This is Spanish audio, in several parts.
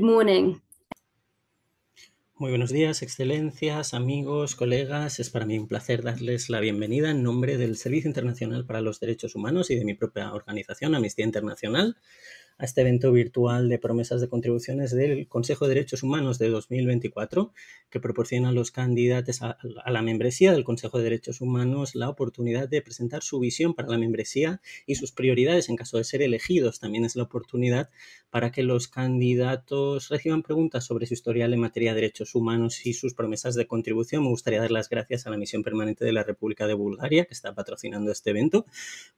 morning. Muy buenos días, excelencias, amigos, colegas. Es para mí un placer darles la bienvenida en nombre del Servicio Internacional para los Derechos Humanos y de mi propia organización, Amnistía Internacional, a este evento virtual de promesas de contribuciones del Consejo de Derechos Humanos de 2024, que proporciona a los candidatos a, la membresía del Consejo de Derechos Humanos la oportunidad de presentar su visión para la membresía y sus prioridades en caso de ser elegidos. También es la oportunidad para que los candidatos reciban preguntas sobre su historial en materia de derechos humanos y sus promesas de contribución. Me gustaría dar las gracias a la Misión Permanente de la República de Bulgaria, que está patrocinando este evento.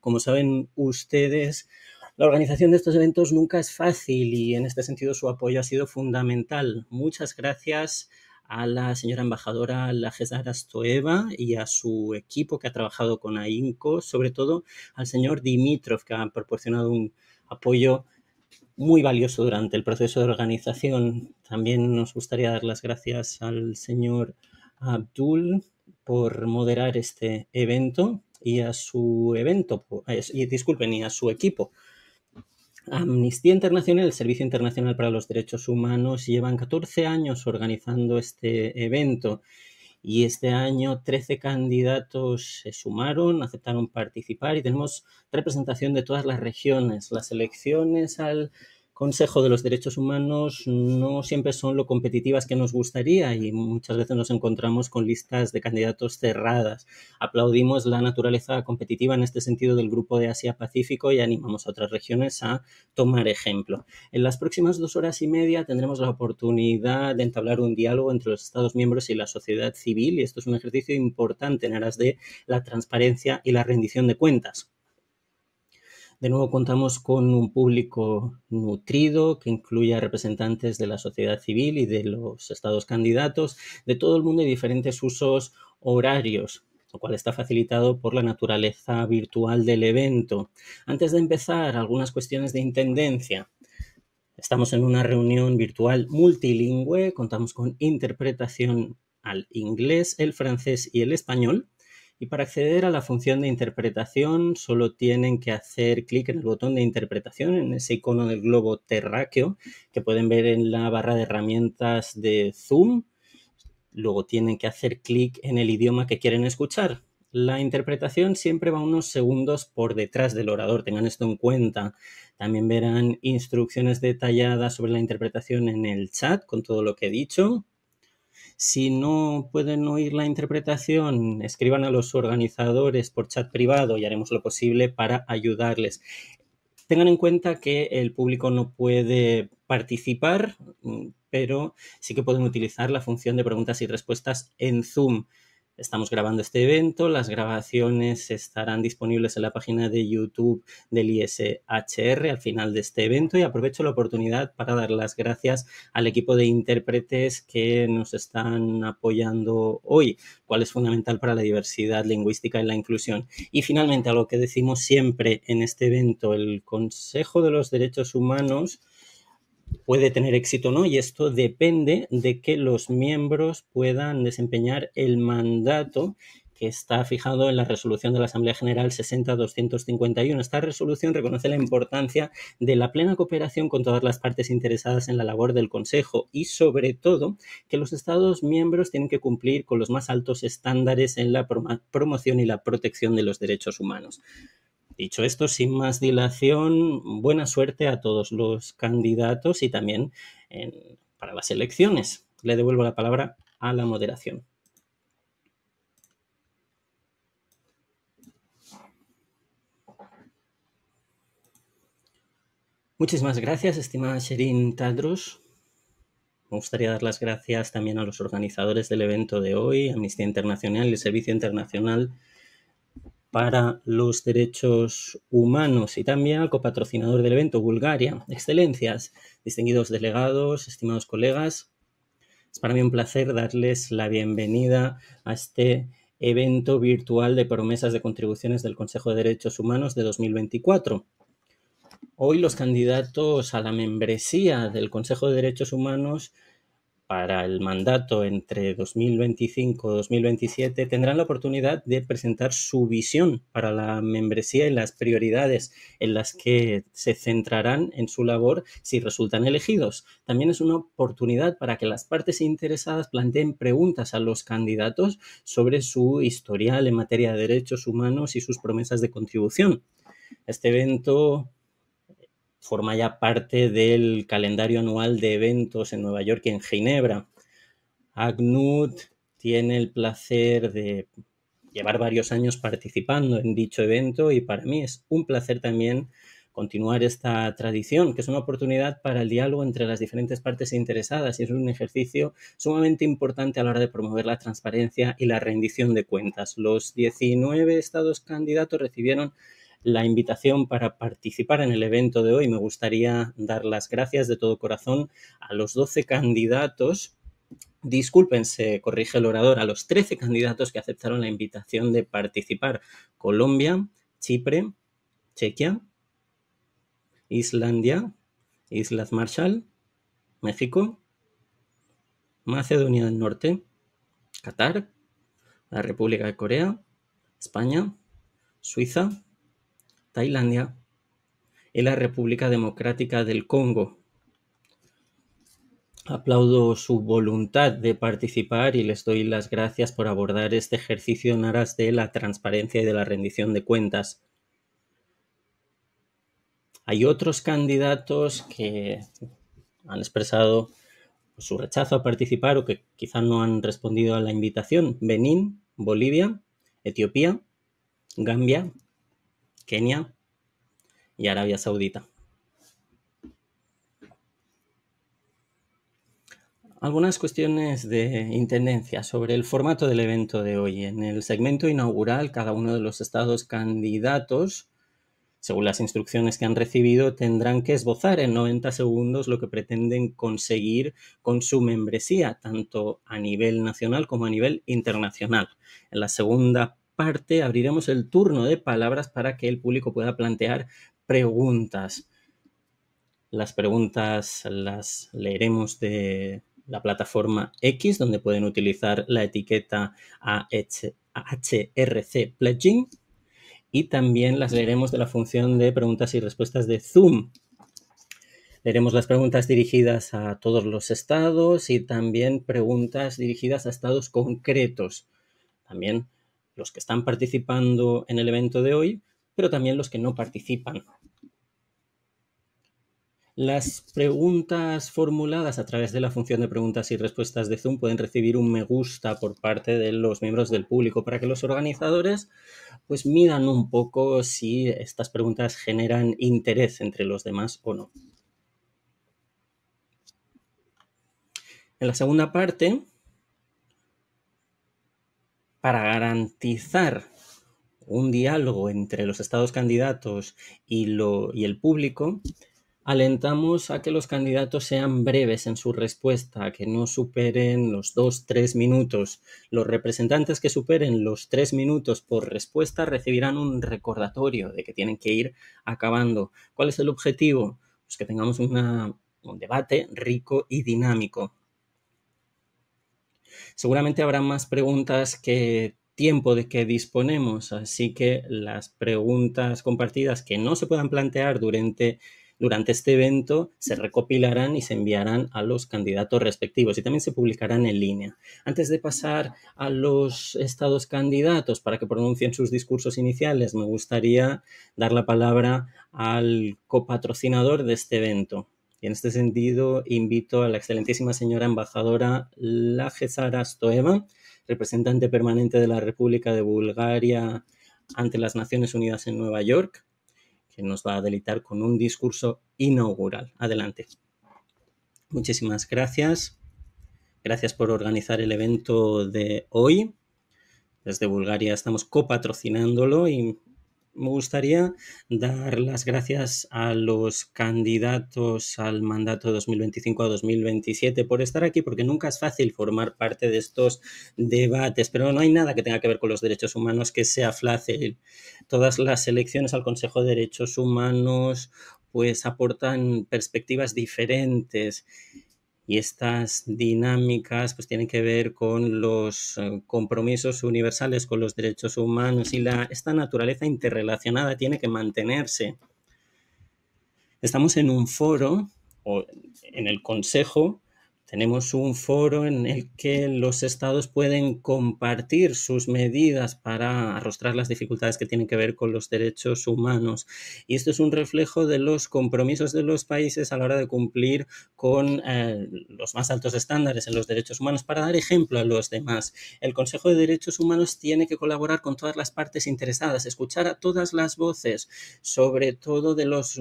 Como saben ustedes, la organización de estos eventos nunca es fácil y en este sentido su apoyo ha sido fundamental. Muchas gracias a la señora embajadora Lajesar Astoeva y a su equipo que ha trabajado con AINCO, sobre todo al señor Dimitrov, que ha proporcionado un apoyo muy valioso durante el proceso de organización. También nos gustaría dar las gracias al señor Abdul por moderar este evento y a su evento, eh, y, disculpen, y a su equipo Amnistía Internacional, el Servicio Internacional para los Derechos Humanos, llevan 14 años organizando este evento y este año 13 candidatos se sumaron, aceptaron participar y tenemos representación de todas las regiones. Las elecciones al Consejo de los Derechos Humanos no siempre son lo competitivas que nos gustaría y muchas veces nos encontramos con listas de candidatos cerradas. Aplaudimos la naturaleza competitiva en este sentido del Grupo de Asia-Pacífico y animamos a otras regiones a tomar ejemplo. En las próximas dos horas y media tendremos la oportunidad de entablar un diálogo entre los Estados miembros y la sociedad civil y esto es un ejercicio importante en aras de la transparencia y la rendición de cuentas de nuevo contamos con un público nutrido que incluye a representantes de la sociedad civil y de los estados candidatos, de todo el mundo y diferentes usos horarios, lo cual está facilitado por la naturaleza virtual del evento. Antes de empezar, algunas cuestiones de intendencia. Estamos en una reunión virtual multilingüe, contamos con interpretación al inglés, el francés y el español. Y para acceder a la función de interpretación solo tienen que hacer clic en el botón de interpretación, en ese icono del globo terráqueo que pueden ver en la barra de herramientas de Zoom. Luego tienen que hacer clic en el idioma que quieren escuchar. La interpretación siempre va unos segundos por detrás del orador, tengan esto en cuenta. También verán instrucciones detalladas sobre la interpretación en el chat con todo lo que he dicho si no pueden oír la interpretación, escriban a los organizadores por chat privado y haremos lo posible para ayudarles. Tengan en cuenta que el público no puede participar, mm, pero sí que pueden utilizar la función de preguntas y respuestas en Zoom. Estamos grabando este evento, las grabaciones estarán disponibles en la página de YouTube del ISHR al final de este evento y aprovecho la oportunidad para dar las gracias al equipo de intérpretes que nos están apoyando hoy, cual es fundamental para la diversidad lingüística y la inclusión. Y finalmente, a lo que decimos siempre en este evento, el Consejo de los Derechos Humanos puede tener éxito o no, y esto depende de que los miembros puedan desempeñar el mandato que está fijado en la resolución de la Asamblea General 60.251. Esta resolución reconoce la importancia de la plena cooperación con todas las partes interesadas en la labor del Consejo y, sobre todo, que los Estados miembros tienen que cumplir con los más altos estándares en la promoción y la protección de los derechos humanos. Dicho esto, sin más dilación, buena suerte a todos los candidatos y también para las elecciones. Le devuelvo la palabra a la moderación. Muchísimas gracias, estimada Sherin Tadros. Me gustaría dar las gracias también a los organizadores del evento de hoy, Amnistía Internacional y el Servicio Internacional para los derechos humanos y también al copatrocinador del evento, Bulgaria. Excelencias, distinguidos delegados, estimados colegas, es para mí un placer darles la bienvenida a este evento virtual de promesas de contribuciones del Consejo de Derechos Humanos de 2024. Hoy los candidatos a la membresía del Consejo de Derechos Humanos para el mandato entre 2025 y 2027 tendrán la oportunidad de presentar su visión para la membresía y las prioridades en las que se centrarán en su labor si resultan elegidos. También es una oportunidad para que las partes interesadas planteen preguntas a los candidatos sobre su historial en materia de derechos humanos y sus promesas de contribución. Este evento forma ya parte del calendario anual de eventos en Nueva York y en Ginebra. ACNUD tiene el placer de llevar varios años participando en dicho evento y para mí es un placer también continuar esta tradición, que es una oportunidad para el diálogo entre las diferentes partes interesadas y es un ejercicio sumamente importante a la hora de promover la transparencia y la rendición de cuentas. Los 19 estados candidatos recibieron la invitación para participar en el evento de hoy. Me gustaría dar las gracias de todo corazón a los 12 candidatos Discúlpense, corrige el orador, a los 13 candidatos que aceptaron la invitación de participar. Colombia, Chipre, Chequia, Islandia, Islas Marshall, México, Macedonia del Norte, Qatar, la República de Corea, España, Suiza, Tailandia y la República Democrática del Congo. Aplaudo su voluntad de participar y les doy las gracias por abordar este ejercicio en aras de la transparencia y de la rendición de cuentas. Hay otros candidatos que han expresado su rechazo a participar o que quizá no han respondido a la invitación. Benín, Bolivia, Etiopía, Gambia, Kenia y Arabia Saudita. Algunas cuestiones de intendencia sobre el formato del evento de hoy. En el segmento inaugural, cada uno de los estados candidatos, según las instrucciones que han recibido, tendrán que esbozar en 90 segundos lo que pretenden conseguir con su membresía, tanto a nivel nacional como a nivel internacional. En la segunda parte abriremos el turno de palabras para que el público pueda plantear preguntas. Las preguntas las leeremos de la plataforma X, donde pueden utilizar la etiqueta AHRC Pledging. Y también las leeremos de la función de preguntas y respuestas de Zoom. Leeremos las preguntas dirigidas a todos los estados y también preguntas dirigidas a estados concretos. También los que están participando en el evento de hoy, pero también los que no participan. Las preguntas formuladas a través de la función de preguntas y respuestas de Zoom pueden recibir un me gusta por parte de los miembros del público para que los organizadores pues midan un poco si estas preguntas generan interés entre los demás o no. En la segunda parte para garantizar un diálogo entre los estados candidatos y, el público, alentamos a que los candidatos sean breves en su respuesta, que no superen los dos, tres minutos. Los representantes que superen los tres minutos por respuesta recibirán un recordatorio de que tienen que ir acabando. ¿Cuál es el objetivo? Pues que tengamos un debate rico y dinámico. Seguramente habrá más preguntas que tiempo de que disponemos, así que las preguntas compartidas que no se puedan plantear durante, durante este evento se recopilarán y se enviarán a los candidatos respectivos y también se publicarán en línea. Antes de pasar a los estados candidatos para que pronuncien sus discursos iniciales, me gustaría dar la palabra al copatrocinador de este evento, y en este sentido, invito a la excelentísima señora embajadora Lagesara Stoeva, representante permanente de la República de Bulgaria ante las Naciones Unidas en Nueva York, que nos va a delitar con un discurso inaugural. Adelante. Muchísimas gracias. Gracias por organizar el evento de hoy. Desde Bulgaria estamos copatrocinándolo y me gustaría dar las gracias a los candidatos al mandato 2025 a 2027 por estar aquí, porque nunca es fácil formar parte de estos debates, pero no hay nada que tenga que ver con los derechos humanos que sea fácil. Todas las elecciones al Consejo de Derechos Humanos pues aportan perspectivas diferentes y estas dinámicas pues tienen que ver con los eh, compromisos universales, con los derechos humanos y la, esta naturaleza interrelacionada tiene que mantenerse. Estamos en un foro o en el Consejo tenemos un foro en el que los estados pueden compartir sus medidas para arrostrar las dificultades que tienen que ver con los derechos humanos. Y esto es un reflejo de los compromisos de los países a la hora de cumplir con eh, los más altos estándares en los derechos humanos para dar ejemplo a los demás. El Consejo de Derechos Humanos tiene que colaborar con todas las partes interesadas, escuchar a todas las voces, sobre todo de las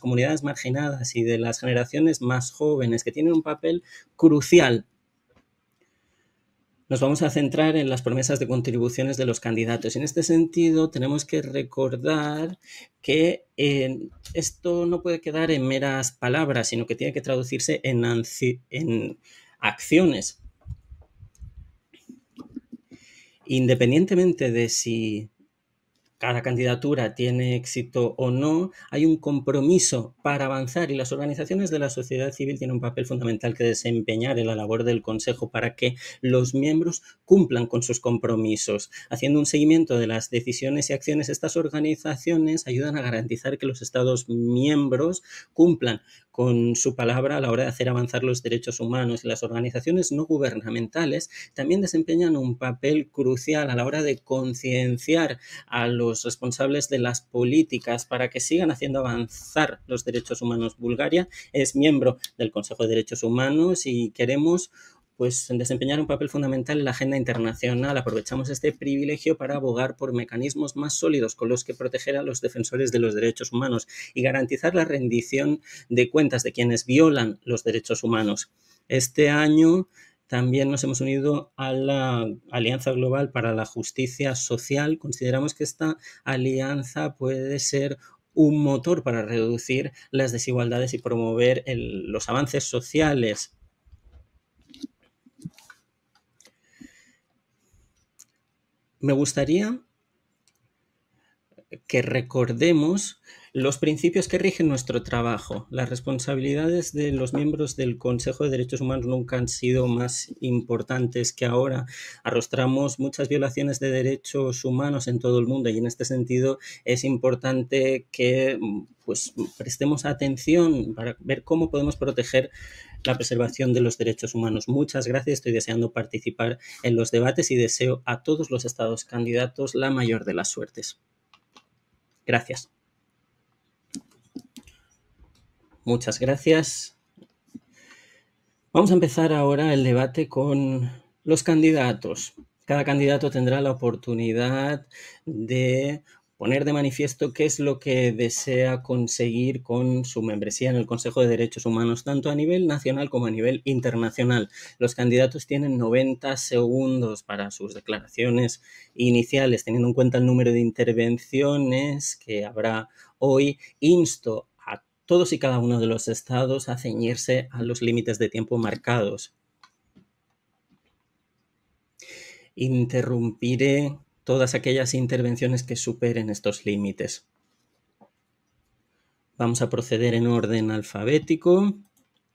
comunidades marginadas y de las generaciones más jóvenes que tienen un papel crucial. Nos vamos a centrar en las promesas de contribuciones de los candidatos. En este sentido, tenemos que recordar que esto no puede quedar en meras palabras, sino que tiene que traducirse en acciones. Independientemente de si cada candidatura tiene éxito o no, hay un compromiso para avanzar y las organizaciones de la sociedad civil tienen un papel fundamental que desempeñar en la labor del Consejo para que los miembros cumplan con sus compromisos. Haciendo un seguimiento de las decisiones y acciones, estas organizaciones ayudan a garantizar que los Estados miembros cumplan con su palabra a la hora de hacer avanzar los derechos humanos. Las organizaciones no gubernamentales también desempeñan un papel crucial a la hora de concienciar a los responsables de las políticas para que sigan haciendo avanzar los derechos humanos. Bulgaria es miembro del Consejo de Derechos Humanos y queremos pues desempeñar un papel fundamental en la agenda internacional. Aprovechamos este privilegio para abogar por mecanismos más sólidos con los que proteger a los defensores de los derechos humanos y garantizar la rendición de cuentas de quienes violan los derechos humanos. Este año también nos hemos unido a la Alianza Global para la Justicia Social. Consideramos que esta alianza puede ser un motor para reducir las desigualdades y promover los avances sociales. Me gustaría que recordemos los principios que rigen nuestro trabajo. Las responsabilidades de los miembros del Consejo de Derechos Humanos nunca han sido más importantes que ahora. Arrostramos muchas violaciones de derechos humanos en todo el mundo y en este sentido es importante que pues prestemos atención para ver cómo podemos proteger la preservación de los derechos humanos. Muchas gracias, estoy deseando participar en los debates y deseo a todos los estados candidatos la mayor de las suertes. Gracias. Muchas gracias. Vamos a empezar ahora el debate con los candidatos. Cada candidato tendrá la oportunidad de poner de manifiesto qué es lo que desea conseguir con su membresía en el Consejo de Derechos Humanos, tanto a nivel nacional como a nivel internacional. Los candidatos tienen 90 segundos para sus declaraciones iniciales, teniendo en cuenta el número de intervenciones que habrá hoy. Insto todos y cada uno de los estados a ceñirse a los límites de tiempo marcados. Interrumpiré todas aquellas intervenciones que superen estos límites. Vamos a proceder en orden alfabético.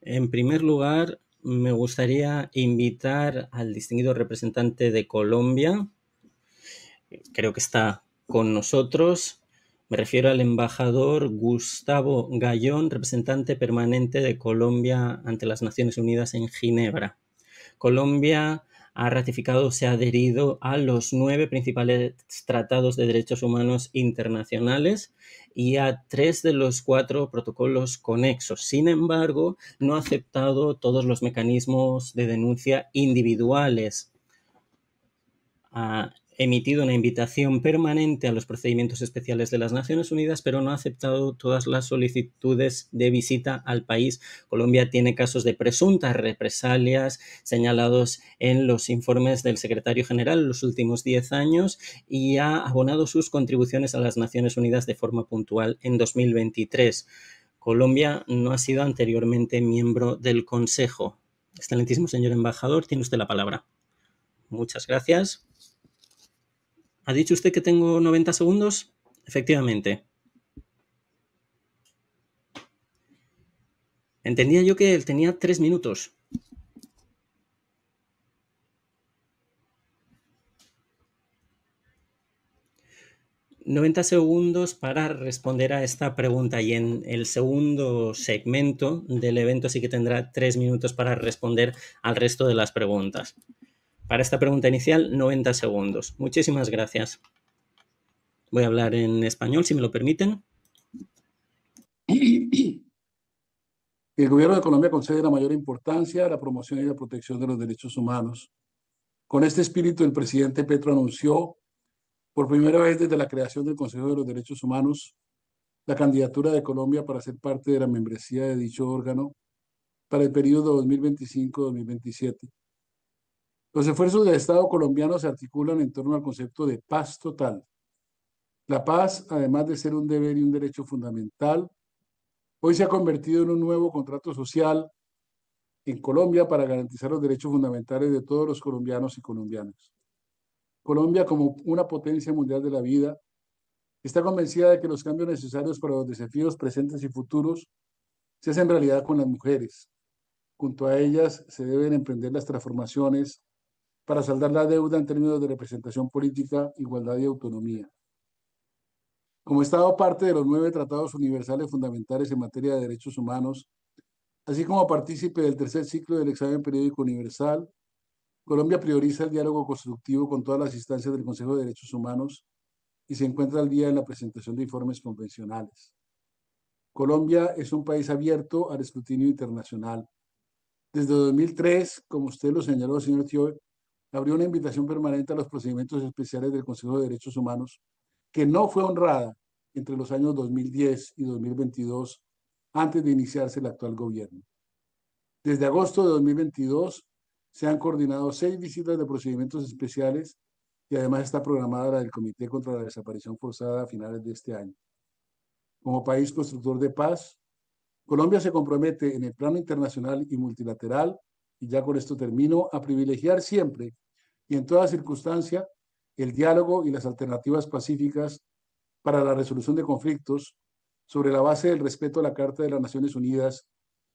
En primer lugar, me gustaría invitar al distinguido representante de Colombia. Creo que está con nosotros, me refiero al embajador Gustavo Gallón, representante permanente de Colombia ante las Naciones Unidas en Ginebra. Colombia ha ratificado, se ha adherido a los nueve principales tratados de derechos humanos internacionales y a tres de los cuatro protocolos conexos. Sin embargo, no ha aceptado todos los mecanismos de denuncia individuales. Ah, emitido una invitación permanente a los procedimientos especiales de las Naciones Unidas, pero no ha aceptado todas las solicitudes de visita al país. Colombia tiene casos de presuntas represalias señalados en los informes del secretario general en los últimos 10 años y ha abonado sus contribuciones a las Naciones Unidas de forma puntual en 2023. Colombia no ha sido anteriormente miembro del Consejo. Excelentísimo señor embajador, tiene usted la palabra. Muchas gracias. ¿Ha dicho usted que tengo 90 segundos? Efectivamente. Entendía yo que él tenía tres minutos. ...90 segundos para responder a esta pregunta... ...y en el segundo segmento del evento... ...sí que tendrá tres minutos para responder... ...al resto de las preguntas. Para esta pregunta inicial, 90 segundos. Muchísimas gracias. Voy a hablar en español, si me lo permiten. El gobierno de Colombia concede la mayor importancia a la promoción y la protección de los derechos humanos. Con este espíritu, el presidente Petro anunció por primera vez desde la creación del Consejo de los Derechos Humanos la candidatura de Colombia para ser parte de la membresía de dicho órgano para el periodo 2025-2027. Los esfuerzos del Estado colombiano se articulan en torno al concepto de paz total. La paz, además de ser un deber y un derecho fundamental, hoy se ha convertido en un nuevo contrato social en Colombia para garantizar los derechos fundamentales de todos los colombianos y colombianas. Colombia, como una potencia mundial de la vida, está convencida de que los cambios necesarios para los desafíos presentes y futuros se hacen realidad con las mujeres. Junto a ellas se deben emprender las transformaciones para saldar la deuda en términos de representación política, igualdad y autonomía. Como Estado parte de los nueve tratados universales fundamentales en materia de derechos humanos, así como partícipe del tercer ciclo del examen periódico universal, Colombia prioriza el diálogo constructivo con todas las instancias del Consejo de Derechos Humanos y se encuentra al día en la presentación de informes convencionales. Colombia es un país abierto al escrutinio internacional. Desde 2003, como usted lo señaló, señor Tioe, abrió una invitación permanente a los procedimientos especiales del Consejo de Derechos Humanos, que no fue honrada entre los años 2010 y 2022, antes de iniciarse el actual gobierno. Desde agosto de 2022 se han coordinado seis visitas de procedimientos especiales y además está programada la del Comité contra la Desaparición Forzada a finales de este año. Como país constructor de paz, Colombia se compromete en el plano internacional y multilateral, y ya con esto termino, a privilegiar siempre y en toda circunstancia el diálogo y las alternativas pacíficas para la resolución de conflictos sobre la base del respeto a la Carta de las Naciones Unidas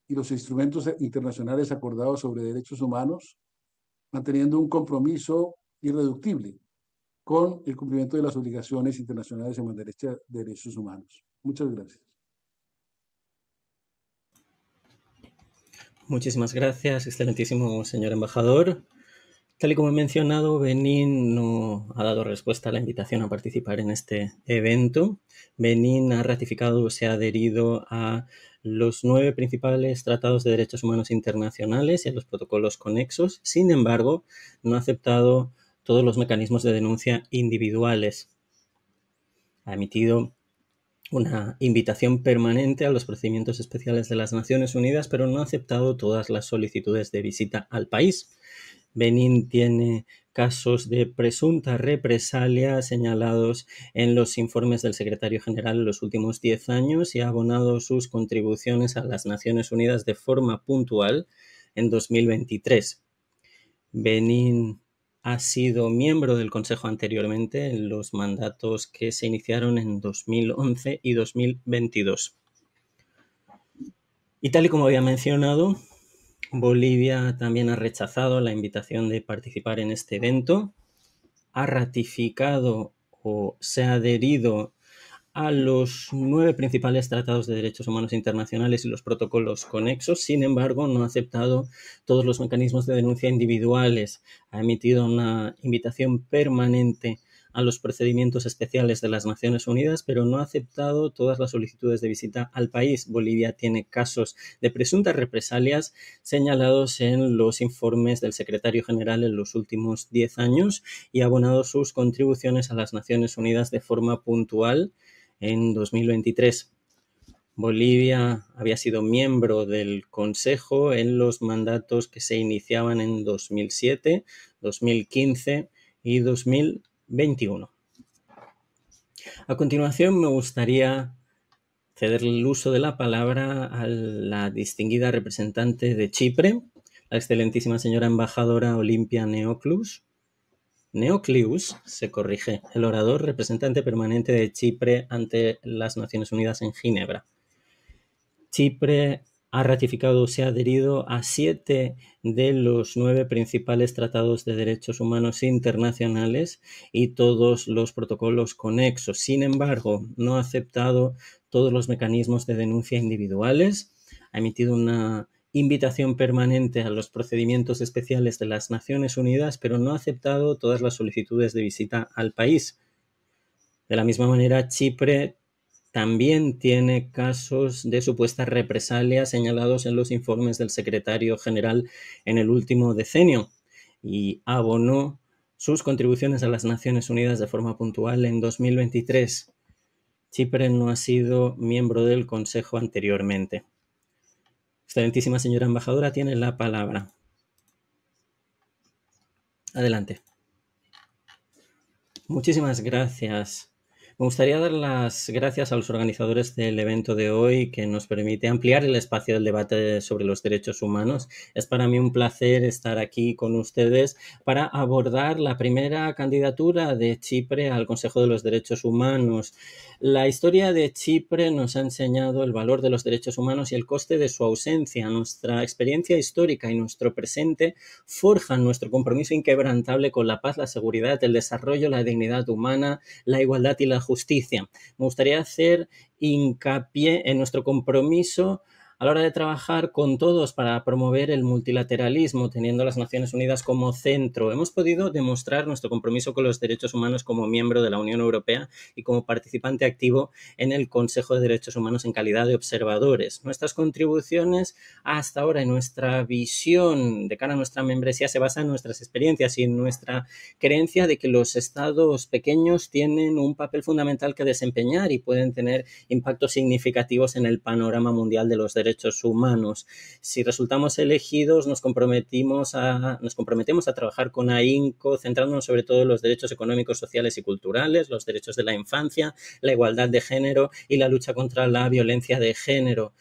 y los instrumentos internacionales acordados sobre derechos humanos, manteniendo un compromiso irreductible con el cumplimiento de las obligaciones internacionales en materia de este derechos humanos. Muchas gracias. Muchísimas gracias, excelentísimo señor embajador. Tal y como he mencionado, Benín no ha dado respuesta a la invitación a participar en este evento. Benín ha ratificado, o se ha adherido a los nueve principales tratados de derechos humanos internacionales y a los protocolos conexos. Sin embargo, no ha aceptado todos los mecanismos de denuncia individuales. Ha emitido una invitación permanente a los procedimientos especiales de las Naciones Unidas, pero no ha aceptado todas las solicitudes de visita al país. Benín tiene casos de presunta represalia señalados en los informes del secretario general en los últimos 10 años y ha abonado sus contribuciones a las Naciones Unidas de forma puntual en 2023. Benín ha sido miembro del Consejo anteriormente en los mandatos que se iniciaron en 2011 y 2022. Y tal y como había mencionado, Bolivia también ha rechazado la invitación de participar en este evento, ha ratificado o se ha adherido a los nueve principales tratados de derechos humanos internacionales y los protocolos conexos. Sin embargo, no ha aceptado todos los mecanismos de denuncia individuales. Ha emitido una invitación permanente a los procedimientos especiales de las Naciones Unidas, pero no ha aceptado todas las solicitudes de visita al país. Bolivia tiene casos de presuntas represalias señalados en los informes del secretario general en los últimos 10 años y ha abonado sus contribuciones a las Naciones Unidas de forma puntual en 2023. Bolivia había sido miembro del Consejo en los mandatos que se iniciaban en 2007, 2015 y 2000. 21. A continuación me gustaría ceder el uso de la palabra a la distinguida representante de Chipre, la excelentísima señora embajadora Olimpia Neoclus. Neoclius, se corrige, el orador representante permanente de Chipre ante las Naciones Unidas en Ginebra. Chipre ha ratificado o se ha adherido a siete de los nueve principales tratados de derechos humanos internacionales y todos los protocolos conexos. Sin embargo, no ha aceptado todos los mecanismos de denuncia individuales, ha emitido una invitación permanente a los procedimientos especiales de las Naciones Unidas, pero no ha aceptado todas las solicitudes de visita al país. De la misma manera, Chipre también tiene casos de supuestas represalias señalados en los informes del secretario general en el último decenio y abonó sus contribuciones a las Naciones Unidas de forma puntual en 2023. Chipre no ha sido miembro del Consejo anteriormente. Excelentísima señora embajadora, tiene la palabra. Adelante. Muchísimas gracias, me gustaría dar las gracias a los organizadores del evento de hoy que nos permite ampliar el espacio del debate sobre los derechos humanos. Es para mí un placer estar aquí con ustedes para abordar la primera candidatura de Chipre al Consejo de los Derechos Humanos. La historia de Chipre nos ha enseñado el valor de los derechos humanos y el coste de su ausencia. Nuestra experiencia histórica y nuestro presente forjan nuestro compromiso inquebrantable con la paz, la seguridad, el desarrollo, la dignidad humana, la igualdad y la justicia. Me gustaría hacer hincapié en nuestro compromiso a la hora de trabajar con todos para promover el multilateralismo, teniendo las Naciones Unidas como centro. Hemos podido demostrar nuestro compromiso con los derechos humanos como miembro de la Unión Europea y como participante activo en el Consejo de Derechos Humanos en calidad de observadores. Nuestras contribuciones hasta ahora y nuestra visión de cara a nuestra membresía se basa en nuestras experiencias y en nuestra creencia de que los estados pequeños tienen un papel fundamental que desempeñar y pueden tener impactos significativos en el panorama mundial de los derechos derechos humanos. Si resultamos elegidos, nos, comprometimos a, nos comprometemos a trabajar con AINCO, centrándonos sobre todo en los derechos económicos, sociales y culturales, los derechos de la infancia, la igualdad de género y la lucha contra la violencia de género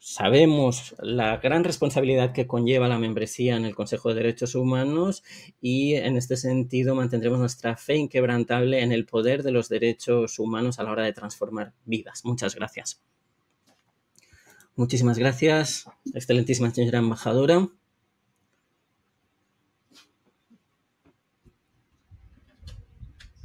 sabemos la gran responsabilidad que conlleva la membresía en el Consejo de Derechos Humanos y en este sentido mantendremos nuestra fe inquebrantable en el poder de los derechos humanos a la hora de transformar vidas. Muchas gracias. Muchísimas gracias, excelentísima señora embajadora.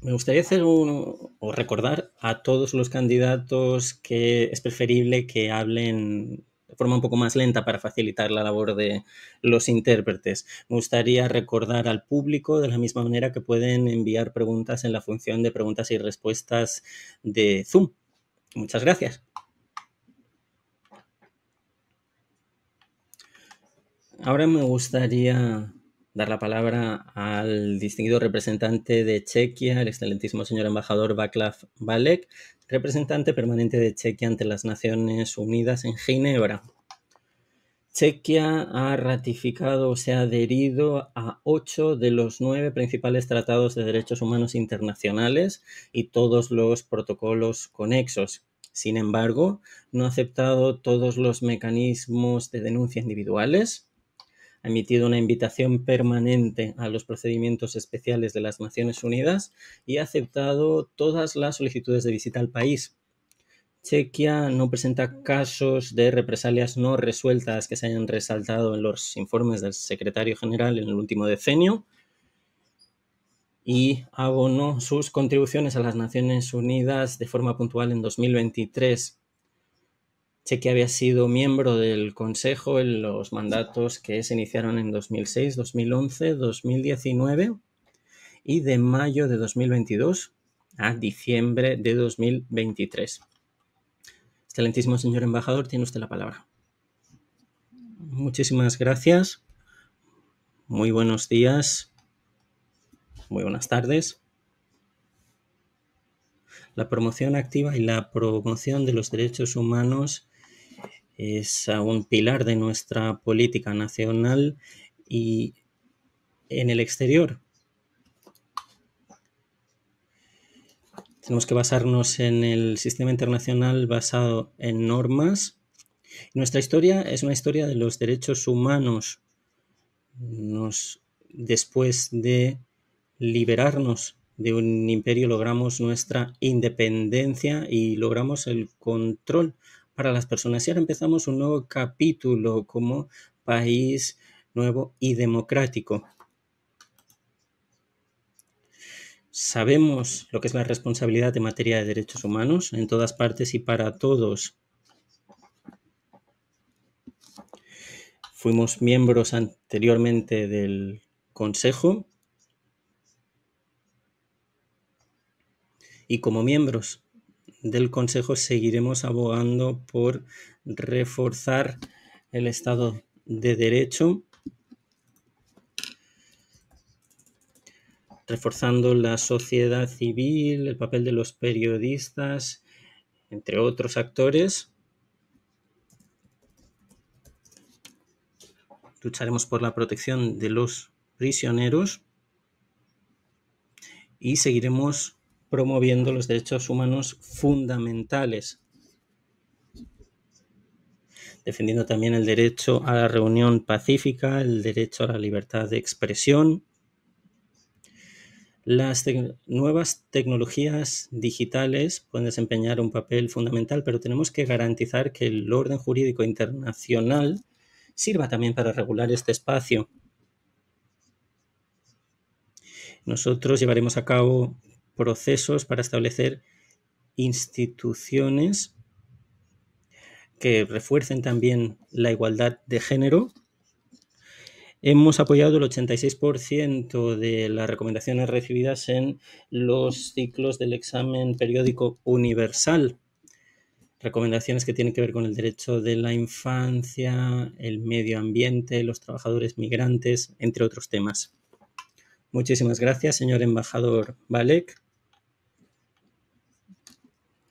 Me gustaría hacer o recordar a todos los candidatos que es preferible que hablen de forma un poco más lenta para facilitar la labor de los intérpretes. Me gustaría recordar al público de la misma manera que pueden enviar preguntas en la función de preguntas y respuestas de Zoom. Muchas gracias. Ahora me gustaría dar la palabra al distinguido representante de Chequia, el excelentísimo señor embajador Vaclav Balek, representante permanente de Chequia ante las Naciones Unidas en Ginebra. Chequia ha ratificado o se ha adherido a ocho de los nueve principales tratados de derechos humanos internacionales y todos los protocolos conexos. Sin embargo, no ha aceptado todos los mecanismos de denuncia individuales, ha emitido una invitación permanente a los procedimientos especiales de las Naciones Unidas y ha aceptado todas las solicitudes de visita al país. Chequia no presenta casos de represalias no resueltas que se hayan resaltado en los informes del secretario general en el último decenio y abonó sus contribuciones a las Naciones Unidas de forma puntual en 2023 Sé que había sido miembro del Consejo en los mandatos que se iniciaron en 2006, 2011, 2019 y de mayo de 2022 a diciembre de 2023. Excelentísimo señor embajador, tiene usted la palabra. Muchísimas gracias. Muy buenos días. Muy buenas tardes. La promoción activa y la promoción de los derechos humanos es un pilar de nuestra política nacional y en el exterior. Tenemos que basarnos en el sistema internacional basado en normas. Nuestra historia es una historia de los derechos humanos. Nos, después de liberarnos de un imperio logramos nuestra independencia y logramos el control para las personas. Y ahora empezamos un nuevo capítulo como país nuevo y democrático. Sabemos lo que es la responsabilidad en materia de derechos humanos en todas partes y para todos. Fuimos miembros anteriormente del Consejo y como miembros del Consejo seguiremos abogando por reforzar el Estado de Derecho, reforzando la sociedad civil, el papel de los periodistas, entre otros actores. Lucharemos por la protección de los prisioneros y seguiremos promoviendo los derechos humanos fundamentales, defendiendo también el derecho a la reunión pacífica, el derecho a la libertad de expresión. Las nuevas tecnologías digitales pueden desempeñar un papel fundamental, pero tenemos que garantizar que el orden jurídico internacional sirva también para regular este espacio. Nosotros llevaremos a cabo procesos para establecer instituciones que refuercen también la igualdad de género. Hemos apoyado el 86% de las recomendaciones recibidas en los ciclos del examen periódico universal. Recomendaciones que tienen que ver con el derecho de la infancia, el medio ambiente, los trabajadores migrantes, entre otros temas. Muchísimas gracias, señor embajador Balek.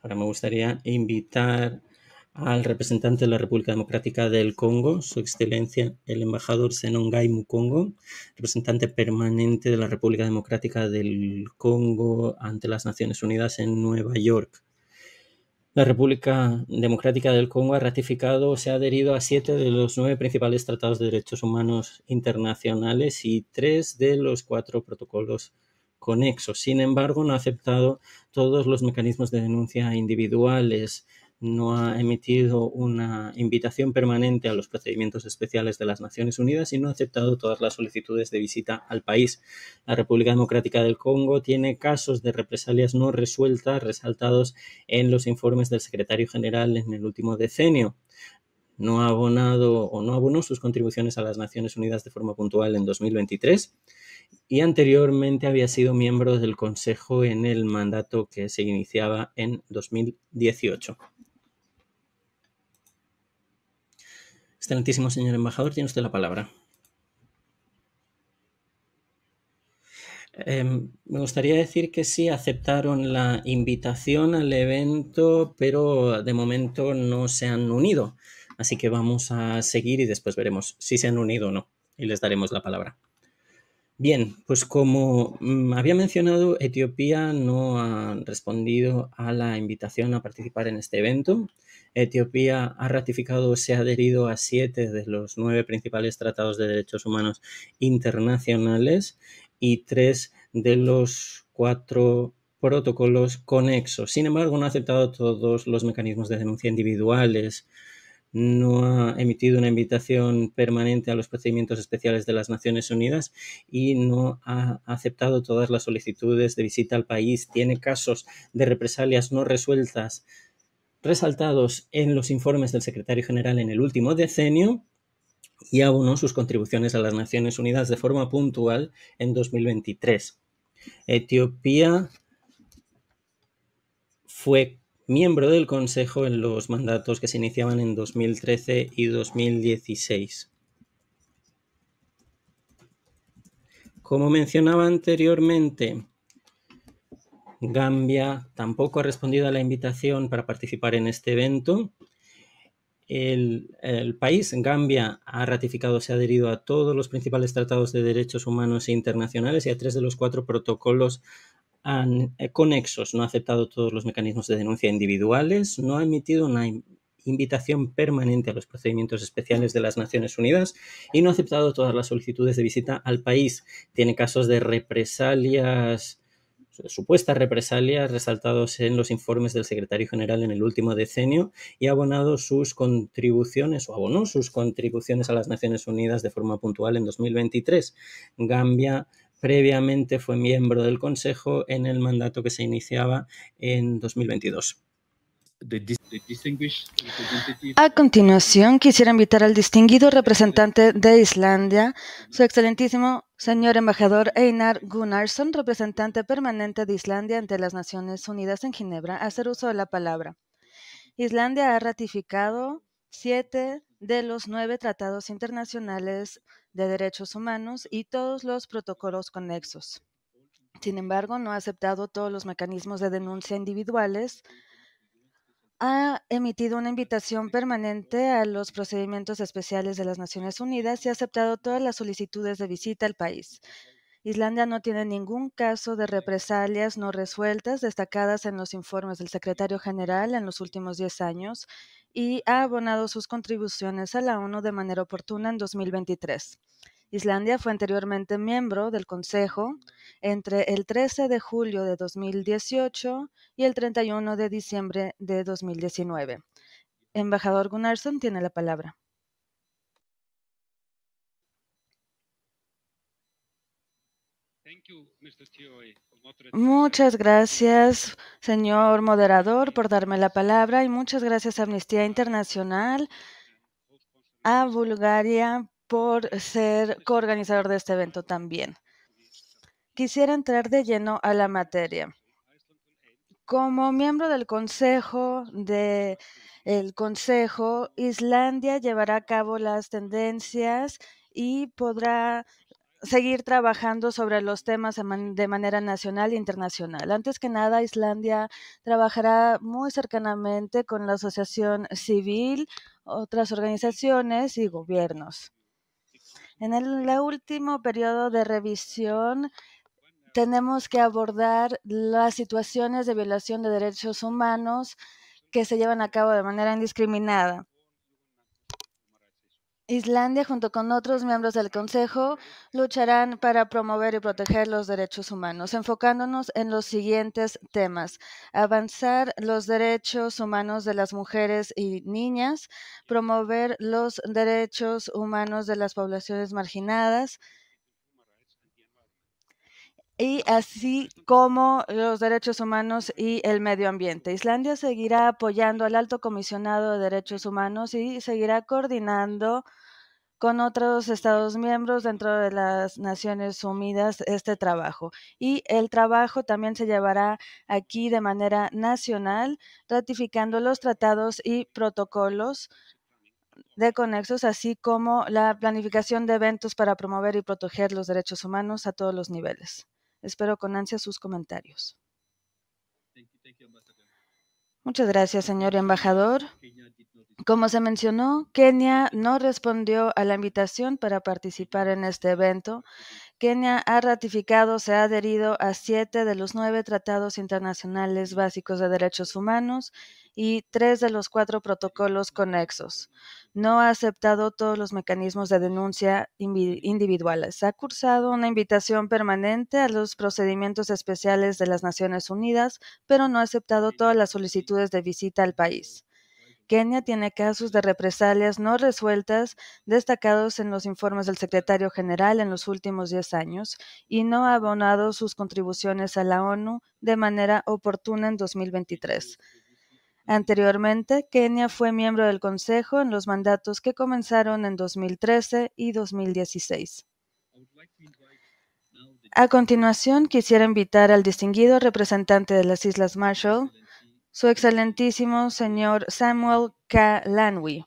Ahora me gustaría invitar al representante de la República Democrática del Congo, Su Excelencia el embajador Senongay Mukongo, representante permanente de la República Democrática del Congo ante las Naciones Unidas en Nueva York. La República Democrática del Congo ha ratificado o se ha adherido a siete de los nueve principales tratados de derechos humanos internacionales y tres de los cuatro protocolos Conexo, Sin embargo, no ha aceptado todos los mecanismos de denuncia individuales, no ha emitido una invitación permanente a los procedimientos especiales de las Naciones Unidas y no ha aceptado todas las solicitudes de visita al país. La República Democrática del Congo tiene casos de represalias no resueltas resaltados en los informes del secretario general en el último decenio no ha abonado o no abonó sus contribuciones a las Naciones Unidas de forma puntual en 2023 y anteriormente había sido miembro del Consejo en el mandato que se iniciaba en 2018. Excelentísimo señor embajador, tiene usted la palabra. Em, me gustaría decir que sí aceptaron la invitación al evento, pero de momento no se han unido. Así que vamos a seguir y después veremos si se han unido o no. Y les daremos la palabra. Bien, pues como mm, había mencionado, Etiopía no ha respondido a la invitación a participar en este evento. Etiopía ha ratificado o se ha adherido a siete de los nueve principales tratados de derechos humanos internacionales y tres de los cuatro protocolos conexos. Sin embargo, no ha aceptado todos los mecanismos de denuncia individuales, no ha emitido una invitación permanente a los procedimientos especiales de las Naciones Unidas y no ha aceptado todas las solicitudes de visita al país. Tiene casos de represalias no resueltas resaltados en los informes del secretario general en el último decenio y abonó sus contribuciones a las Naciones Unidas de forma puntual en 2023. Etiopía fue miembro del Consejo en los mandatos que se iniciaban en 2013 y 2016. Como mencionaba anteriormente, Gambia tampoco ha respondido a la invitación para participar en este evento. El, país, Gambia, ha ratificado, se ha adherido a todos los principales tratados de derechos humanos e internacionales y a tres de los cuatro protocolos eh, conexos, no ha aceptado todos los mecanismos de denuncia individuales, no ha emitido una invitación permanente a los procedimientos especiales de las Naciones Unidas y no ha aceptado todas las solicitudes de visita al país. Tiene casos de represalias, supuestas represalias resaltados en los informes del secretario general en el último decenio y ha abonado sus contribuciones o abonó sus contribuciones a las Naciones Unidas de forma puntual en 2023. Gambia Previamente fue miembro del Consejo en el mandato que se iniciaba en 2022. A continuación, quisiera invitar al distinguido representante de Islandia, su excelentísimo señor embajador Einar Gunnarsson, representante permanente de Islandia ante las Naciones Unidas en Ginebra, a hacer uso de la palabra. Islandia ha ratificado siete de los nueve tratados internacionales de derechos humanos y todos los protocolos conexos. Sin embargo, no ha aceptado todos los mecanismos de denuncia individuales. Ha emitido una invitación permanente a los procedimientos especiales de las Naciones Unidas y ha aceptado todas las solicitudes de visita al país. Islandia no tiene ningún caso de represalias no resueltas destacadas en los informes del secretario general en los últimos 10 años y ha abonado sus contribuciones a la ONU de manera oportuna en 2023. Islandia fue anteriormente miembro del Consejo entre el 13 de julio de 2018 y el 31 de diciembre de 2019. Embajador Gunnarsson tiene la palabra. Thank you, Mr. Muchas gracias, señor moderador, por darme la palabra y muchas gracias a Amnistía Internacional, a Bulgaria por ser coorganizador de este evento también. Quisiera entrar de lleno a la materia. Como miembro del Consejo de el Consejo, Islandia llevará a cabo las tendencias y podrá seguir trabajando sobre los temas de manera nacional e internacional. Antes que nada, Islandia trabajará muy cercanamente con la asociación civil, otras organizaciones y gobiernos. En el último periodo de revisión, tenemos que abordar las situaciones de violación de derechos humanos que se llevan a cabo de manera indiscriminada. Islandia, junto con otros miembros del Consejo, lucharán para promover y proteger los derechos humanos, enfocándonos en los siguientes temas. Avanzar los derechos humanos de las mujeres y niñas, promover los derechos humanos de las poblaciones marginadas, y así como los derechos humanos y el medio ambiente. Islandia seguirá apoyando al alto comisionado de derechos humanos y seguirá coordinando con otros Estados miembros dentro de las Naciones Unidas este trabajo. Y el trabajo también se llevará aquí de manera nacional, ratificando los tratados y protocolos de conexos, así como la planificación de eventos para promover y proteger los derechos humanos a todos los niveles. Espero con ansia sus comentarios. Muchas gracias, señor embajador. Como se mencionó, Kenia no respondió a la invitación para participar en este evento. Kenia ha ratificado, se ha adherido a siete de los nueve tratados internacionales básicos de derechos humanos y tres de los cuatro protocolos conexos. No ha aceptado todos los mecanismos de denuncia individuales. Ha cursado una invitación permanente a los procedimientos especiales de las Naciones Unidas, pero no ha aceptado todas las solicitudes de visita al país. Kenia tiene casos de represalias no resueltas destacados en los informes del secretario general en los últimos diez años y no ha abonado sus contribuciones a la ONU de manera oportuna en 2023. Anteriormente, Kenia fue miembro del Consejo en los mandatos que comenzaron en 2013 y 2016. A continuación, quisiera invitar al distinguido representante de las Islas Marshall, su excelentísimo señor Samuel K. Lanwi,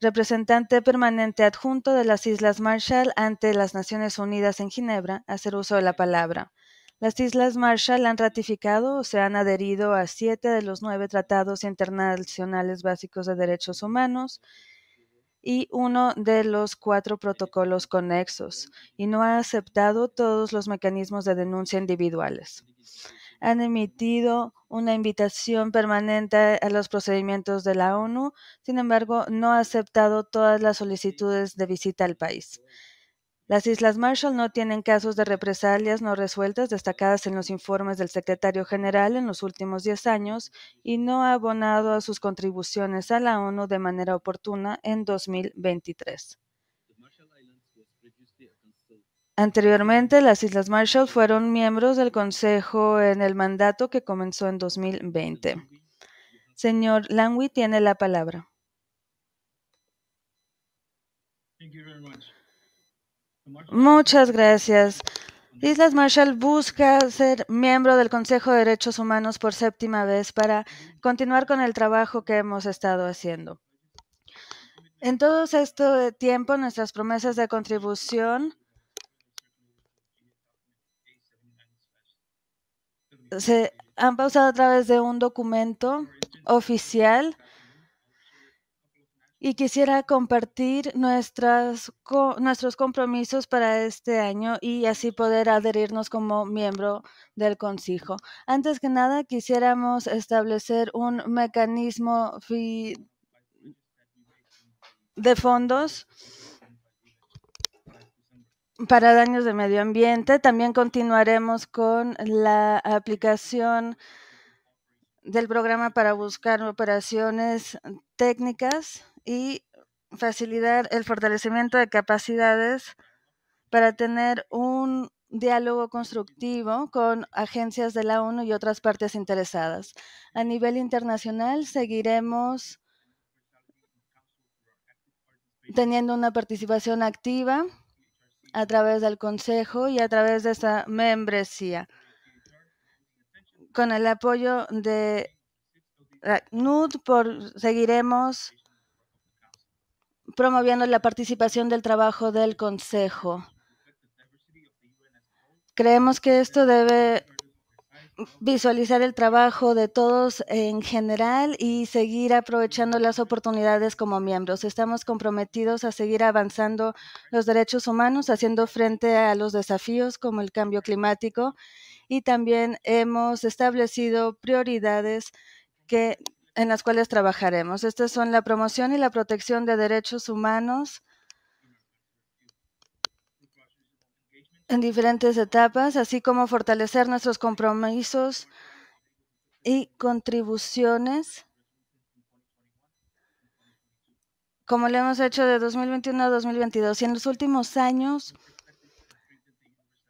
representante permanente adjunto de las Islas Marshall ante las Naciones Unidas en Ginebra, a hacer uso de la palabra. Las Islas Marshall han ratificado o se han adherido a siete de los nueve tratados internacionales básicos de derechos humanos y uno de los cuatro protocolos conexos, y no ha aceptado todos los mecanismos de denuncia individuales. Han emitido una invitación permanente a los procedimientos de la ONU, sin embargo, no ha aceptado todas las solicitudes de visita al país. Las Islas Marshall no tienen casos de represalias no resueltas destacadas en los informes del secretario general en los últimos 10 años y no ha abonado a sus contribuciones a la ONU de manera oportuna en 2023. Anteriormente, las Islas Marshall fueron miembros del Consejo en el mandato que comenzó en 2020. Señor Langui tiene la palabra. Muchas gracias. Islas Marshall busca ser miembro del Consejo de Derechos Humanos por séptima vez para continuar con el trabajo que hemos estado haciendo. En todo este tiempo, nuestras promesas de contribución se han pausado a través de un documento oficial y quisiera compartir nuestras, nuestros compromisos para este año y así poder adherirnos como miembro del Consejo. Antes que nada, quisiéramos establecer un mecanismo de fondos para daños de medio ambiente. También continuaremos con la aplicación del programa para buscar operaciones técnicas y facilitar el fortalecimiento de capacidades para tener un diálogo constructivo con agencias de la ONU y otras partes interesadas. A nivel internacional, seguiremos teniendo una participación activa a través del Consejo y a través de esta membresía. Con el apoyo de NUD, seguiremos promoviendo la participación del trabajo del Consejo. Creemos que esto debe visualizar el trabajo de todos en general y seguir aprovechando las oportunidades como miembros. Estamos comprometidos a seguir avanzando los derechos humanos, haciendo frente a los desafíos como el cambio climático y también hemos establecido prioridades que en las cuales trabajaremos. Estas son la promoción y la protección de derechos humanos en diferentes etapas, así como fortalecer nuestros compromisos y contribuciones, como lo hemos hecho de 2021 a 2022. Y en los últimos años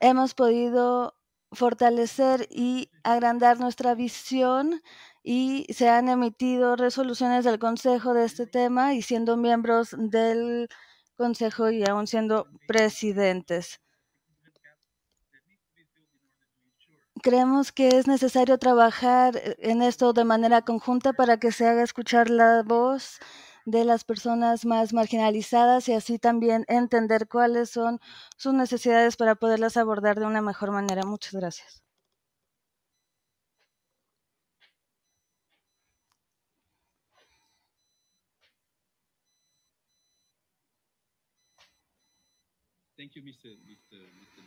hemos podido fortalecer y agrandar nuestra visión y se han emitido resoluciones del Consejo de este tema y siendo miembros del Consejo y aún siendo presidentes. Creemos que es necesario trabajar eh, en esto de manera conjunta para que se haga escuchar la voz de las personas más marginalizadas y así también entender cuáles son sus necesidades para poderlas abordar de una mejor manera. Muchas gracias. Uh,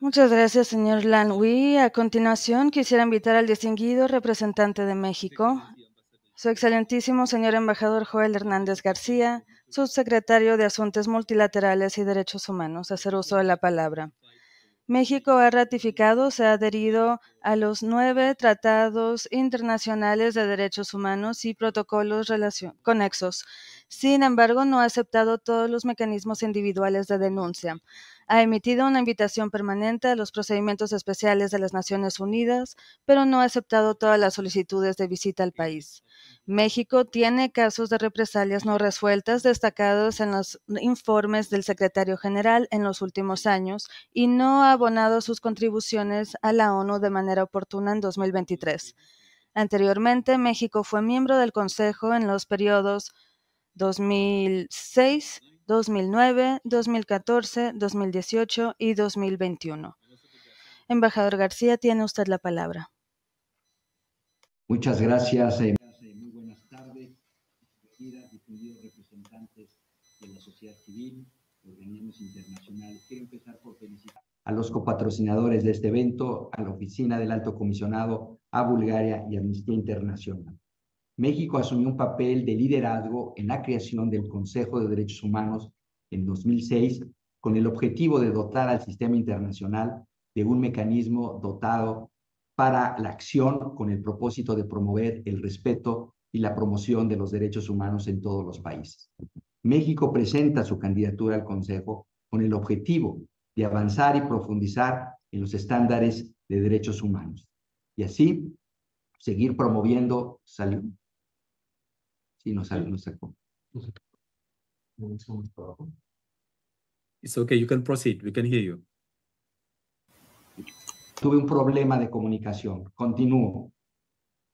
Muchas gracias, señor Lanwi. A continuación, quisiera invitar al distinguido representante de México, su excelentísimo señor embajador Joel Hernández García, subsecretario de Asuntos Multilaterales y Derechos Humanos, a hacer uso de la palabra. México ha ratificado, se ha adherido a los nueve tratados internacionales de derechos humanos y protocolos conexos. Sin embargo, no ha aceptado todos los mecanismos individuales de denuncia ha emitido una invitación permanente a los procedimientos especiales de las Naciones Unidas, pero no ha aceptado todas las solicitudes de visita al país. México tiene casos de represalias no resueltas destacados en los informes del secretario general en los últimos años y no ha abonado sus contribuciones a la ONU de manera oportuna en 2023. Anteriormente, México fue miembro del Consejo en los periodos 2006, 2009, 2014, 2018 y 2021. Embajador García, tiene usted la palabra. Muchas gracias. Eh, muy buenas tardes, distinguidos representantes de la sociedad civil, organismos internacionales. Quiero empezar por felicitar a los copatrocinadores de este evento, a la Oficina del Alto Comisionado, a Bulgaria y a Amnistía Internacional. México asumió un papel de liderazgo en la creación del Consejo de Derechos Humanos en 2006 con el objetivo de dotar al sistema internacional de un mecanismo dotado para la acción con el propósito de promover el respeto y la promoción de los derechos humanos en todos los países. México presenta su candidatura al Consejo con el objetivo de avanzar y profundizar en los estándares de derechos humanos y así seguir promoviendo salud, y nos, nos sacó. It's okay, you can proceed, we can hear you. Tuve un problema de comunicación. Continúo.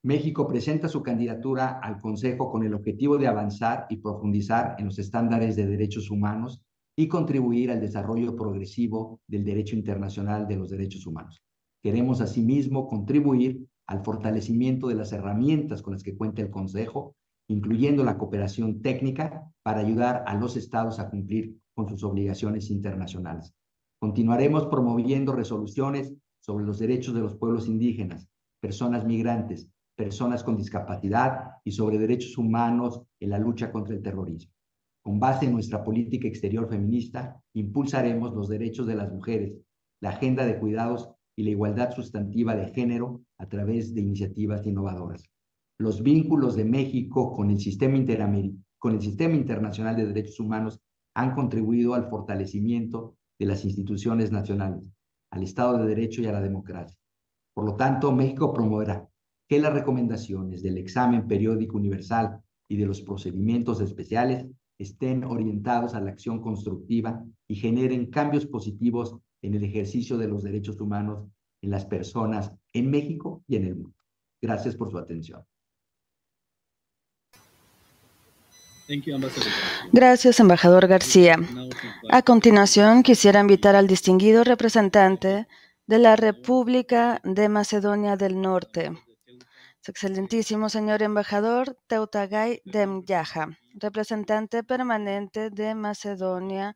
México presenta su candidatura al Consejo con el objetivo de avanzar y profundizar en los estándares de derechos humanos y contribuir al desarrollo progresivo del derecho internacional de los derechos humanos. Queremos asimismo contribuir al fortalecimiento de las herramientas con las que cuenta el Consejo incluyendo la cooperación técnica para ayudar a los estados a cumplir con sus obligaciones internacionales. Continuaremos promoviendo resoluciones sobre los derechos de los pueblos indígenas, personas migrantes, personas con discapacidad y sobre derechos humanos en la lucha contra el terrorismo. Con base en nuestra política exterior feminista, impulsaremos los derechos de las mujeres, la agenda de cuidados y la igualdad sustantiva de género a través de iniciativas innovadoras los vínculos de México con el sistema, con el sistema internacional de derechos humanos han contribuido al fortalecimiento de las instituciones nacionales, al Estado de Derecho y a la democracia. Por lo tanto, México promoverá que las recomendaciones del examen periódico universal y de los procedimientos especiales estén orientados a la acción constructiva y generen cambios positivos en el ejercicio de los derechos humanos en las personas en México y en el mundo. Gracias por su atención. Gracias, embajador García. A continuación, quisiera invitar al distinguido representante de la República de Macedonia del Norte, su excelentísimo señor embajador Teutagay Demjaha, representante permanente de Macedonia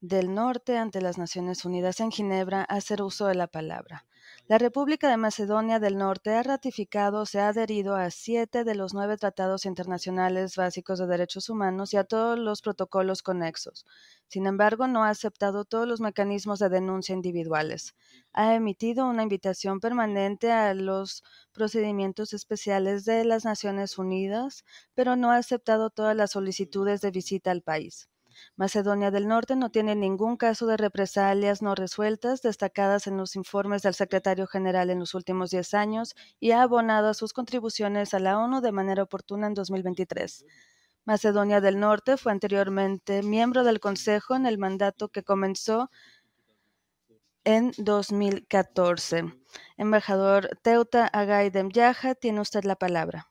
del Norte ante las Naciones Unidas en Ginebra, a hacer uso de la palabra. La República de Macedonia del Norte ha ratificado se ha adherido a siete de los nueve tratados internacionales básicos de derechos humanos y a todos los protocolos conexos. Sin embargo, no ha aceptado todos los mecanismos de denuncia individuales. Ha emitido una invitación permanente a los procedimientos especiales de las Naciones Unidas, pero no ha aceptado todas las solicitudes de visita al país. Macedonia del Norte no tiene ningún caso de represalias no resueltas destacadas en los informes del secretario general en los últimos 10 años y ha abonado a sus contribuciones a la ONU de manera oportuna en 2023. Macedonia del Norte fue anteriormente miembro del Consejo en el mandato que comenzó en 2014. Embajador Teuta Agay Yaja tiene usted la palabra.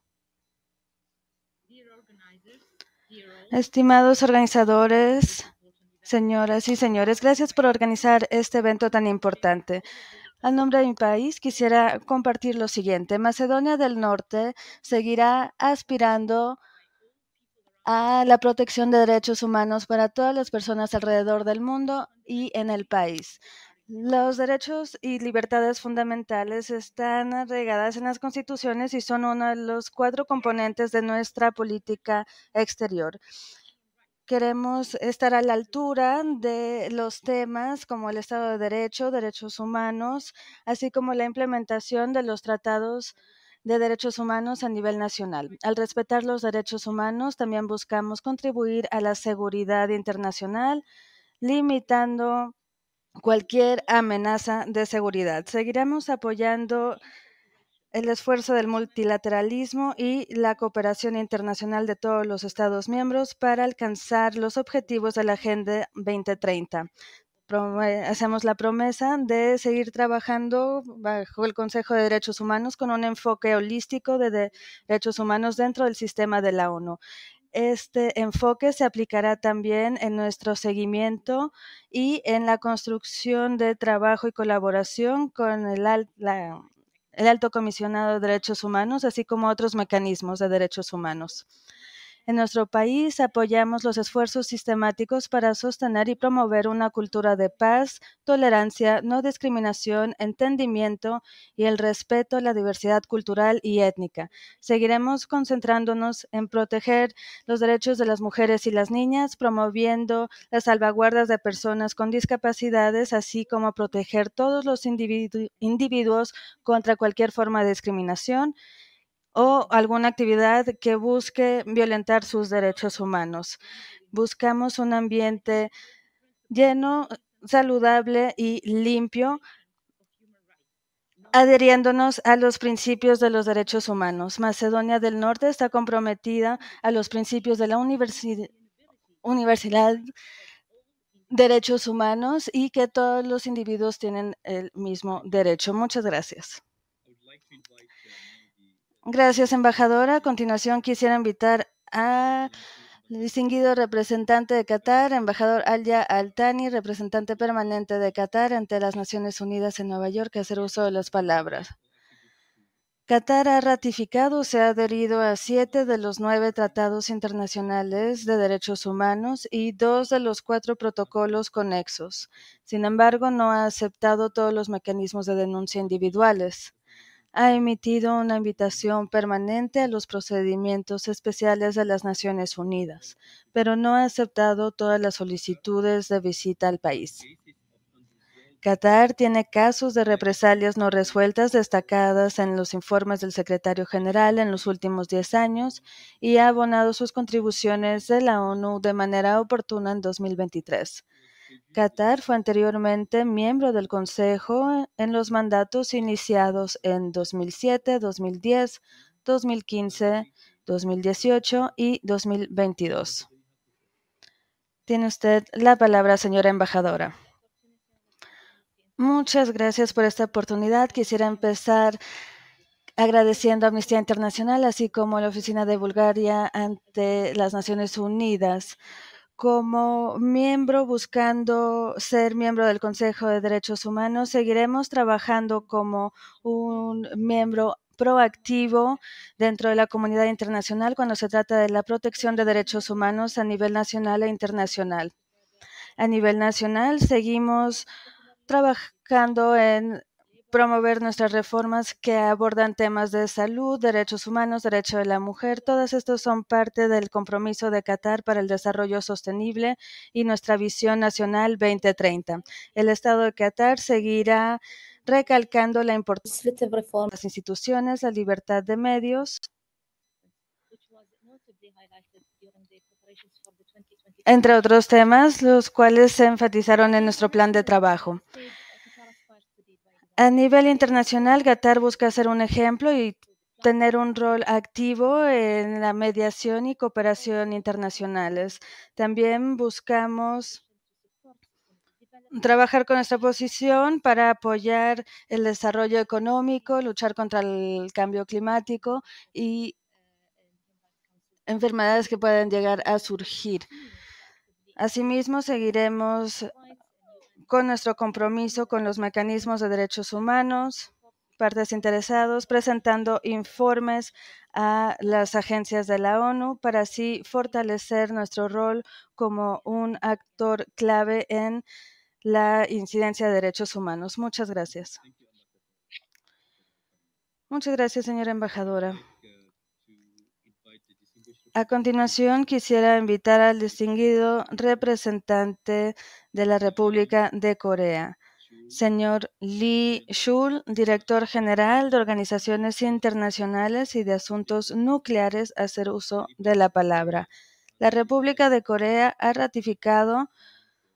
Estimados organizadores, señoras y señores, gracias por organizar este evento tan importante. A nombre de mi país, quisiera compartir lo siguiente. Macedonia del Norte seguirá aspirando a la protección de derechos humanos para todas las personas alrededor del mundo y en el país. Los derechos y libertades fundamentales están arraigadas en las constituciones y son uno de los cuatro componentes de nuestra política exterior. Queremos estar a la altura de los temas como el Estado de Derecho, derechos humanos, así como la implementación de los tratados de derechos humanos a nivel nacional. Al respetar los derechos humanos, también buscamos contribuir a la seguridad internacional, limitando cualquier amenaza de seguridad. Seguiremos apoyando el esfuerzo del multilateralismo y la cooperación internacional de todos los Estados miembros para alcanzar los objetivos de la Agenda 2030. hacemos la promesa de seguir trabajando bajo el Consejo de Derechos Humanos con un enfoque holístico de derechos humanos dentro del sistema de la ONU. Este enfoque se aplicará también en nuestro seguimiento y en la construcción de trabajo y colaboración con el, Alto Comisionado de Derechos Humanos, así como otros mecanismos de derechos humanos. En nuestro país apoyamos los esfuerzos sistemáticos para sostener y promover una cultura de paz, tolerancia, no discriminación, entendimiento y el respeto a la diversidad cultural y étnica. Seguiremos concentrándonos en proteger los derechos de las mujeres y las niñas, promoviendo las salvaguardas de personas con discapacidades, así como proteger todos los individuos contra cualquier forma de discriminación o alguna actividad que busque violentar sus derechos humanos. Buscamos un ambiente lleno, saludable y limpio, adhiriéndonos a los principios de los derechos humanos. Macedonia del Norte está comprometida a los principios de la Universidad universidad derechos humanos y que todos los individuos tienen el mismo derecho. Muchas gracias. Gracias, embajadora. A continuación, quisiera invitar al distinguido representante de Qatar, embajador Alia Altani, representante permanente de Qatar ante las Naciones Unidas en Nueva York, a hacer uso de las palabras. Qatar ha ratificado, se ha adherido a siete de los nueve tratados internacionales de derechos humanos y dos de los cuatro protocolos conexos. Sin embargo, no ha aceptado todos los mecanismos de denuncia individuales ha emitido una invitación permanente a los procedimientos especiales de las Naciones Unidas, pero no ha aceptado todas las solicitudes de visita al país. Qatar tiene casos de represalias no resueltas destacadas en los informes del secretario general en los últimos 10 años y ha abonado sus contribuciones de la ONU de manera oportuna en 2023. Qatar fue anteriormente miembro del Consejo en los mandatos iniciados en 2007, 2010, 2015, 2018 y 2022. Tiene usted la palabra, señora embajadora. Muchas gracias por esta oportunidad. Quisiera empezar agradeciendo a Amnistía Internacional, así como a la Oficina de Bulgaria ante las Naciones Unidas como miembro buscando ser miembro del Consejo de Derechos Humanos, seguiremos trabajando como un miembro proactivo dentro de la comunidad internacional cuando se trata de la protección de derechos humanos a nivel nacional e internacional. A nivel nacional, seguimos trabajando en promover nuestras reformas que abordan temas de salud, derechos humanos, derecho de la mujer. Todas estas son parte del compromiso de Qatar para el desarrollo sostenible y nuestra visión nacional 2030. El Estado de Qatar seguirá recalcando la importancia de las instituciones, la libertad de medios, entre otros temas, los cuales se enfatizaron en nuestro plan de trabajo. A nivel internacional, Qatar busca ser un ejemplo y tener un rol activo en la mediación y cooperación internacionales. También buscamos trabajar con nuestra posición para apoyar el desarrollo económico, luchar contra el cambio climático y enfermedades que puedan llegar a surgir. Asimismo, seguiremos con nuestro compromiso con los mecanismos de derechos humanos, partes interesadas presentando informes a las agencias de la ONU para así fortalecer nuestro rol como un actor clave en la incidencia de derechos humanos. Muchas gracias. Muchas gracias, señora embajadora. A continuación, quisiera invitar al distinguido representante de la República de Corea. Señor Lee Shul, director general de Organizaciones Internacionales y de Asuntos Nucleares, hacer uso de la palabra. La República de Corea ha ratificado,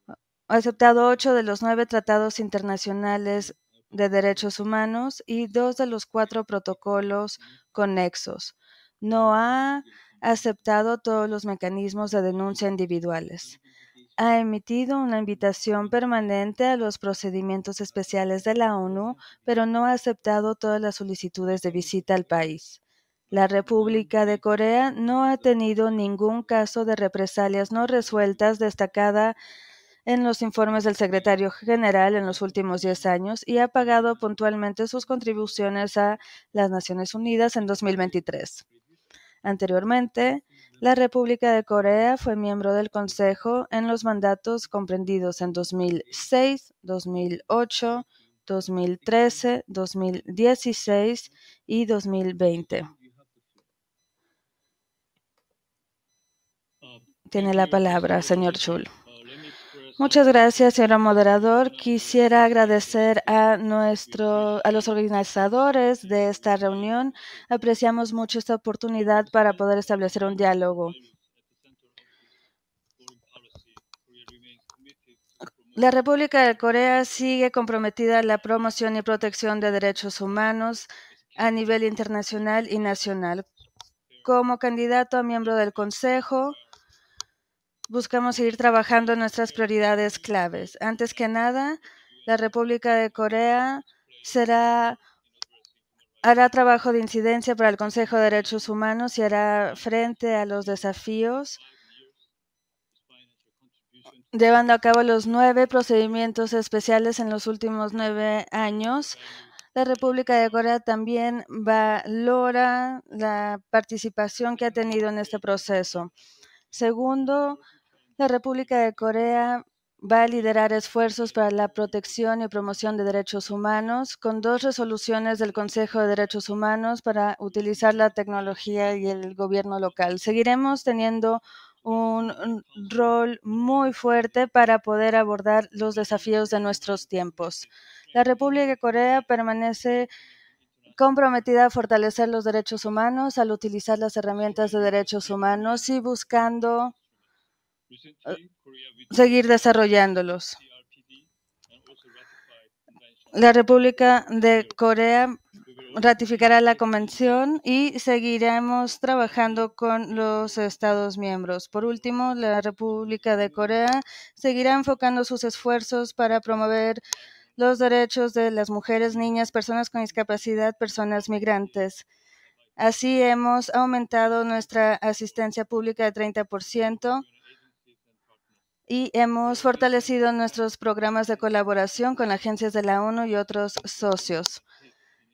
ha aceptado ocho de los nueve tratados internacionales de derechos humanos y dos de los cuatro protocolos conexos. No ha aceptado todos los mecanismos de denuncia individuales ha emitido una invitación permanente a los procedimientos especiales de la ONU, pero no ha aceptado todas las solicitudes de visita al país. La República de Corea no ha tenido ningún caso de represalias no resueltas destacada en los informes del secretario general en los últimos 10 años y ha pagado puntualmente sus contribuciones a las Naciones Unidas en 2023. Anteriormente, la República de Corea fue miembro del Consejo en los mandatos comprendidos en 2006, 2008, 2013, 2016 y 2020. Tiene la palabra, señor Chul. Muchas gracias, señor moderador. Quisiera agradecer a nuestro, a los organizadores de esta reunión. Apreciamos mucho esta oportunidad para poder establecer un diálogo. La República de Corea sigue comprometida a la promoción y protección de derechos humanos a nivel internacional y nacional. Como candidato a miembro del Consejo, buscamos seguir trabajando en nuestras prioridades claves. Antes que nada, la República de Corea será hará trabajo de incidencia para el Consejo de Derechos Humanos y hará frente a los desafíos llevando a cabo los nueve procedimientos especiales en los últimos nueve años. La República de Corea también valora la participación que ha tenido en este proceso. Segundo, la República de Corea va a liderar esfuerzos para la protección y promoción de derechos humanos con dos resoluciones del Consejo de Derechos Humanos para utilizar la tecnología y el gobierno local. Seguiremos teniendo un rol muy fuerte para poder abordar los desafíos de nuestros tiempos. La República de Corea permanece comprometida a fortalecer los derechos humanos al utilizar las herramientas de derechos humanos y buscando Ah, seguir desarrollándolos. La República de Corea ratificará la convención y seguiremos trabajando con los Estados miembros. Por último, la República de Corea seguirá enfocando sus esfuerzos para promover los derechos de las mujeres, niñas, personas con discapacidad, personas migrantes. Así hemos aumentado nuestra asistencia pública de 30% y hemos fortalecido nuestros programas de colaboración con agencias de la ONU y otros socios.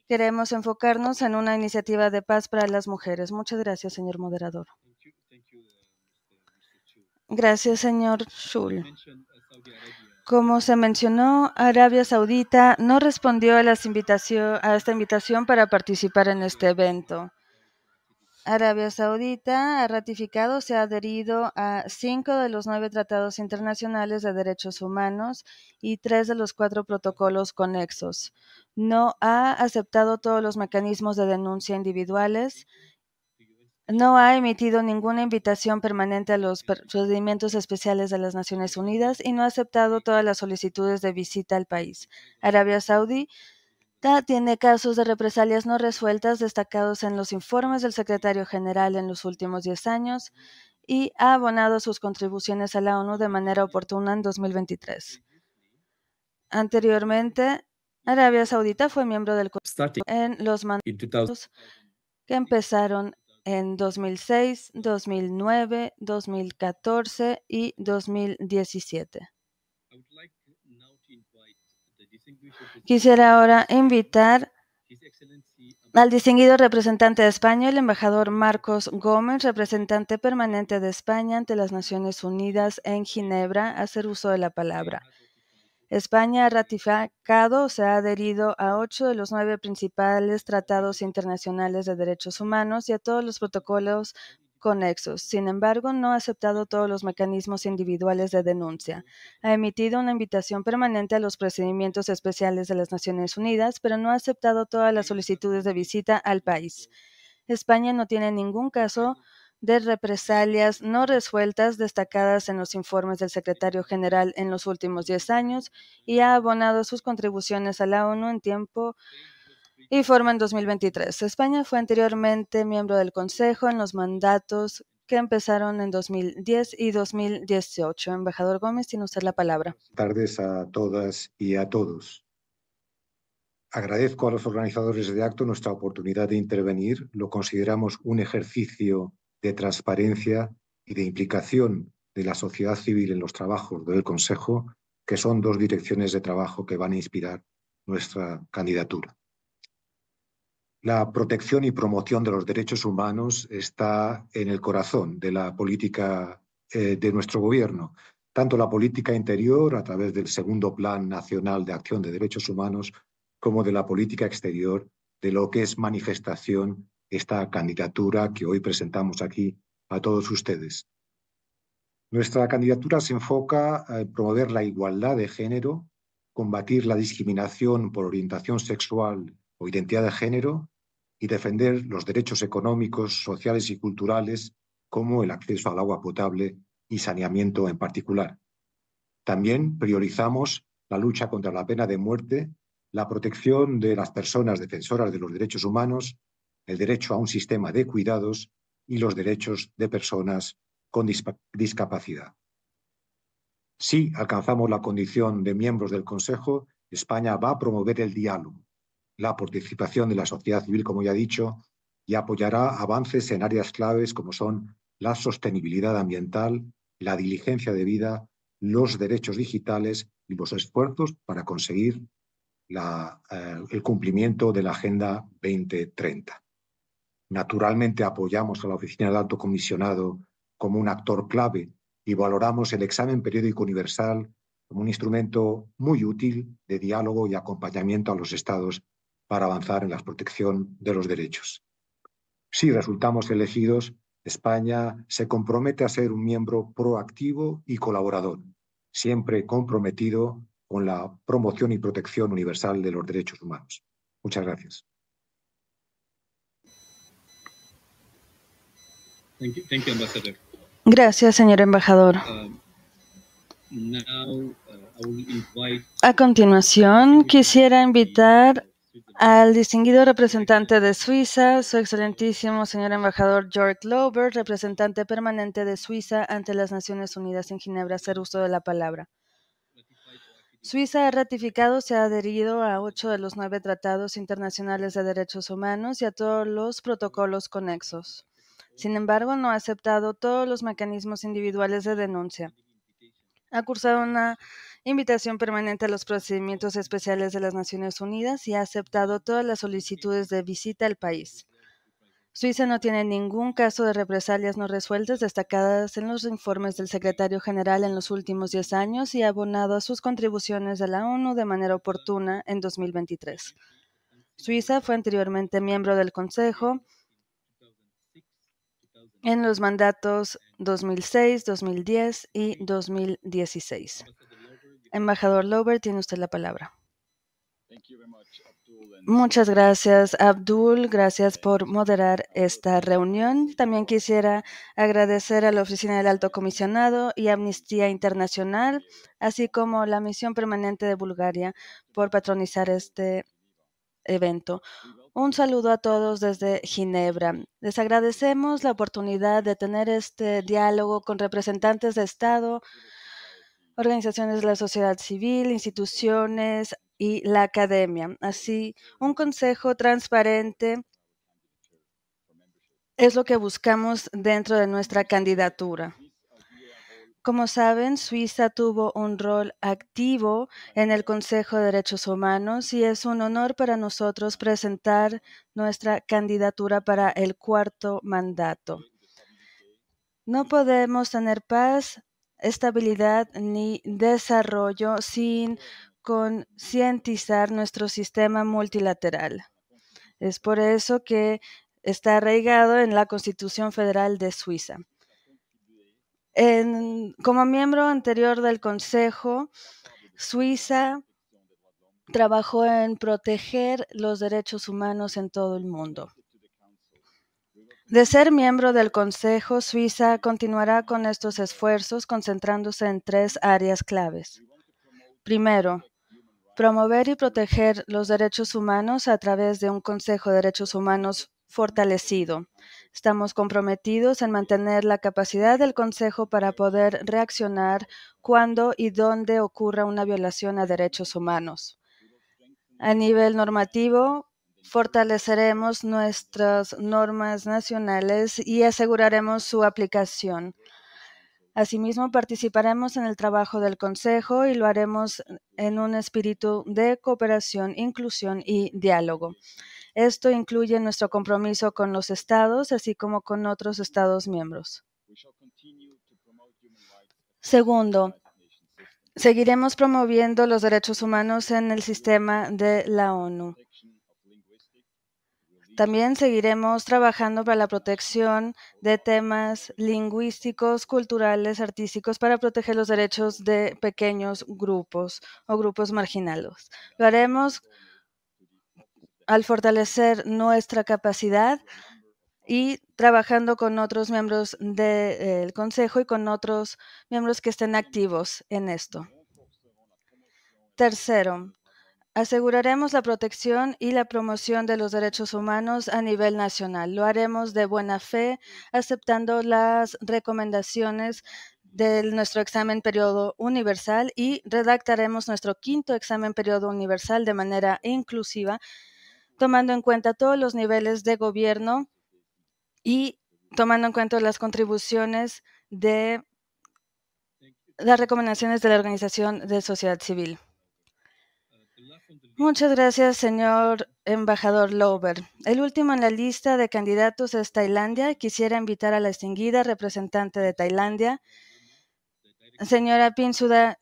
Queremos enfocarnos en una iniciativa de paz para las mujeres. Muchas gracias, señor moderador. Gracias, señor Shul. Como se mencionó, Arabia Saudita no respondió a, a esta invitación para participar en este evento. Arabia Saudita ha ratificado, se ha adherido a cinco de los nueve tratados internacionales de derechos humanos y tres de los cuatro protocolos conexos. No ha aceptado todos los mecanismos de denuncia individuales. No ha emitido ninguna invitación permanente a los procedimientos especiales de las Naciones Unidas y no ha aceptado todas las solicitudes de visita al país. Arabia Saudí tiene casos de represalias no resueltas destacados en los informes del secretario general en los últimos 10 años y ha abonado sus contribuciones a la ONU de manera oportuna en 2023. Anteriormente, Arabia Saudita fue miembro del en los mandatos que empezaron en 2006, 2009, 2014 y 2017. Quisiera ahora invitar al distinguido representante de España, el embajador Marcos Gómez, representante permanente de España ante las Naciones Unidas en Ginebra, a hacer uso de la palabra. España ha ratificado, o se ha adherido a ocho de los nueve principales tratados internacionales de derechos humanos y a todos los protocolos conexos. Sin embargo, no ha aceptado todos los mecanismos individuales de denuncia. Ha emitido una invitación permanente a los procedimientos especiales de las Naciones Unidas, pero no ha aceptado todas las solicitudes de visita al país. España no tiene ningún caso de represalias no resueltas destacadas en los informes del secretario general en los últimos 10 años y ha abonado sus contribuciones a la ONU en tiempo y forma en 2023. España fue anteriormente miembro del Consejo en los mandatos que empezaron en 2010 y 2018. Embajador Gómez, tiene usted la palabra. Tardes a todas y a todos. Agradezco a los organizadores de acto nuestra oportunidad de intervenir. Lo consideramos un ejercicio de transparencia y de implicación de la sociedad civil en los trabajos del Consejo, que son dos direcciones de trabajo que van a inspirar nuestra candidatura. La protección y promoción de los derechos humanos está en el corazón de la política eh, de nuestro gobierno. Tanto la política interior, a través del segundo Plan Nacional de Acción de Derechos Humanos, como de la política exterior, de lo que es manifestación esta candidatura que hoy presentamos aquí a todos ustedes. Nuestra candidatura se enfoca en promover la igualdad de género, combatir la discriminación por orientación sexual o identidad de género, y defender los derechos económicos, sociales y culturales, como el acceso al agua potable y saneamiento en particular. También priorizamos la lucha contra la pena de muerte, la protección de las personas defensoras de los derechos humanos, el derecho a un sistema de cuidados y los derechos de personas con discapacidad. Si alcanzamos la condición de miembros del Consejo, España va a promover el diálogo, la participación de la sociedad civil, como ya he dicho, y apoyará avances en áreas claves como son la sostenibilidad ambiental, la diligencia de vida, los derechos digitales y los esfuerzos para conseguir eh, el cumplimiento de la Agenda 2030. Naturalmente apoyamos a la Oficina del Alto Comisionado como un actor clave y valoramos el examen periódico universal como un instrumento muy útil de diálogo y acompañamiento a los estados para avanzar en la protección de los derechos. Si resultamos elegidos, España se compromete a ser un miembro proactivo y colaborador, siempre comprometido con la promoción y protección universal de los derechos humanos. Muchas gracias. Gracias, señor embajador. Um, uh, a continuación, quisiera invitar al distinguido representante de Suiza, su excelentísimo señor embajador George Glover, representante permanente de Suiza ante las Naciones Unidas en Ginebra, hacer uso de la palabra. Suiza ha ratificado, se ha adherido a ocho de los nueve tratados internacionales de derechos humanos y a todos los protocolos conexos. Sin embargo, no ha aceptado todos los mecanismos individuales de denuncia. Ha cursado una invitación permanente a los procedimientos especiales de las Naciones Unidas y ha aceptado todas las solicitudes de visita al país. Suiza no tiene ningún caso de represalias no resueltas destacadas en los informes del secretario general en los últimos 10 años y ha abonado a sus contribuciones a la ONU de manera oportuna en 2023. Suiza fue anteriormente miembro del Consejo en los mandatos 2006, 2010 y 2016. Embajador Lover, tiene usted la palabra. Muchas gracias, Abdul. Gracias por moderar esta reunión. También quisiera agradecer a la Oficina del Alto Comisionado y Amnistía Internacional, así como la Misión Permanente de Bulgaria por patronizar este evento. Un saludo a todos desde Ginebra. Les agradecemos la oportunidad de tener este diálogo con representantes de Estado organizaciones de la sociedad civil, instituciones y la academia. Así, un consejo transparente es lo que buscamos dentro de nuestra candidatura. Como saben, Suiza tuvo un rol activo en el Consejo de Derechos Humanos y es un honor para nosotros presentar nuestra candidatura para el cuarto mandato. No podemos tener paz estabilidad ni desarrollo sin concientizar nuestro sistema multilateral. Es por eso que está arraigado en la Constitución Federal de Suiza. como miembro anterior del Consejo, Suiza trabajó en proteger los derechos humanos en todo el mundo. De ser miembro del Consejo, Suiza continuará con estos esfuerzos concentrándose en tres áreas claves. Primero, promover y proteger los derechos humanos a través de un Consejo de Derechos Humanos fortalecido. Estamos comprometidos en mantener la capacidad del Consejo para poder reaccionar cuando y dónde ocurra una violación a derechos humanos. A nivel normativo, Fortaleceremos nuestras normas nacionales y aseguraremos su aplicación. Asimismo, participaremos en el trabajo del Consejo y lo haremos en un espíritu de cooperación, inclusión y diálogo. Esto incluye nuestro compromiso con los estados, así como con otros estados miembros. Segundo, seguiremos promoviendo los derechos humanos en el sistema de la ONU. También seguiremos trabajando para la protección de temas lingüísticos, culturales, artísticos, para proteger los derechos de pequeños grupos o grupos marginados. Lo haremos al fortalecer nuestra capacidad y trabajando con otros miembros del Consejo y con otros miembros que estén activos en esto. Tercero, Aseguraremos la protección y la promoción de los derechos humanos a nivel nacional. Lo haremos de buena fe, aceptando las recomendaciones de nuestro examen periodo universal y redactaremos nuestro quinto examen periodo universal de manera inclusiva, tomando en cuenta todos los niveles de gobierno y tomando en cuenta las contribuciones de las recomendaciones de la Organización de Sociedad Civil. Muchas gracias, señor embajador Lober. El último en la lista de candidatos es Tailandia. Quisiera invitar a la distinguida representante de Tailandia, señora Pinsuda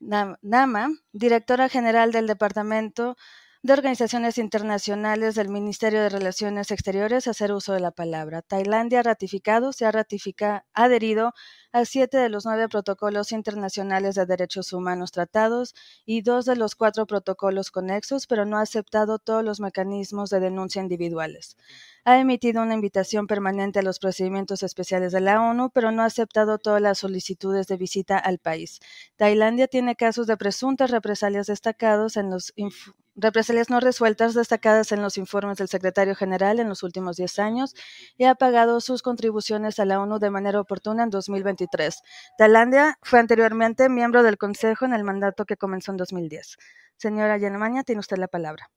Nama, directora general del Departamento de organizaciones internacionales del Ministerio de Relaciones Exteriores hacer uso de la palabra. Tailandia ha ratificado, se ha ratificado adherido a siete de los nueve protocolos internacionales de derechos humanos tratados y dos de los cuatro protocolos conexos, pero no ha aceptado todos los mecanismos de denuncia individuales. Ha emitido una invitación permanente a los procedimientos especiales de la ONU, pero no ha aceptado todas las solicitudes de visita al país. Tailandia tiene casos de presuntas represalias destacados en los Represalias no resueltas destacadas en los informes del secretario general en los últimos 10 años y ha pagado sus contribuciones a la ONU de manera oportuna en 2023. Tailandia fue anteriormente miembro del Consejo en el mandato que comenzó en 2010. Señora Alemania, tiene usted la palabra.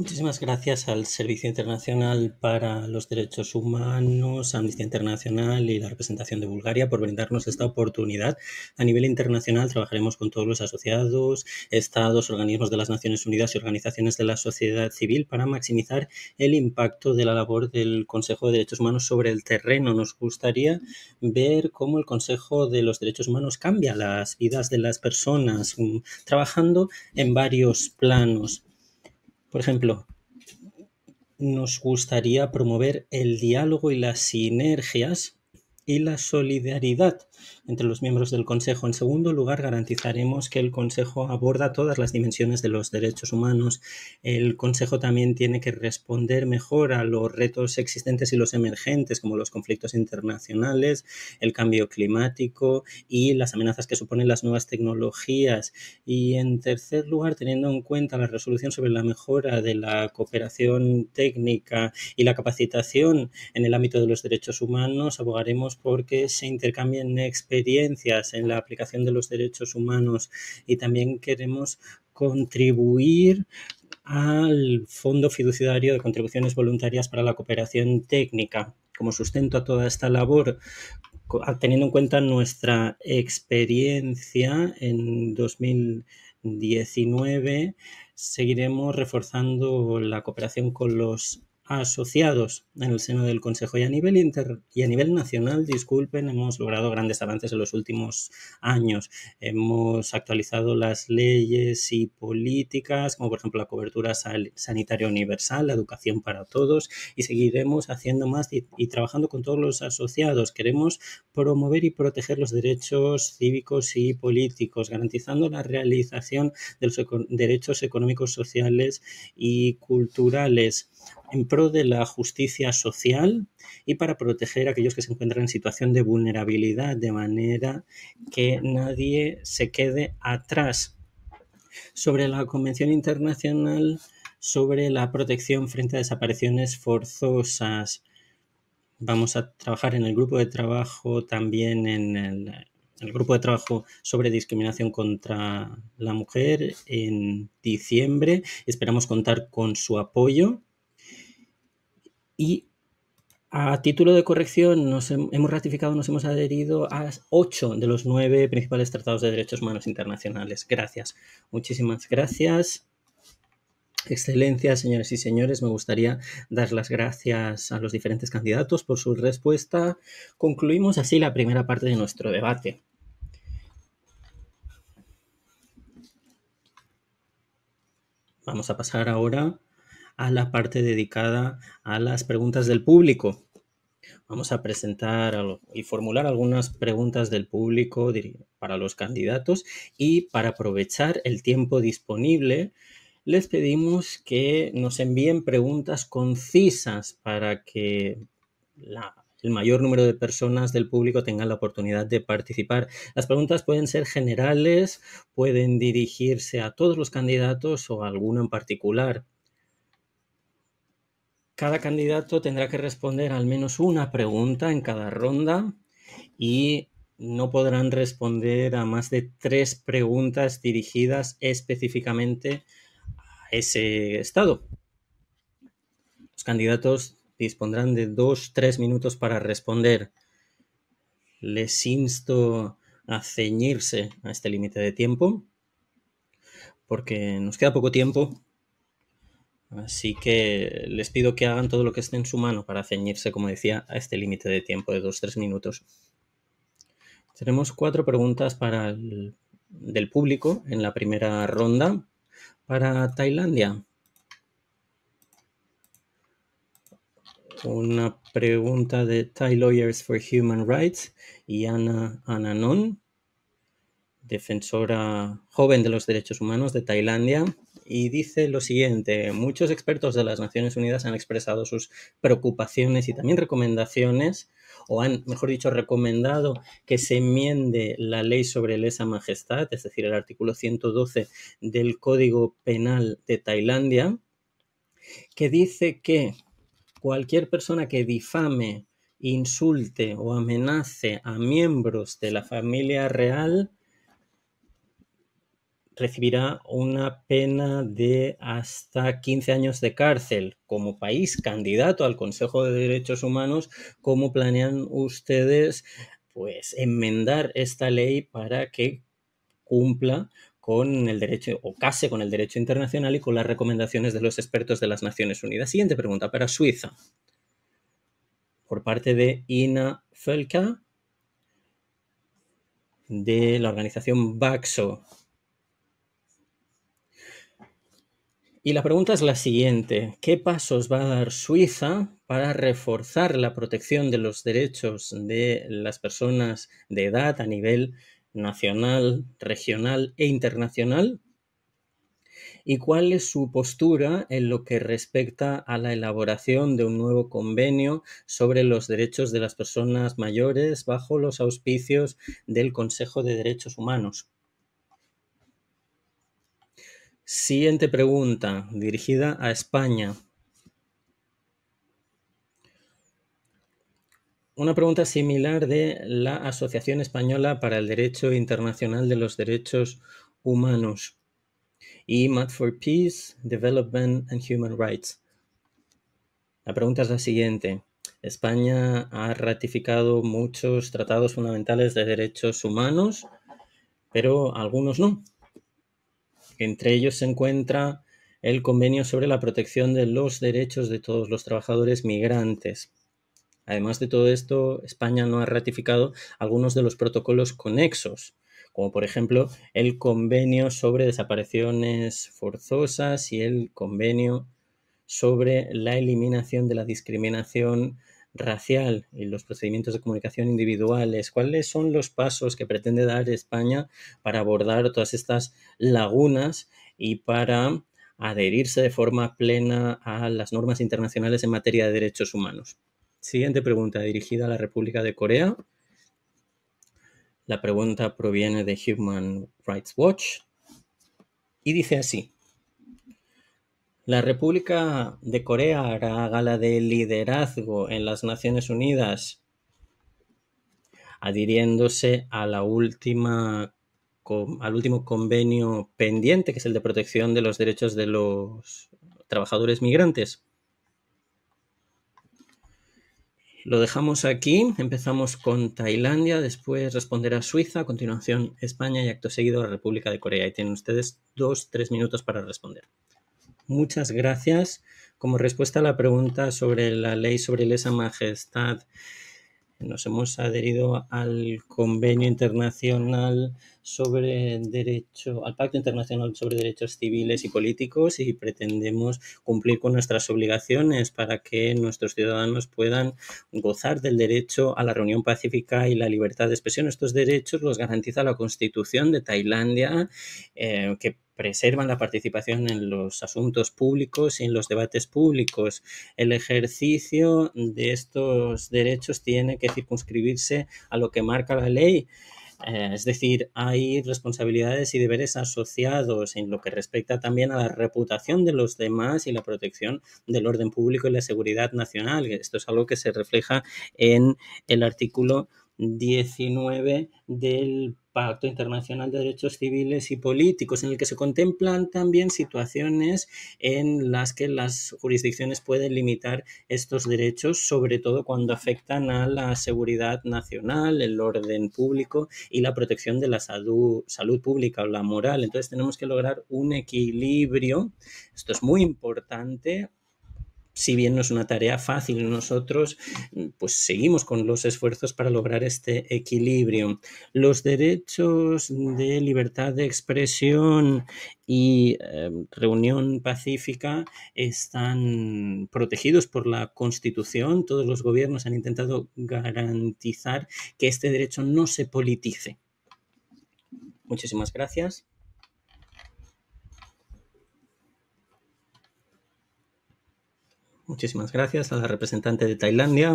Muchísimas gracias al Servicio Internacional para los Derechos Humanos, Amnistía Internacional y la representación de Bulgaria por brindarnos esta oportunidad. A nivel internacional trabajaremos con todos los asociados, estados, organismos de las Naciones Unidas y organizaciones de la sociedad civil para maximizar el impacto de la labor del Consejo de Derechos Humanos sobre el terreno. Nos gustaría ver cómo el Consejo de los Derechos Humanos cambia las vidas de las personas, mm, trabajando en varios planos por ejemplo, nos gustaría promover el diálogo y las sinergias y la solidaridad entre los miembros del Consejo. En segundo lugar, garantizaremos que el Consejo aborda todas las dimensiones de los derechos humanos. El Consejo también tiene que responder mejor a los retos existentes y los emergentes, como los conflictos internacionales, el cambio climático y las amenazas que suponen las nuevas tecnologías. Y en tercer lugar, teniendo en cuenta la resolución sobre la mejora de la cooperación técnica y la capacitación en el ámbito de los derechos humanos, abogaremos porque se intercambien expertos experiencias en la aplicación de los derechos humanos y también queremos contribuir al Fondo Fiduciario de Contribuciones Voluntarias para la Cooperación Técnica como sustento a toda esta labor, teniendo en cuenta nuestra experiencia en 2019, seguiremos reforzando la cooperación con los asociados en el seno del Consejo y a nivel y a nivel nacional, disculpen, hemos logrado grandes avances en los últimos años. Hemos actualizado las leyes y políticas, como por ejemplo la cobertura sanitaria universal, la educación para todos, y seguiremos haciendo más y, trabajando con todos los asociados. Queremos promover y proteger los derechos cívicos y políticos, garantizando la realización de los derechos económicos, sociales y culturales en pro de la justicia social y para proteger a aquellos que se encuentran en situación de vulnerabilidad, de manera que nadie se quede atrás. Sobre la Convención Internacional sobre la protección frente a desapariciones forzosas. Vamos a trabajar en el grupo de trabajo también en el, grupo de trabajo sobre discriminación contra la mujer en diciembre. Esperamos contar con su apoyo y a título de corrección, nos hemos ratificado, nos hemos adherido a ocho de los nueve principales tratados de derechos humanos internacionales. Gracias. Muchísimas gracias. Excelencia, señores y señores, me gustaría dar las gracias a los diferentes candidatos por su respuesta. Concluimos así la primera parte de nuestro debate. Vamos a pasar ahora a la parte dedicada a las preguntas del público. Vamos a presentar y formular algunas preguntas del público para los candidatos y para aprovechar el tiempo disponible les pedimos que nos envíen preguntas concisas para que el mayor número de personas del público tengan la oportunidad de participar. Las preguntas pueden ser generales, pueden dirigirse a todos los candidatos o a alguno en particular. Cada candidato tendrá que responder al menos una pregunta en cada ronda y no podrán responder a más de tres preguntas dirigidas específicamente a ese estado. Los candidatos dispondrán de dos, tres minutos para responder. Les insto a ceñirse a este límite de tiempo porque nos queda poco tiempo Así que les pido que hagan todo lo que esté en su mano para ceñirse, como decía, a este límite de tiempo de 2-3 minutos. Tenemos cuatro preguntas para el, del público en la primera ronda para Tailandia. Una pregunta de Thai Lawyers for Human Rights y Ana Ananon, defensora joven de los derechos humanos de Tailandia y dice lo siguiente, muchos expertos de las Naciones Unidas han expresado sus preocupaciones y también recomendaciones, o han, mejor dicho, recomendado que se enmiende la ley sobre lesa majestad, es decir, el artículo 112 del Código Penal de Tailandia, que dice que cualquier persona que difame, insulte o amenace a miembros de la familia real, recibirá una pena de hasta 15 años de cárcel como país candidato al Consejo de Derechos Humanos. ¿Cómo planean ustedes pues enmendar esta ley para que cumpla con el derecho o case con el derecho internacional y con las recomendaciones de los expertos de las Naciones Unidas. Siguiente pregunta para Suiza. Por parte de Ina Felka de la organización Baxo. Y la pregunta es la siguiente, ¿qué pasos va a dar Suiza para reforzar la protección de los derechos de las personas de edad a nivel nacional, regional e internacional? ¿Y cuál es su postura en lo que respecta a la elaboración de un nuevo convenio sobre los derechos de las personas mayores bajo los auspicios del Consejo de Derechos Humanos? Siguiente pregunta, dirigida a España. Una pregunta similar de la Asociación Española para el Derecho Internacional de los Derechos Humanos y Mat for Peace, Development and Human Rights. La pregunta es la siguiente. España ha ratificado muchos tratados fundamentales de derechos humanos, pero algunos no. Entre ellos se encuentra el Convenio sobre la protección de los derechos de todos los trabajadores migrantes. Además de todo esto, España no ha ratificado algunos de los protocolos conexos, como por ejemplo el Convenio sobre desapariciones forzosas y el Convenio sobre la eliminación de la discriminación racial y los procedimientos de comunicación individuales? ¿Cuáles son los pasos que pretende dar España para abordar todas estas lagunas y para adherirse de forma plena a las normas internacionales en materia de derechos humanos? Siguiente pregunta dirigida a la República de Corea. La pregunta proviene de Human Rights Watch y dice así. La República de Corea hará gala de liderazgo en las Naciones Unidas, adhiriéndose al último convenio pendiente, que es el de protección de los derechos de los trabajadores migrantes. Lo dejamos aquí, empezamos con Tailandia, después responderá Suiza, a continuación España y acto seguido la República de Corea. Y tienen ustedes dos, tres minutos para responder. Muchas gracias. Como respuesta a la pregunta sobre la ley sobre lesa majestad, nos hemos adherido al convenio internacional sobre derecho, al Pacto Internacional sobre Derechos Civiles y Políticos y pretendemos cumplir con nuestras obligaciones para que nuestros ciudadanos puedan gozar del derecho a la reunión pacífica y la libertad de expresión. Estos derechos los garantiza la Constitución de Tailandia, eh, que preservan la participación en los asuntos públicos y en los debates públicos. El ejercicio de estos derechos tiene que circunscribirse a lo que marca la ley. Eh, es decir, hay responsabilidades y deberes asociados en lo que respecta también a la reputación de los demás y la protección del orden público y la seguridad nacional. Esto es algo que se refleja en el artículo 19 del Pacto Internacional de Derechos Civiles y Políticos, en el que se contemplan también situaciones en las que las jurisdicciones pueden limitar estos derechos, sobre todo cuando afectan a la seguridad nacional, el orden público y la protección de la salud, salud pública o la moral. Entonces tenemos que lograr un equilibrio, esto es muy importante, si bien no es una tarea fácil, nosotros pues seguimos con los esfuerzos para lograr este equilibrio. Los derechos de libertad de expresión y em, reunión pacífica están protegidos por la Constitución. Todos los gobiernos han intentado garantizar que este derecho no se politice. Muchísimas gracias. Muchísimas gracias a la representante de Tailandia.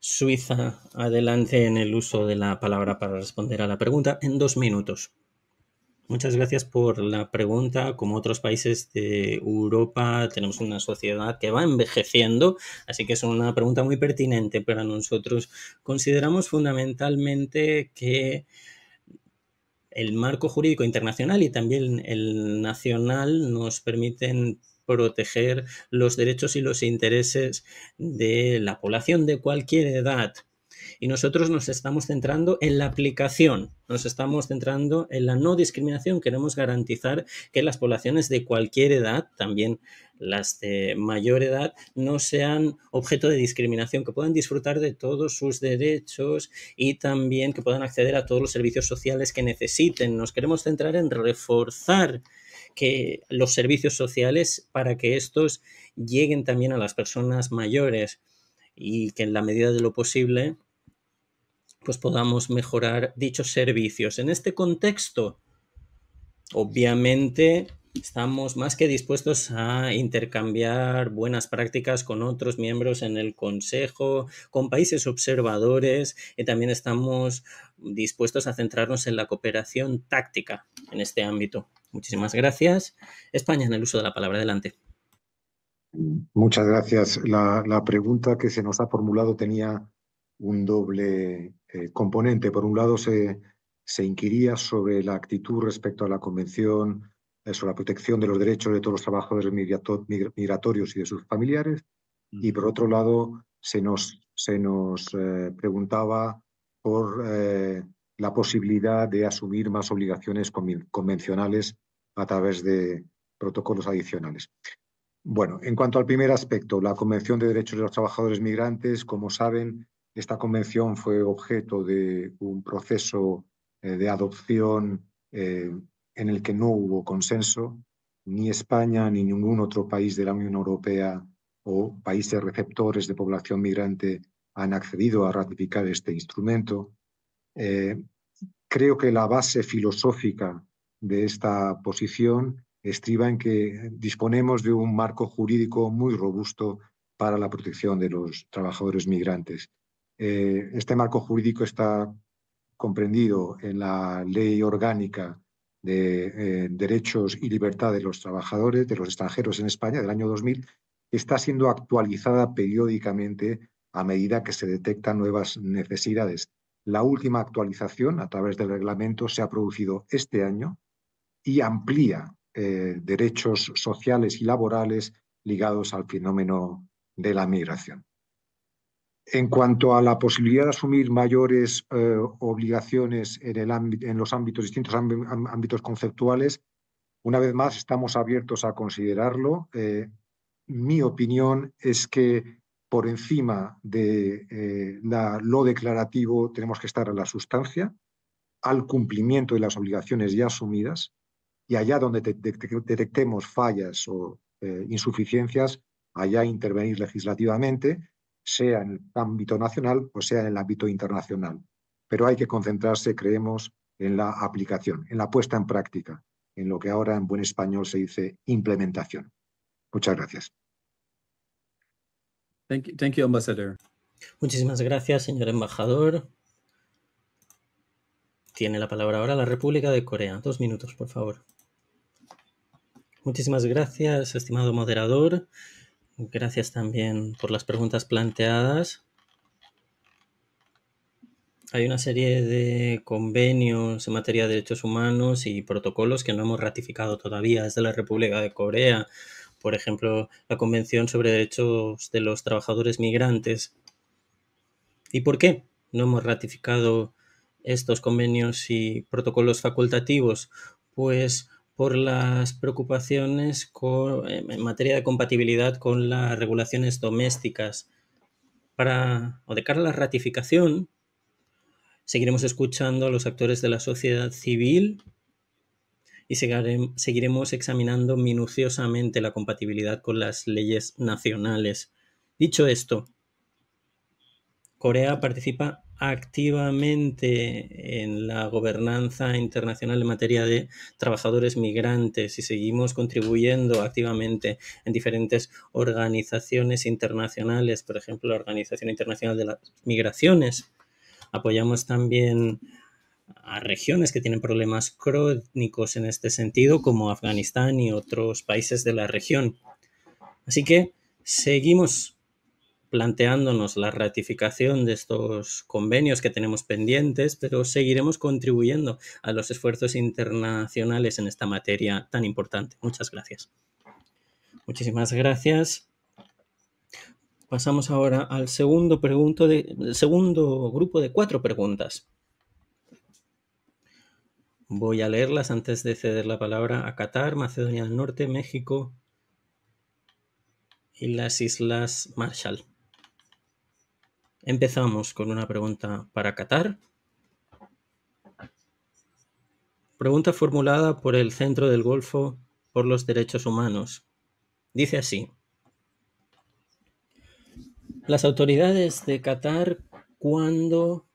Suiza, adelante en el uso de la palabra para responder a la pregunta en dos minutos. Muchas gracias por la pregunta. Como otros países de Europa, tenemos una sociedad que va envejeciendo, así que es una pregunta muy pertinente para nosotros. Consideramos fundamentalmente que el marco jurídico internacional y también el nacional nos permiten proteger los derechos y los intereses de la población de cualquier edad. Y nosotros nos estamos centrando en la aplicación, nos estamos centrando en la no discriminación. Queremos garantizar que las poblaciones de cualquier edad, también las de mayor edad, no sean objeto de discriminación, que puedan disfrutar de todos sus derechos y también que puedan acceder a todos los servicios sociales que necesiten. Nos queremos centrar en reforzar que los servicios sociales para que estos lleguen también a las personas mayores y que en la medida de lo posible pues podamos mejorar dichos servicios. En este contexto, obviamente, estamos más que dispuestos a intercambiar buenas prácticas con otros miembros en el Consejo, con países observadores y también estamos dispuestos a centrarnos en la cooperación táctica en este ámbito. Muchísimas gracias. España en el uso de la palabra. Adelante. Muchas gracias. La, pregunta que se nos ha formulado tenía un doble eh, componente. Por un lado, se, inquiría sobre la actitud respecto a la Convención eh, sobre la protección de los derechos de todos los trabajadores migratorios y de sus familiares. Mm. Y por otro lado, se nos, se nos eh, preguntaba por la posibilidad de asumir más obligaciones convencionales a través de protocolos adicionales. Bueno, en cuanto al primer aspecto, la Convención de Derechos de los Trabajadores Migrantes, como saben, esta convención fue objeto de un proceso eh, de adopción eh, en el que no hubo consenso. Ni España ni ningún otro país de la Unión Europea o países receptores de población migrante han accedido a ratificar este instrumento. Eh, creo que la base filosófica de esta posición estriba en que disponemos de un marco jurídico muy robusto para la protección de los trabajadores migrantes. Eh, este marco jurídico está comprendido en la Ley Orgánica de eh, Derechos y Libertad de los Trabajadores, de los extranjeros en España, del año 2000, está siendo actualizada periódicamente a medida que se detectan nuevas necesidades. La última actualización a través del reglamento se ha producido este año, y amplía eh, derechos sociales y laborales ligados al fenómeno de la migración. En cuanto a la posibilidad de asumir mayores eh, obligaciones en, los ámbitos, distintos ámbitos conceptuales, una vez más estamos abiertos a considerarlo. Eh, mi opinión es que por encima de lo declarativo tenemos que estar a la sustancia, al cumplimiento de las obligaciones ya asumidas y allá donde detectemos fallas o eh, insuficiencias, allá intervenir legislativamente, sea en el ámbito nacional o sea en el ámbito internacional. Pero hay que concentrarse, creemos, en la aplicación, en la puesta en práctica, en lo que ahora en buen español se dice implementación. Muchas gracias. Thank Ambassador. Muchísimas gracias, señor embajador. Tiene la palabra ahora la República de Corea. Dos minutos, por favor. Muchísimas gracias, estimado moderador. Gracias también por las preguntas planteadas. Hay una serie de convenios en materia de derechos humanos y protocolos que no hemos ratificado todavía desde la República de Corea. Por ejemplo, la Convención sobre Derechos de los Trabajadores Migrantes. ¿Y por qué no hemos ratificado estos convenios y protocolos facultativos? Pues por las preocupaciones en materia de compatibilidad con las regulaciones domésticas. Para, o de cara a la ratificación, seguiremos escuchando a los actores de la sociedad civil y seguiremos examinando minuciosamente la compatibilidad con las leyes nacionales. Dicho esto, Corea participa activamente en la gobernanza internacional en materia de trabajadores migrantes y seguimos contribuyendo activamente en diferentes organizaciones internacionales, por ejemplo, la Organización Internacional de las Migraciones. Apoyamos también a regiones que tienen problemas crónicos en este sentido, como Afganistán y otros países de la región. Así que seguimos planteándonos la ratificación de estos convenios que tenemos pendientes, pero seguiremos contribuyendo a los esfuerzos internacionales en esta materia tan importante. Muchas gracias. Muchísimas gracias. Pasamos ahora al segundo, segundo grupo de cuatro preguntas. Voy a leerlas antes de ceder la palabra a Qatar, Macedonia del Norte, México y las Islas Marshall. Empezamos con una pregunta para Qatar. Pregunta formulada por el Centro del Golfo por los Derechos Humanos. Dice así. Las autoridades de Qatar, ¿cuándo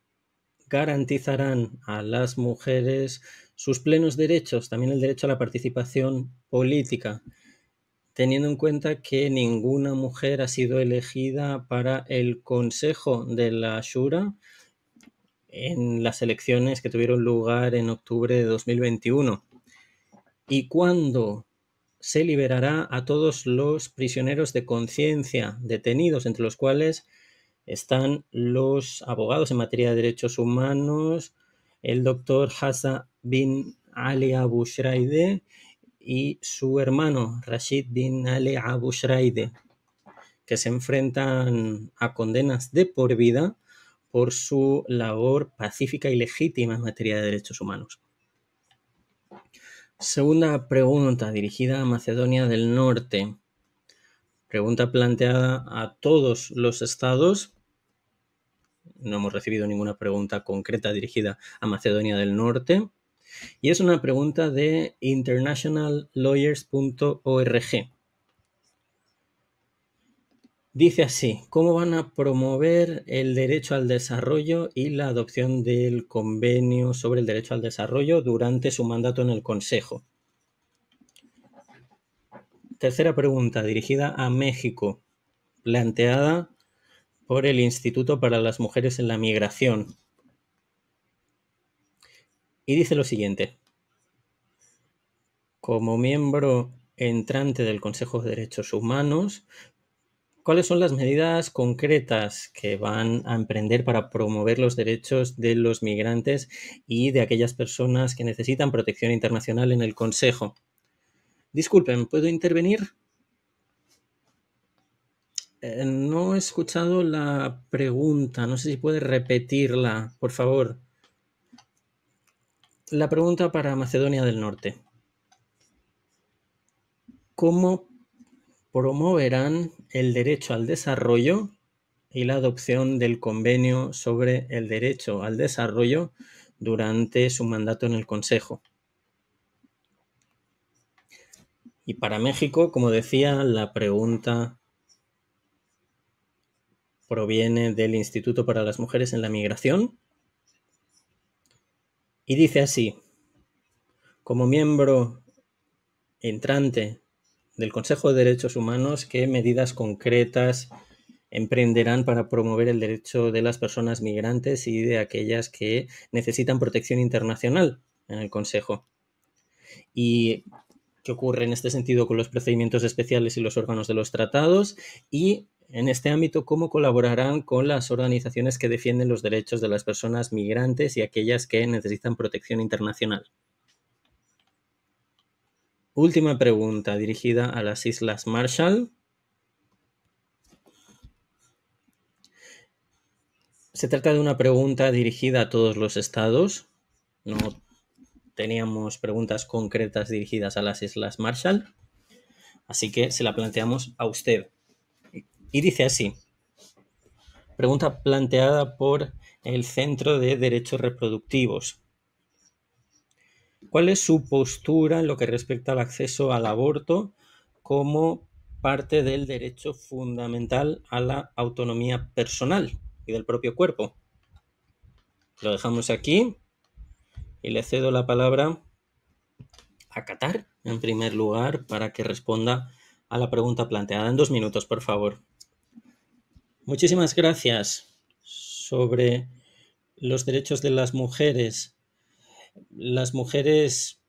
garantizarán a las mujeres sus plenos derechos, también el derecho a la participación política? teniendo en cuenta que ninguna mujer ha sido elegida para el Consejo de la Shura en las elecciones que tuvieron lugar en octubre de 2021. Y cuándo se liberará a todos los prisioneros de conciencia detenidos, entre los cuales están los abogados en materia de derechos humanos, el doctor Hassan bin Ali Abu Shraide y su hermano Rashid bin Ali Abu Shraide, que se enfrentan a condenas de por vida por su labor pacífica y legítima en materia de derechos humanos. Segunda pregunta dirigida a Macedonia del Norte. Pregunta planteada a todos los estados. No hemos recibido ninguna pregunta concreta dirigida a Macedonia del Norte. Y es una pregunta de internationallawyers.org. Dice así, ¿cómo van a promover el derecho al desarrollo y la adopción del convenio sobre el derecho al desarrollo durante su mandato en el Consejo? Tercera pregunta, dirigida a México, planteada por el Instituto para las Mujeres en la Migración y dice lo siguiente. Como miembro entrante del Consejo de Derechos Humanos, ¿cuáles son las medidas concretas que van a emprender para promover los derechos de los migrantes y de aquellas personas que necesitan protección internacional en el Consejo? Disculpen, ¿puedo intervenir? Eh, no he escuchado la pregunta, no sé si puede repetirla, por favor la pregunta para Macedonia del Norte. ¿Cómo promoverán el derecho al desarrollo y la adopción del convenio sobre el derecho al desarrollo durante su mandato en el Consejo? Y para México, como decía, la pregunta proviene del Instituto para las Mujeres en la Migración y dice así, como miembro entrante del Consejo de Derechos Humanos, ¿qué medidas concretas emprenderán para promover el derecho de las personas migrantes y de aquellas que necesitan protección internacional en el Consejo? Y qué ocurre en este sentido con los procedimientos especiales y los órganos de los tratados y en este ámbito, ¿cómo colaborarán con las organizaciones que defienden los derechos de las personas migrantes y aquellas que necesitan protección internacional? Última pregunta dirigida a las Islas Marshall. Se trata de una pregunta dirigida a todos los estados. No teníamos preguntas concretas dirigidas a las Islas Marshall. Así que se la planteamos a usted. Y dice así, pregunta planteada por el Centro de Derechos Reproductivos. ¿Cuál es su postura en lo que respecta al acceso al aborto como parte del derecho fundamental a la autonomía personal y del propio cuerpo? Lo dejamos aquí y le cedo la palabra a Qatar, en primer lugar, para que responda a la pregunta planteada en dos minutos, por favor. Muchísimas gracias sobre los derechos de las mujeres. Las mujeres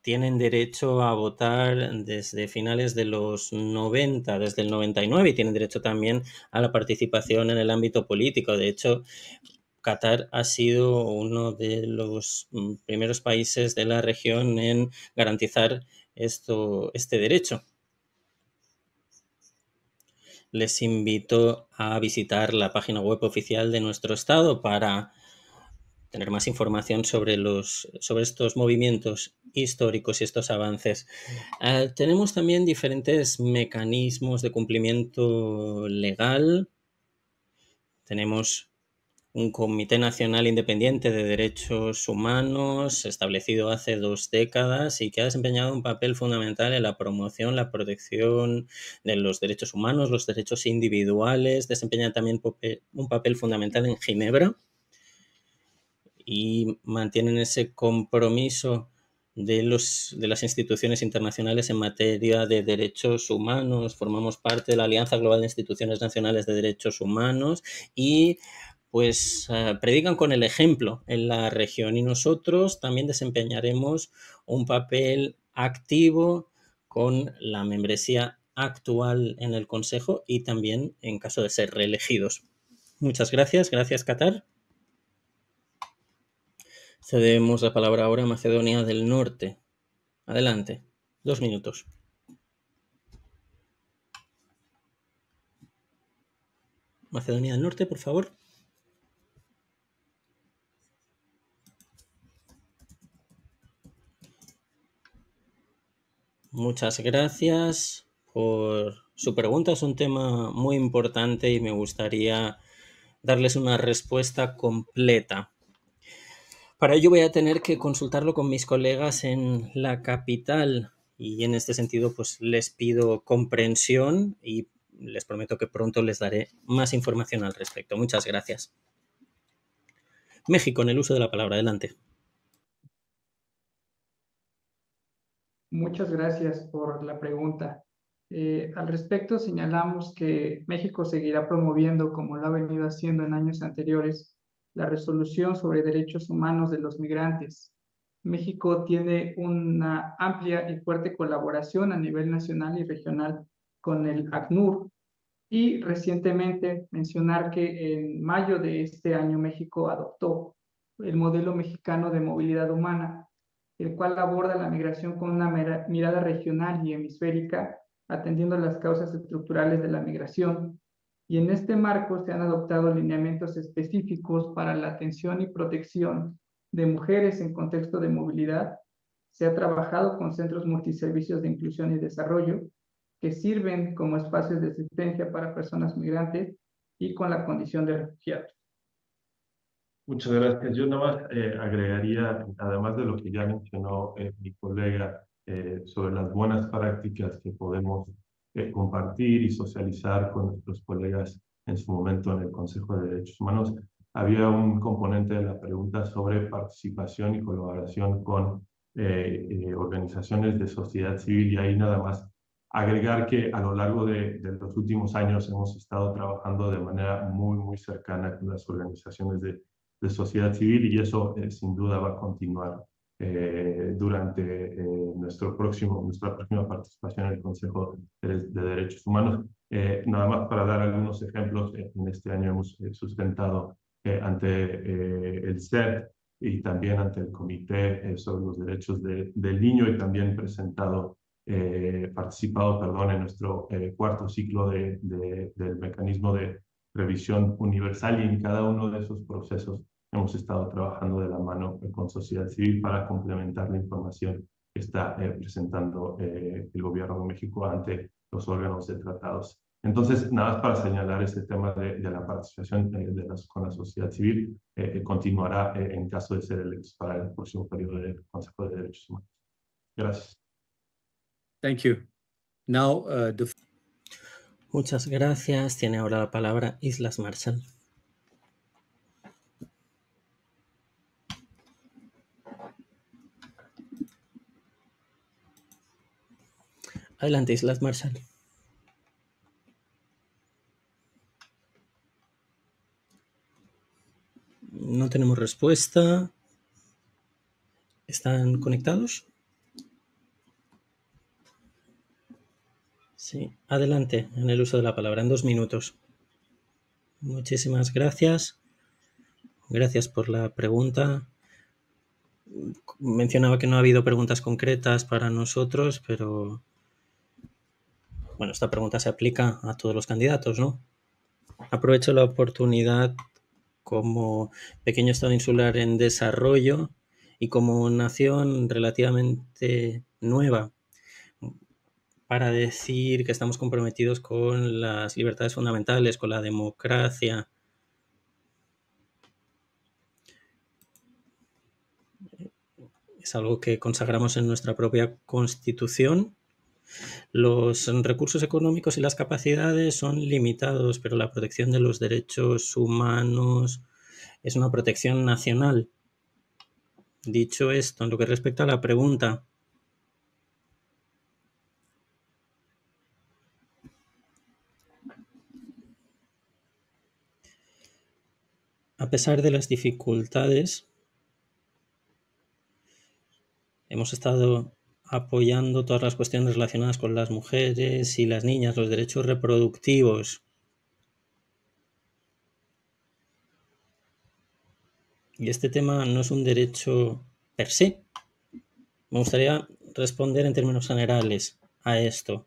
tienen derecho a votar desde finales de los 90, desde el 99, y tienen derecho también a la participación en el ámbito político. De hecho, Qatar ha sido uno de los primeros países de la región en garantizar esto, este derecho les invito a visitar la página web oficial de nuestro estado para tener más información sobre, los, sobre estos movimientos históricos y estos avances. Eh, tenemos también diferentes mecanismos de cumplimiento legal. Tenemos un Comité Nacional Independiente de Derechos Humanos establecido hace dos décadas y que ha desempeñado un papel fundamental en la promoción, la protección de los derechos humanos, los derechos individuales, desempeña también un papel fundamental en Ginebra y mantienen ese compromiso de, los, de las instituciones internacionales en materia de derechos humanos. Formamos parte de la Alianza Global de Instituciones Nacionales de Derechos Humanos y pues eh, predican con el ejemplo en la región y nosotros también desempeñaremos un papel activo con la membresía actual en el Consejo y también en caso de ser reelegidos. Muchas gracias, gracias Qatar. Cedemos la palabra ahora a Macedonia del Norte. Adelante, dos minutos. Macedonia del Norte, por favor. muchas gracias por su pregunta. Es un tema muy importante y me gustaría darles una respuesta completa. Para ello voy a tener que consultarlo con mis colegas en la capital y en este sentido pues les pido comprensión y les prometo que pronto les daré más información al respecto. Muchas gracias. México en el uso de la palabra. Adelante. Muchas gracias por la pregunta. Eh, al respecto, señalamos que México seguirá promoviendo, como lo ha venido haciendo en años anteriores, la resolución sobre derechos humanos de los migrantes. México tiene una amplia y fuerte colaboración a nivel nacional y regional con el ACNUR y recientemente mencionar que en mayo de este año México adoptó el modelo mexicano de movilidad humana el cual aborda la migración con una mirada regional y hemisférica, atendiendo las causas estructurales de la migración. Y en este marco se han adoptado lineamientos específicos para la atención y protección de mujeres en contexto de movilidad. Se ha trabajado con centros multiservicios de inclusión y desarrollo que sirven como espacios de asistencia para personas migrantes y con la condición de refugiados. Muchas gracias. Yo nada más eh, agregaría, además de lo que ya mencionó eh, mi colega eh, sobre las buenas prácticas que podemos compartir y socializar con nuestros colegas en su momento en el Consejo de Derechos Humanos, había un componente de la pregunta sobre participación y colaboración con organizaciones de sociedad civil y ahí nada más agregar que a lo largo de, los últimos años hemos estado trabajando de manera muy, muy cercana con las organizaciones de de sociedad civil y eso eh, sin duda va a continuar eh, durante eh, nuestro próximo, nuestra próxima participación en el Consejo de, Derechos Humanos. nada más para dar algunos ejemplos, en este año hemos sustentado ante el CERT y también ante el Comité sobre los Derechos del Niño y también presentado participado perdón, en nuestro cuarto ciclo del mecanismo de revisión universal y en cada uno de esos procesos hemos estado trabajando de la mano con sociedad civil para complementar la información que está eh, presentando eh, el gobierno de México ante los órganos de tratados. Entonces, nada más para señalar este tema de, la participación eh, de las, con la sociedad civil, continuará en caso de ser electos para el próximo periodo del Consejo de Derechos Humanos. Gracias. Thank you. Now, uh, Muchas gracias. Tiene ahora la palabra Islas Marshall. Adelante, Islas Marshall. No tenemos respuesta. ¿Están conectados? Sí, adelante en el uso de la palabra, en dos minutos. Muchísimas gracias. Gracias por la pregunta. Mencionaba que no ha habido preguntas concretas para nosotros, pero bueno, esta pregunta se aplica a todos los candidatos, ¿no? Aprovecho la oportunidad como pequeño estado insular en desarrollo y como nación relativamente nueva para decir que estamos comprometidos con las libertades fundamentales, con la democracia. Es algo que consagramos en nuestra propia constitución los recursos económicos y las capacidades son limitados, pero la protección de los derechos humanos es una protección nacional. Dicho esto, en lo que respecta a la pregunta, a pesar de las dificultades, hemos estado apoyando todas las cuestiones relacionadas con las mujeres y las niñas, los derechos reproductivos. Y este tema no es un derecho per se. Me gustaría responder en términos generales a esto,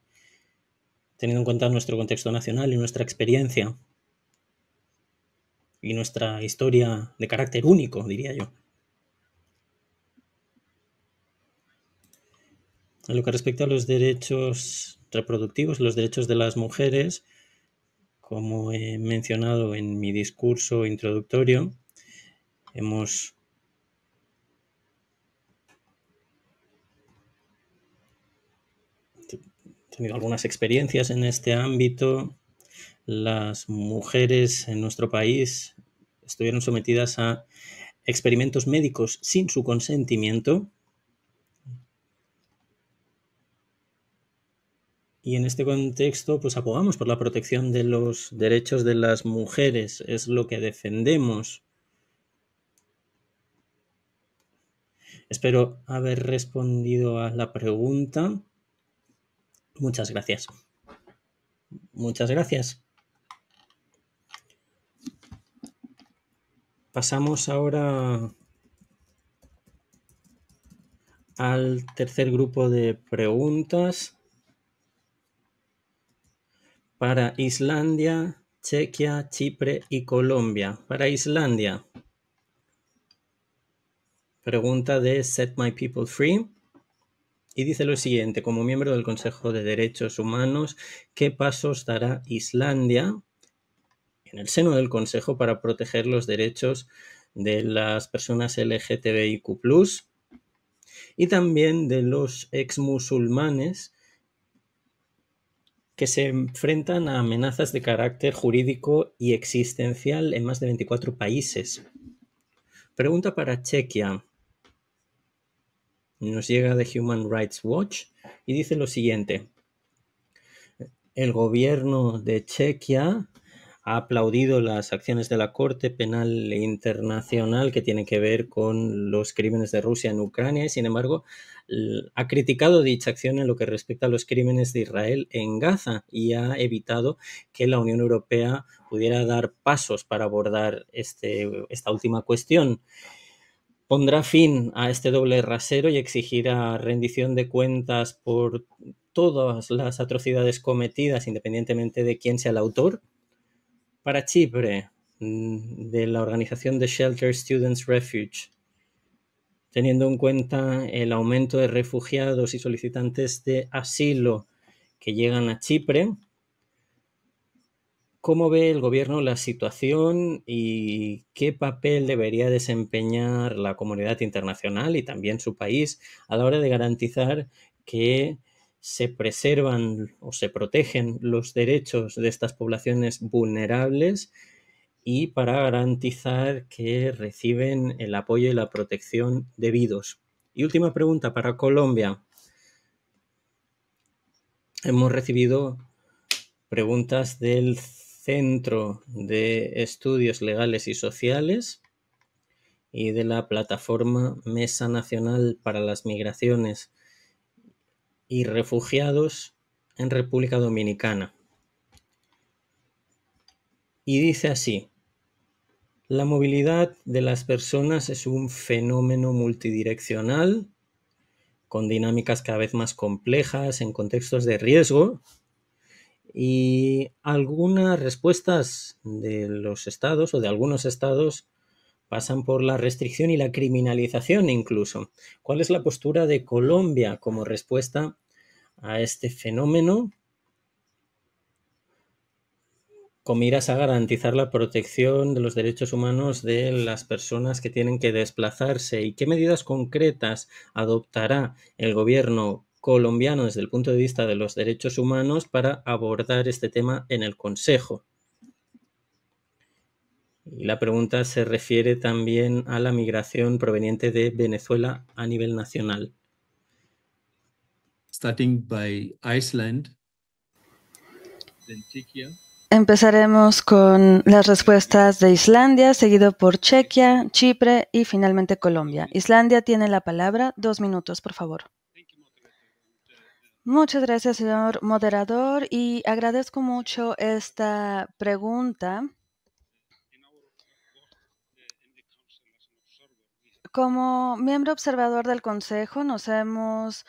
teniendo en cuenta nuestro contexto nacional y nuestra experiencia y nuestra historia de carácter único, diría yo. en lo que respecta a los derechos reproductivos, los derechos de las mujeres, como he mencionado en mi discurso introductorio, hemos tenido algunas experiencias en este ámbito. Las mujeres en nuestro país estuvieron sometidas a experimentos médicos sin su consentimiento Y en este contexto, pues apogamos por la protección de los derechos de las mujeres, es lo que defendemos. Espero haber respondido a la pregunta. Muchas gracias. Muchas gracias. Pasamos ahora al tercer grupo de preguntas para Islandia, Chequia, Chipre y Colombia. Para Islandia. Pregunta de Set My People Free. Y dice lo siguiente, como miembro del Consejo de Derechos Humanos, ¿qué pasos dará Islandia en el seno del Consejo para proteger los derechos de las personas LGTBIQ ⁇ y también de los exmusulmanes se enfrentan a amenazas de carácter jurídico y existencial en más de 24 países. Pregunta para Chequia. Nos llega de Human Rights Watch y dice lo siguiente. El gobierno de Chequia ha aplaudido las acciones de la Corte Penal Internacional que tienen que ver con los crímenes de Rusia en Ucrania y, sin embargo, ha criticado dicha acción en lo que respecta a los crímenes de Israel en Gaza y ha evitado que la Unión Europea pudiera dar pasos para abordar este, esta última cuestión pondrá fin a este doble rasero y exigirá rendición de cuentas por todas las atrocidades cometidas, independientemente de quién sea el autor. Para Chipre, mm, de la organización de Shelter Students Refuge, teniendo en cuenta el aumento de refugiados y solicitantes de asilo que llegan a Chipre. ¿Cómo ve el gobierno la situación y qué papel debería desempeñar la comunidad internacional y también su país a la hora de garantizar que se preservan o se protegen los derechos de estas poblaciones vulnerables y para garantizar que reciben el apoyo y la protección debidos. Y última pregunta para Colombia. Hemos recibido preguntas del Centro de Estudios Legales y Sociales y de la plataforma Mesa Nacional para las Migraciones y Refugiados en República Dominicana. Y dice así, la movilidad de las personas es un fenómeno multidireccional con dinámicas cada vez más complejas en contextos de riesgo y algunas respuestas de los estados o de algunos estados pasan por la restricción y la criminalización incluso. ¿Cuál es la postura de Colombia como respuesta a este fenómeno? con miras a garantizar la protección de los derechos humanos de las personas que tienen que desplazarse y qué medidas concretas adoptará el gobierno colombiano desde el punto de vista de los derechos humanos para abordar este tema en el Consejo. Y la pregunta se refiere también a la migración proveniente de Venezuela a nivel nacional. Starting by Iceland, Empezaremos con las respuestas de Islandia, seguido por Chequia, Chipre y finalmente Colombia. Islandia tiene la palabra. Dos minutos, por favor. Muchas gracias, señor moderador, y agradezco mucho esta pregunta. Como miembro observador del Consejo, nos hemos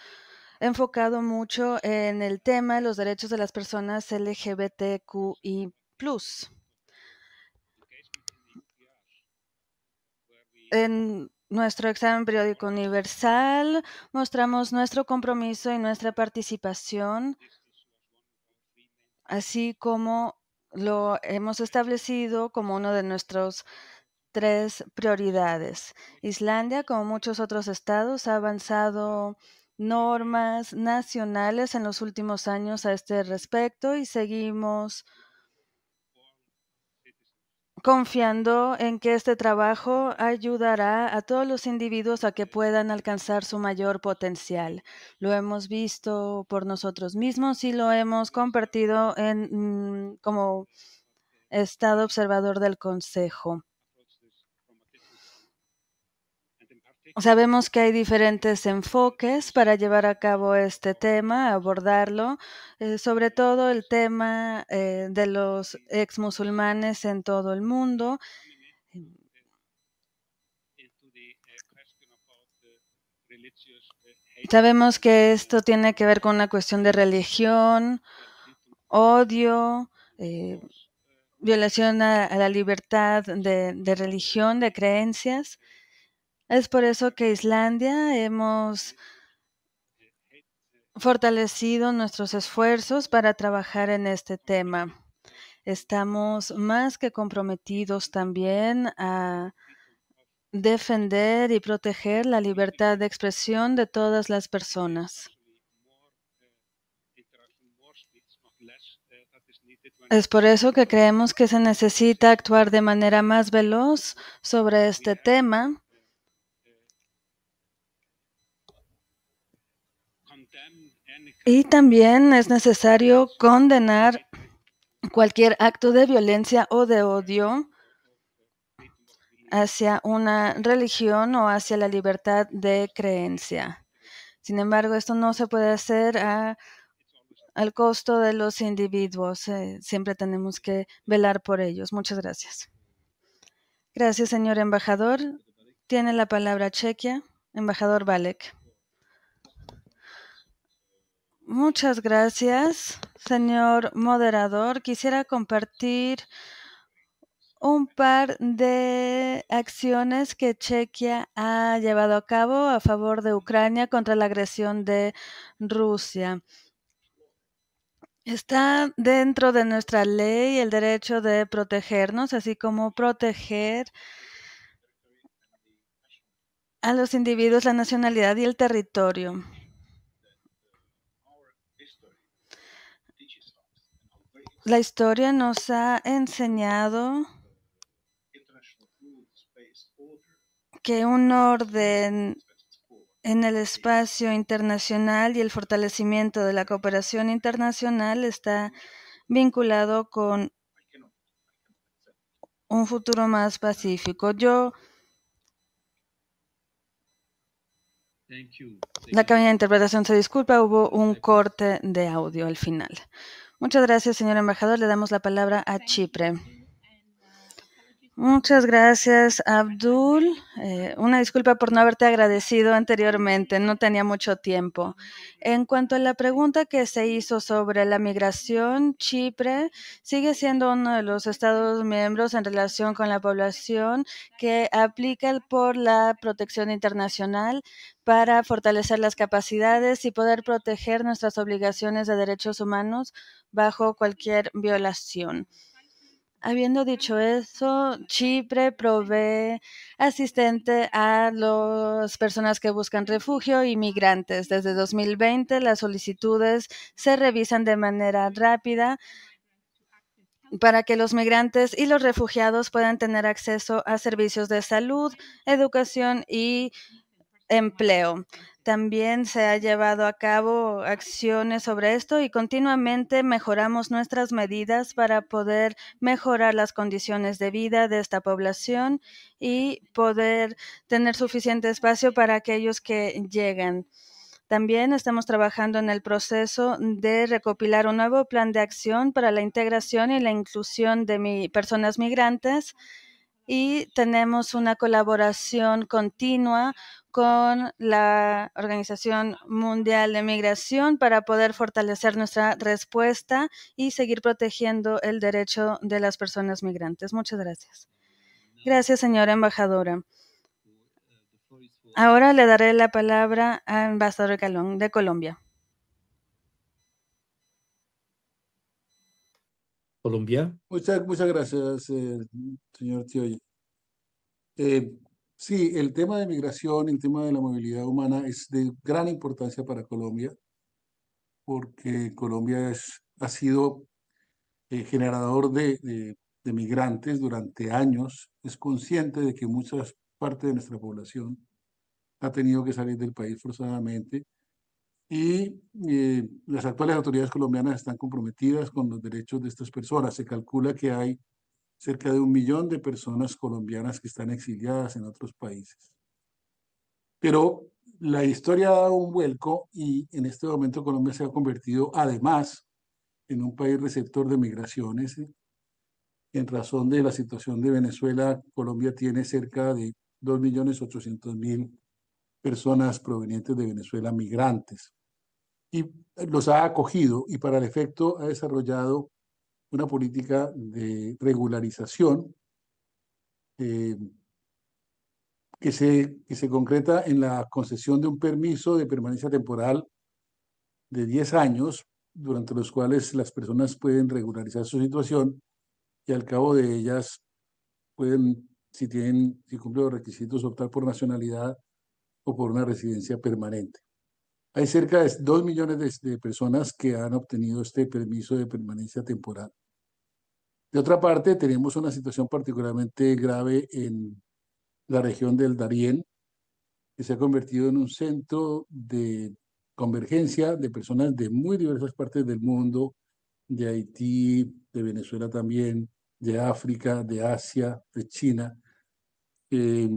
enfocado mucho en el tema de los derechos de las personas LGBTQI. En nuestro examen periódico universal mostramos nuestro compromiso y nuestra participación, así como lo hemos establecido como uno de nuestros tres prioridades. Islandia, como muchos otros estados, ha avanzado normas nacionales en los últimos años a este respecto y seguimos confiando en que este trabajo ayudará a todos los individuos a que puedan alcanzar su mayor potencial. Lo hemos visto por nosotros mismos y lo hemos compartido en, mm, como estado observador del Consejo. Sabemos que hay diferentes enfoques para llevar a cabo este tema, abordarlo, eh, sobre todo el tema eh, de los ex musulmanes en todo el mundo. Sabemos que esto tiene que ver con una cuestión de religión, odio, eh, violación a, la libertad de religión, de creencias. Es por eso que Islandia hemos fortalecido nuestros esfuerzos para trabajar en este tema. Estamos más que comprometidos también a defender y proteger la libertad de expresión de todas las personas. Es por eso que creemos que se necesita actuar de manera más veloz sobre este tema Y también es necesario condenar cualquier acto de violencia o de odio hacia una religión o hacia la libertad de creencia. Sin embargo, esto no se puede hacer al costo de los individuos. Eh, siempre tenemos que velar por ellos. Muchas gracias. Gracias, señor embajador. Tiene la palabra Chequia, embajador Balek. Muchas gracias, señor moderador. Quisiera compartir un par de acciones que Chequia ha llevado a cabo a favor de Ucrania contra la agresión de Rusia. Está dentro de nuestra ley el derecho de protegernos, así como proteger a los individuos, la nacionalidad y el territorio. la historia nos ha enseñado que un orden en el espacio internacional y el fortalecimiento de la cooperación internacional está vinculado con un futuro más pacífico. Yo la cabina de interpretación se disculpa, hubo un corte de audio al final. Muchas gracias, señor embajador. Le damos la palabra a Chipre. Muchas gracias, Abdul. Eh, una disculpa por no haberte agradecido anteriormente, no tenía mucho tiempo. En cuanto a la pregunta que se hizo sobre la migración, Chipre sigue siendo uno de los Estados miembros en relación con la población que aplica por la protección internacional para fortalecer las capacidades y poder proteger nuestras obligaciones de derechos humanos bajo cualquier violación. Habiendo dicho eso, Chipre provee asistente a las personas que buscan refugio y migrantes. Desde 2020, las solicitudes se revisan de manera rápida para que los migrantes y los refugiados puedan tener acceso a servicios de salud, educación y empleo. También se ha llevado a cabo acciones sobre esto y continuamente mejoramos nuestras medidas para poder mejorar las condiciones de vida de esta población y poder tener suficiente espacio para aquellos que llegan. También estamos trabajando en el proceso de recopilar un nuevo plan de acción para la integración y la inclusión de personas migrantes y tenemos una colaboración continua con la Organización Mundial de Migración para poder fortalecer nuestra respuesta y seguir protegiendo el derecho de las personas migrantes. Muchas gracias. Gracias, señora embajadora. Ahora le daré la palabra al embajador de Colombia. Colombia. Muchas, muchas gracias, eh, señor Tioya. Eh, sí, el tema de migración, el tema de la movilidad humana es de gran importancia para Colombia, porque Colombia es, ha sido eh, generador de, de migrantes durante años, es consciente de que muchas partes de nuestra población ha tenido que salir del país forzadamente y eh, las actuales autoridades colombianas están comprometidas con los derechos de estas personas. Se calcula que hay cerca de un millón de personas colombianas que están exiliadas en otros países. Pero la historia ha dado un vuelco y en este momento Colombia se ha convertido además en un país receptor de migraciones. En razón de la situación de Venezuela, Colombia tiene cerca de 2.800.000 personas provenientes de Venezuela, migrantes. Y los ha acogido y para el efecto ha desarrollado una política de regularización eh, que, se, que se concreta en la concesión de un permiso de permanencia temporal de 10 años, durante los cuales las personas pueden regularizar su situación y al cabo de ellas pueden, si, tienen, si cumplen los requisitos, optar por nacionalidad o por una residencia permanente. Hay cerca de 2 millones de, personas que han obtenido este permiso de permanencia temporal. De otra parte, tenemos una situación particularmente grave en la región del Darién, que se ha convertido en un centro de convergencia de personas de muy diversas partes del mundo, de Haití, de Venezuela también, de África, de Asia, de China, eh,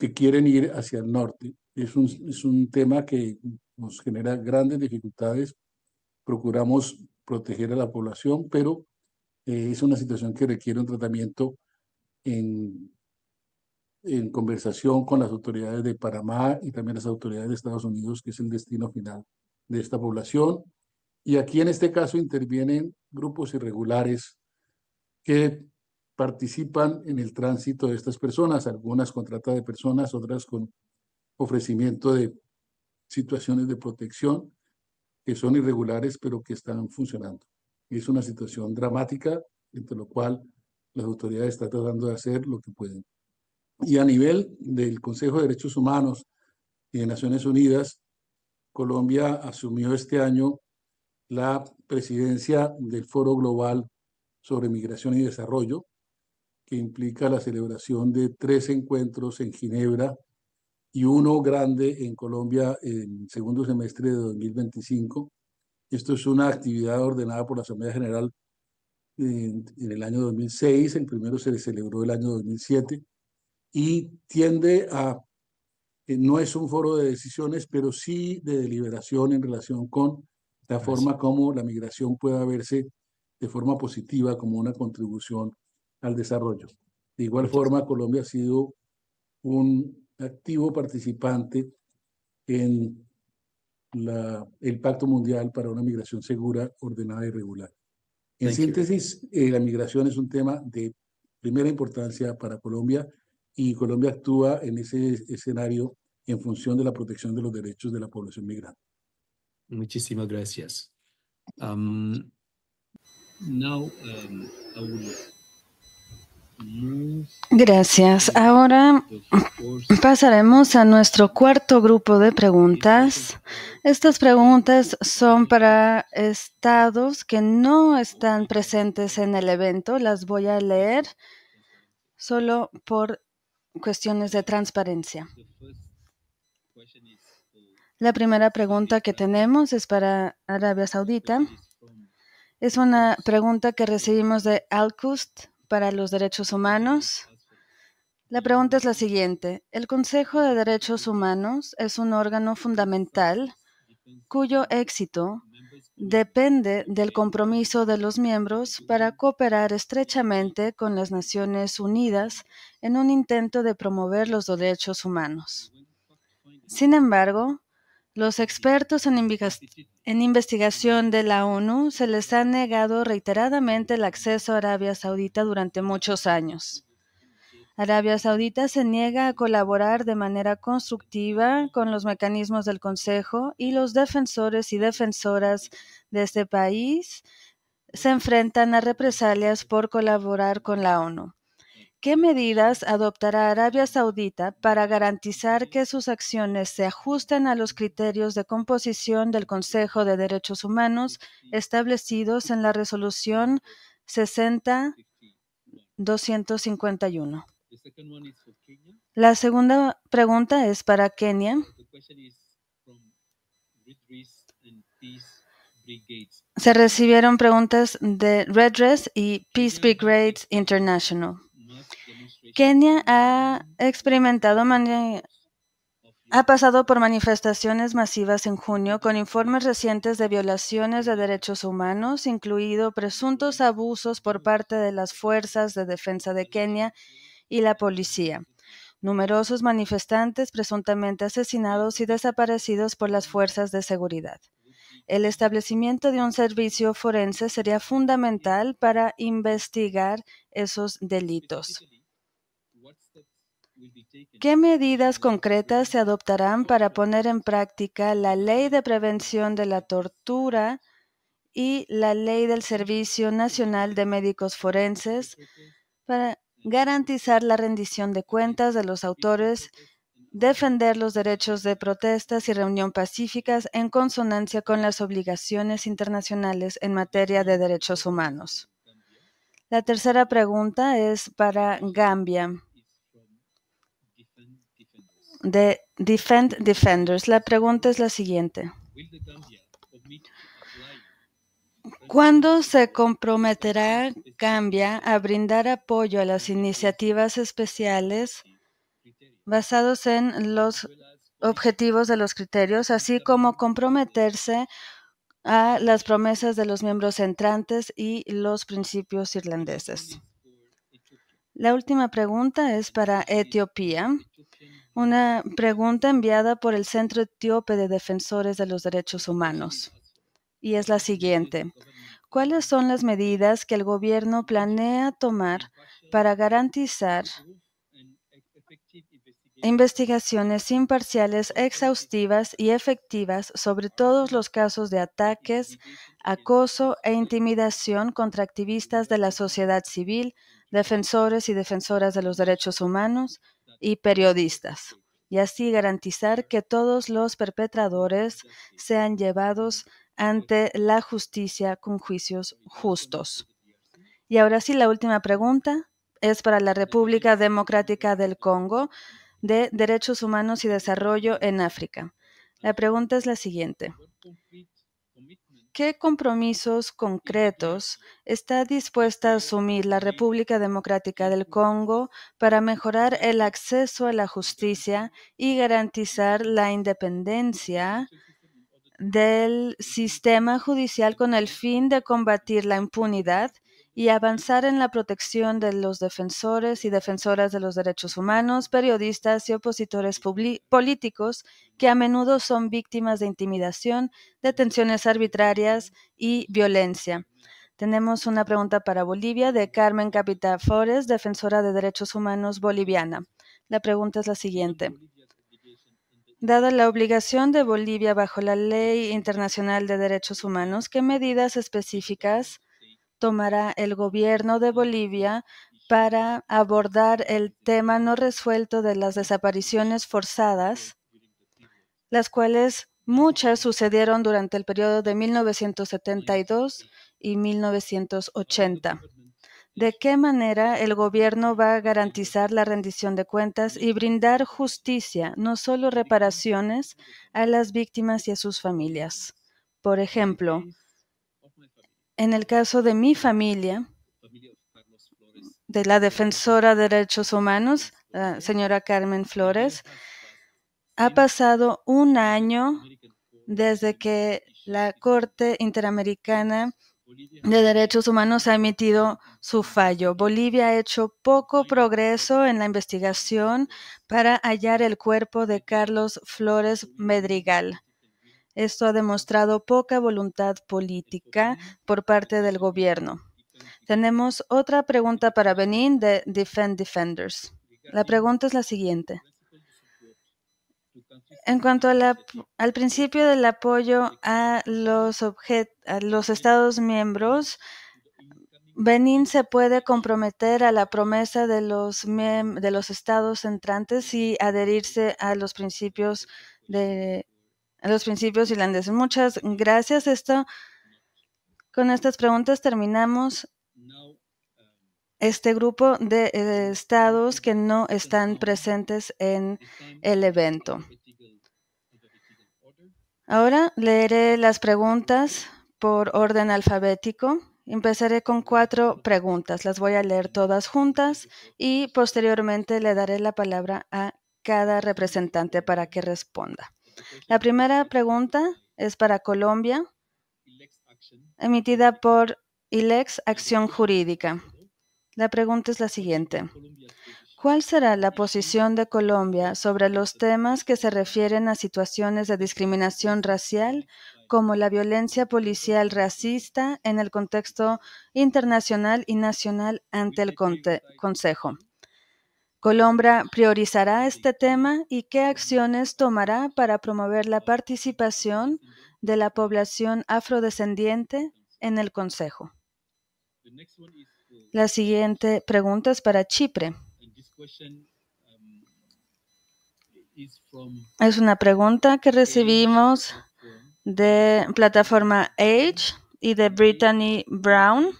que quieren ir hacia el norte. Es un, es un tema que nos genera grandes dificultades. Procuramos proteger a la población, pero eh, es una situación que requiere un tratamiento en, en conversación con las autoridades de Panamá y también las autoridades de Estados Unidos, que es el destino final de esta población. Y aquí en este caso intervienen grupos irregulares que participan en el tránsito de estas personas, algunas con trata de personas, otras con ofrecimiento de situaciones de protección que son irregulares pero que están funcionando. Y es una situación dramática, entre lo cual las autoridades están tratando de hacer lo que pueden. Y a nivel del Consejo de Derechos Humanos y de Naciones Unidas, Colombia asumió este año la presidencia del Foro Global sobre Migración y Desarrollo, que implica la celebración de tres encuentros en Ginebra y uno grande en Colombia en segundo semestre de 2025. Esto es una actividad ordenada por la Asamblea General en, el año 2006, el primero se celebró el año 2007 y tiende a, eh, no es un foro de decisiones, pero sí de deliberación en relación con la forma como la migración pueda verse de forma positiva como una contribución al desarrollo. De igual forma, Colombia ha sido un activo participante en el Pacto Mundial para una Migración Segura, Ordenada y Regular. En síntesis, eh, la migración es un tema de primera importancia para Colombia y Colombia actúa en ese escenario en función de la protección de los derechos de la población migrante. Muchísimas gracias. Um, um, Gracias. Ahora pasaremos a nuestro cuarto grupo de preguntas. Estas preguntas son para estados que no están presentes en el evento. Las voy a leer solo por cuestiones de transparencia. La primera pregunta que tenemos es para Arabia Saudita. Es una pregunta que recibimos de Alcust para los Derechos Humanos? La pregunta es la siguiente. El Consejo de Derechos Humanos es un órgano fundamental cuyo éxito depende del compromiso de los miembros para cooperar estrechamente con las Naciones Unidas en un intento de promover los derechos humanos. Sin embargo, los expertos en, investigación de la ONU se les ha negado reiteradamente el acceso a Arabia Saudita durante muchos años. Arabia Saudita se niega a colaborar de manera constructiva con los mecanismos del Consejo y los defensores y defensoras de este país se enfrentan a represalias por colaborar con la ONU. ¿Qué medidas adoptará Arabia Saudita para garantizar que sus acciones se ajusten a los criterios de composición del Consejo de Derechos Humanos establecidos en la resolución 60-251? La segunda pregunta es para Kenia. Se recibieron preguntas de Redress y Peace Brigades International. Kenia ha experimentado ha pasado por manifestaciones masivas en junio con informes recientes de violaciones de derechos humanos, incluido presuntos abusos por parte de las fuerzas de defensa de Kenia y la policía. Numerosos manifestantes presuntamente asesinados y desaparecidos por las fuerzas de seguridad. El establecimiento de un servicio forense sería fundamental para investigar esos delitos. ¿Qué medidas concretas se adoptarán para poner en práctica la ley de prevención de la tortura y la ley del Servicio Nacional de Médicos Forenses para garantizar la rendición de cuentas de los autores, defender los derechos de protestas y reunión pacíficas en consonancia con las obligaciones internacionales en materia de derechos humanos? La tercera pregunta es para Gambia de Defend Defenders. La pregunta es la siguiente. ¿Cuándo se comprometerá Cambia a brindar apoyo a las iniciativas especiales basados en los objetivos de los criterios, así como comprometerse a las promesas de los miembros entrantes y los principios irlandeses? La última pregunta es para Etiopía. Una pregunta enviada por el Centro Etíope de Defensores de los Derechos Humanos. Y es la siguiente. ¿Cuáles son las medidas que el gobierno planea tomar para garantizar investigaciones imparciales, exhaustivas y efectivas sobre todos los casos de ataques, acoso e intimidación contra activistas de la sociedad civil, defensores y defensoras de los derechos humanos, y periodistas, y así garantizar que todos los perpetradores sean llevados ante la justicia con juicios justos. Y ahora sí, la última pregunta es para la República Democrática del Congo de Derechos Humanos y Desarrollo en África. La pregunta es la siguiente. ¿Qué compromisos concretos está dispuesta a asumir la República Democrática del Congo para mejorar el acceso a la justicia y garantizar la independencia del sistema judicial con el fin de combatir la impunidad y avanzar en la protección de los defensores y defensoras de los derechos humanos, periodistas y opositores políticos que a menudo son víctimas de intimidación, detenciones arbitrarias y violencia. Tenemos una pregunta para Bolivia de Carmen Capita defensora de derechos humanos boliviana. La pregunta es la siguiente. Dada la obligación de Bolivia bajo la Ley Internacional de Derechos Humanos, ¿qué medidas específicas tomará el gobierno de Bolivia para abordar el tema no resuelto de las desapariciones forzadas, las cuales muchas sucedieron durante el periodo de 1972 y 1980. ¿De qué manera el gobierno va a garantizar la rendición de cuentas y brindar justicia, no solo reparaciones, a las víctimas y a sus familias? Por ejemplo, en el caso de mi familia, de la defensora de derechos humanos, señora Carmen Flores, ha pasado un año desde que la Corte Interamericana de Derechos Humanos ha emitido su fallo. Bolivia ha hecho poco progreso en la investigación para hallar el cuerpo de Carlos Flores Medrigal. Esto ha demostrado poca voluntad política por parte del gobierno. Tenemos otra pregunta para Benin de Defend Defenders. La pregunta es la siguiente. En cuanto al principio del apoyo a los, Estados miembros, Benin se puede comprometer a la promesa de los estados entrantes y adherirse a los principios de los principios irlandeses. Muchas gracias. Esto, con estas preguntas terminamos este grupo eh, de estados que no están presentes en el evento. Ahora leeré las preguntas por orden alfabético. Empezaré con cuatro preguntas. Las voy a leer todas juntas y posteriormente le daré la palabra a cada representante para que responda. La primera pregunta es para Colombia, emitida por ILEX Acción Jurídica. La pregunta es la siguiente. ¿Cuál será la posición de Colombia sobre los temas que se refieren a situaciones de discriminación racial, como la violencia policial racista en el contexto internacional y nacional ante el Consejo? ¿Colombra priorizará este tema y qué acciones tomará para promover la participación de la población afrodescendiente en el Consejo. Uh, la siguiente pregunta es para Chipre. Um, es una pregunta que recibimos de plataforma Age y de Brittany Brown.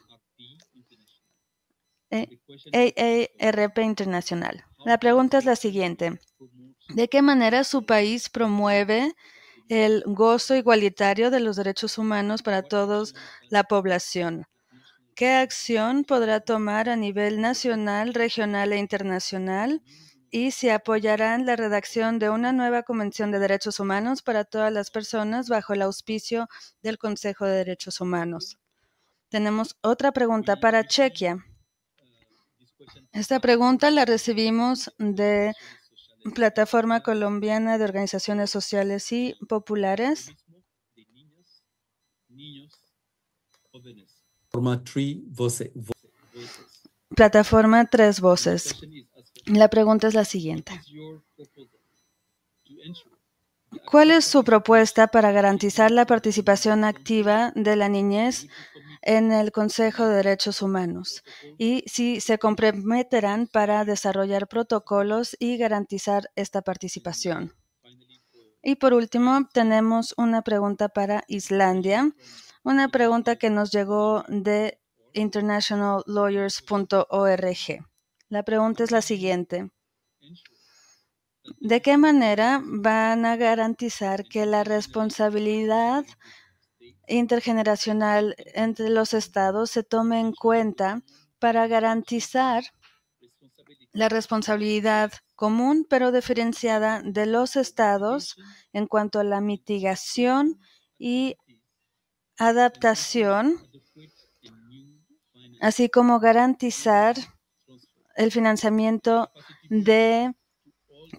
AARP eh, e, e, e, Internacional. La pregunta es la siguiente. Pues, pues, ¿De qué manera su país promueve el gozo igualitario de los derechos humanos para pues, toda este la población? ¿Qué acción podrá tomar a nivel nacional, regional e internacional? Y si apoyarán la redacción de una nueva Convención de Derechos Humanos para todas las personas bajo el auspicio del Consejo de Derechos Humanos. Tenemos otra pregunta para este, Chequia. Esta pregunta la recibimos de Plataforma Colombiana de Organizaciones Sociales y Populares. Plataforma Tres Voces. La pregunta es la siguiente. ¿Cuál es su propuesta para garantizar la participación activa de la niñez en el Consejo de Derechos Humanos y si se comprometerán para desarrollar protocolos y garantizar esta participación. Y por último, tenemos una pregunta para Islandia, una pregunta que nos llegó de internationallawyers.org. La pregunta es la siguiente. ¿De qué manera van a garantizar que la responsabilidad intergeneracional entre los estados se tome en cuenta para garantizar la responsabilidad común pero diferenciada de los estados en cuanto a la mitigación y adaptación, así como garantizar el financiamiento de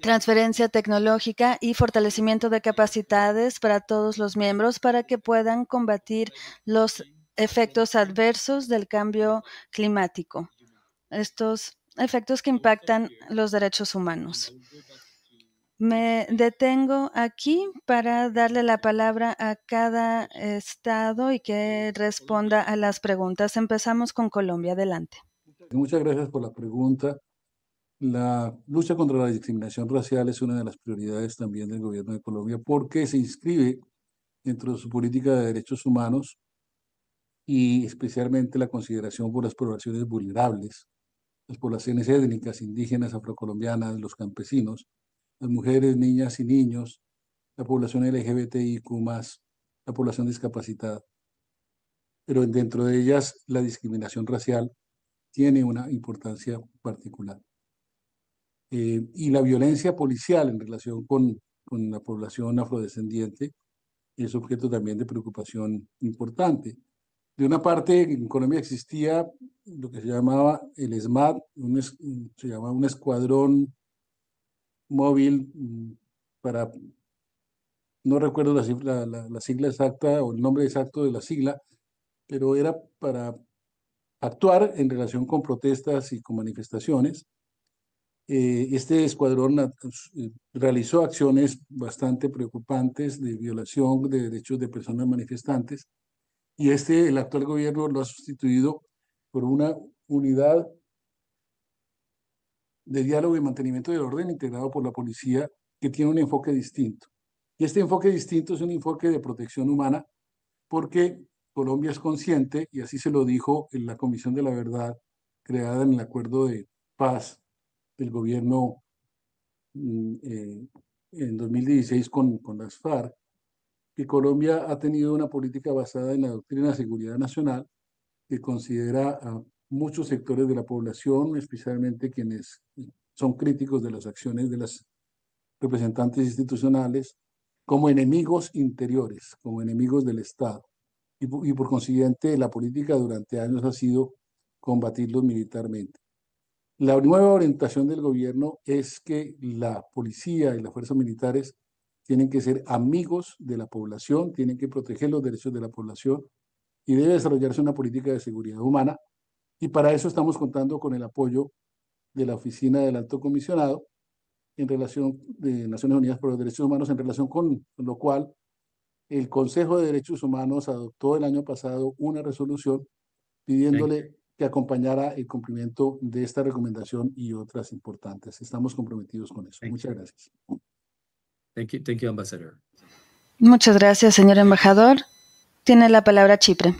transferencia tecnológica y fortalecimiento de capacidades para todos los miembros para que puedan combatir los efectos adversos del cambio climático, estos efectos que impactan los derechos humanos. Me detengo aquí para darle la palabra a cada estado y que responda a las preguntas. Empezamos con Colombia. Adelante. Muchas gracias por la pregunta la lucha contra la discriminación racial es una de las prioridades también del gobierno de Colombia porque se inscribe dentro de su política de derechos humanos y especialmente la consideración por las poblaciones vulnerables, las poblaciones étnicas, indígenas, afrocolombianas, los campesinos, las mujeres, niñas y niños, la población LGBTIQ, la población discapacitada. Pero dentro de ellas, la discriminación racial tiene una importancia particular. Eh, y la violencia policial en relación con, con la población afrodescendiente es objeto también de preocupación importante. De una parte, en Colombia existía lo que se llamaba el SMAT, un, se llamaba un escuadrón móvil mm, para, no recuerdo la sigla exacta o el nombre exacto de la sigla, pero era para actuar en relación con protestas y con manifestaciones. Eh, este escuadrón pues, eh, realizó acciones bastante preocupantes de violación de derechos de personas manifestantes y este, el actual gobierno lo ha sustituido por una unidad de diálogo y mantenimiento del orden integrado por la policía que tiene un enfoque distinto. Y este enfoque distinto es un enfoque de protección humana porque Colombia es consciente, y así se lo dijo en la Comisión de la Verdad creada en el Acuerdo de Paz del gobierno mm, eh, en 2016 con, las FARC, que Colombia ha tenido una política basada en la doctrina de seguridad nacional que considera a muchos sectores de la población, especialmente quienes son críticos de las acciones de las representantes institucionales, como enemigos interiores, como enemigos del Estado. y por consiguiente, la política durante años ha sido combatirlos militarmente. La nueva orientación del gobierno es que la policía y las fuerzas militares tienen que ser amigos de la población, tienen que proteger los derechos de la población y debe desarrollarse una política de seguridad humana. Y para eso estamos contando con el apoyo de la Oficina del Alto Comisionado en relación de Naciones Unidas por los Derechos Humanos, en relación con lo cual el Consejo de Derechos Humanos adoptó el año pasado una resolución pidiéndole que acompañara el cumplimiento de esta recomendación y otras importantes. Estamos comprometidos con eso. Muchas gracias. Muchas gracias, señor embajador. Tiene la palabra Chipre.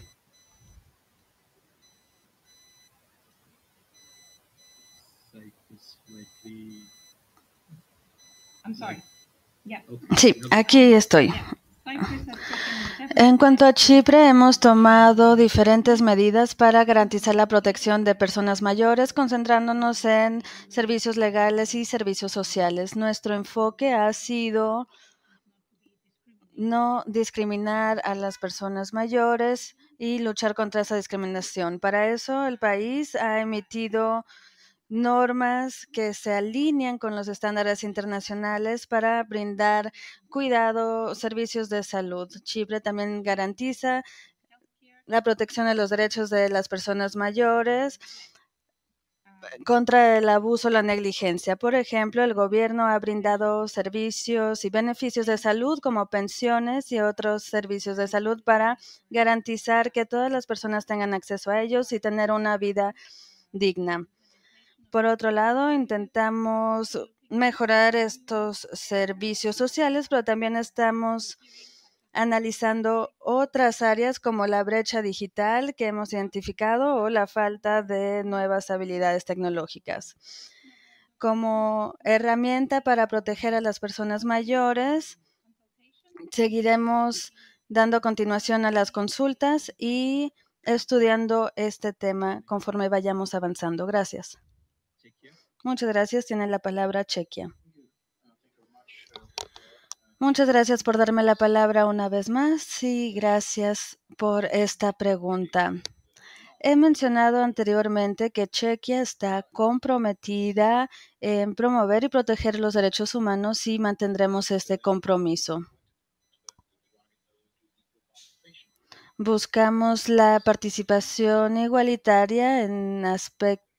Sí, aquí estoy. En cuanto a Chipre, hemos tomado diferentes medidas para garantizar la protección de personas mayores, concentrándonos en servicios legales y servicios sociales. Nuestro enfoque ha sido no discriminar a las personas mayores y luchar contra esa discriminación. Para eso, el país ha emitido normas que se alinean con los estándares internacionales para brindar cuidado, servicios de salud. Chipre también garantiza la protección de los derechos de las personas mayores eh, contra el abuso o la negligencia. Por ejemplo, el gobierno ha brindado servicios y beneficios de salud como pensiones y otros servicios de salud para garantizar que todas las personas tengan acceso a ellos y tener una vida digna. Por otro lado, intentamos mejorar estos servicios sociales, pero también estamos analizando otras áreas como la brecha digital que hemos identificado o la falta de nuevas habilidades tecnológicas. Como herramienta para proteger a las personas mayores, seguiremos dando continuación a las consultas y estudiando este tema conforme vayamos avanzando. Gracias. Muchas gracias. Tiene la palabra Chequia. Muchas gracias por darme la palabra una vez más y gracias por esta pregunta. He mencionado anteriormente que Chequia está comprometida en promover y proteger los derechos humanos y mantendremos este compromiso. Buscamos la participación igualitaria en aspectos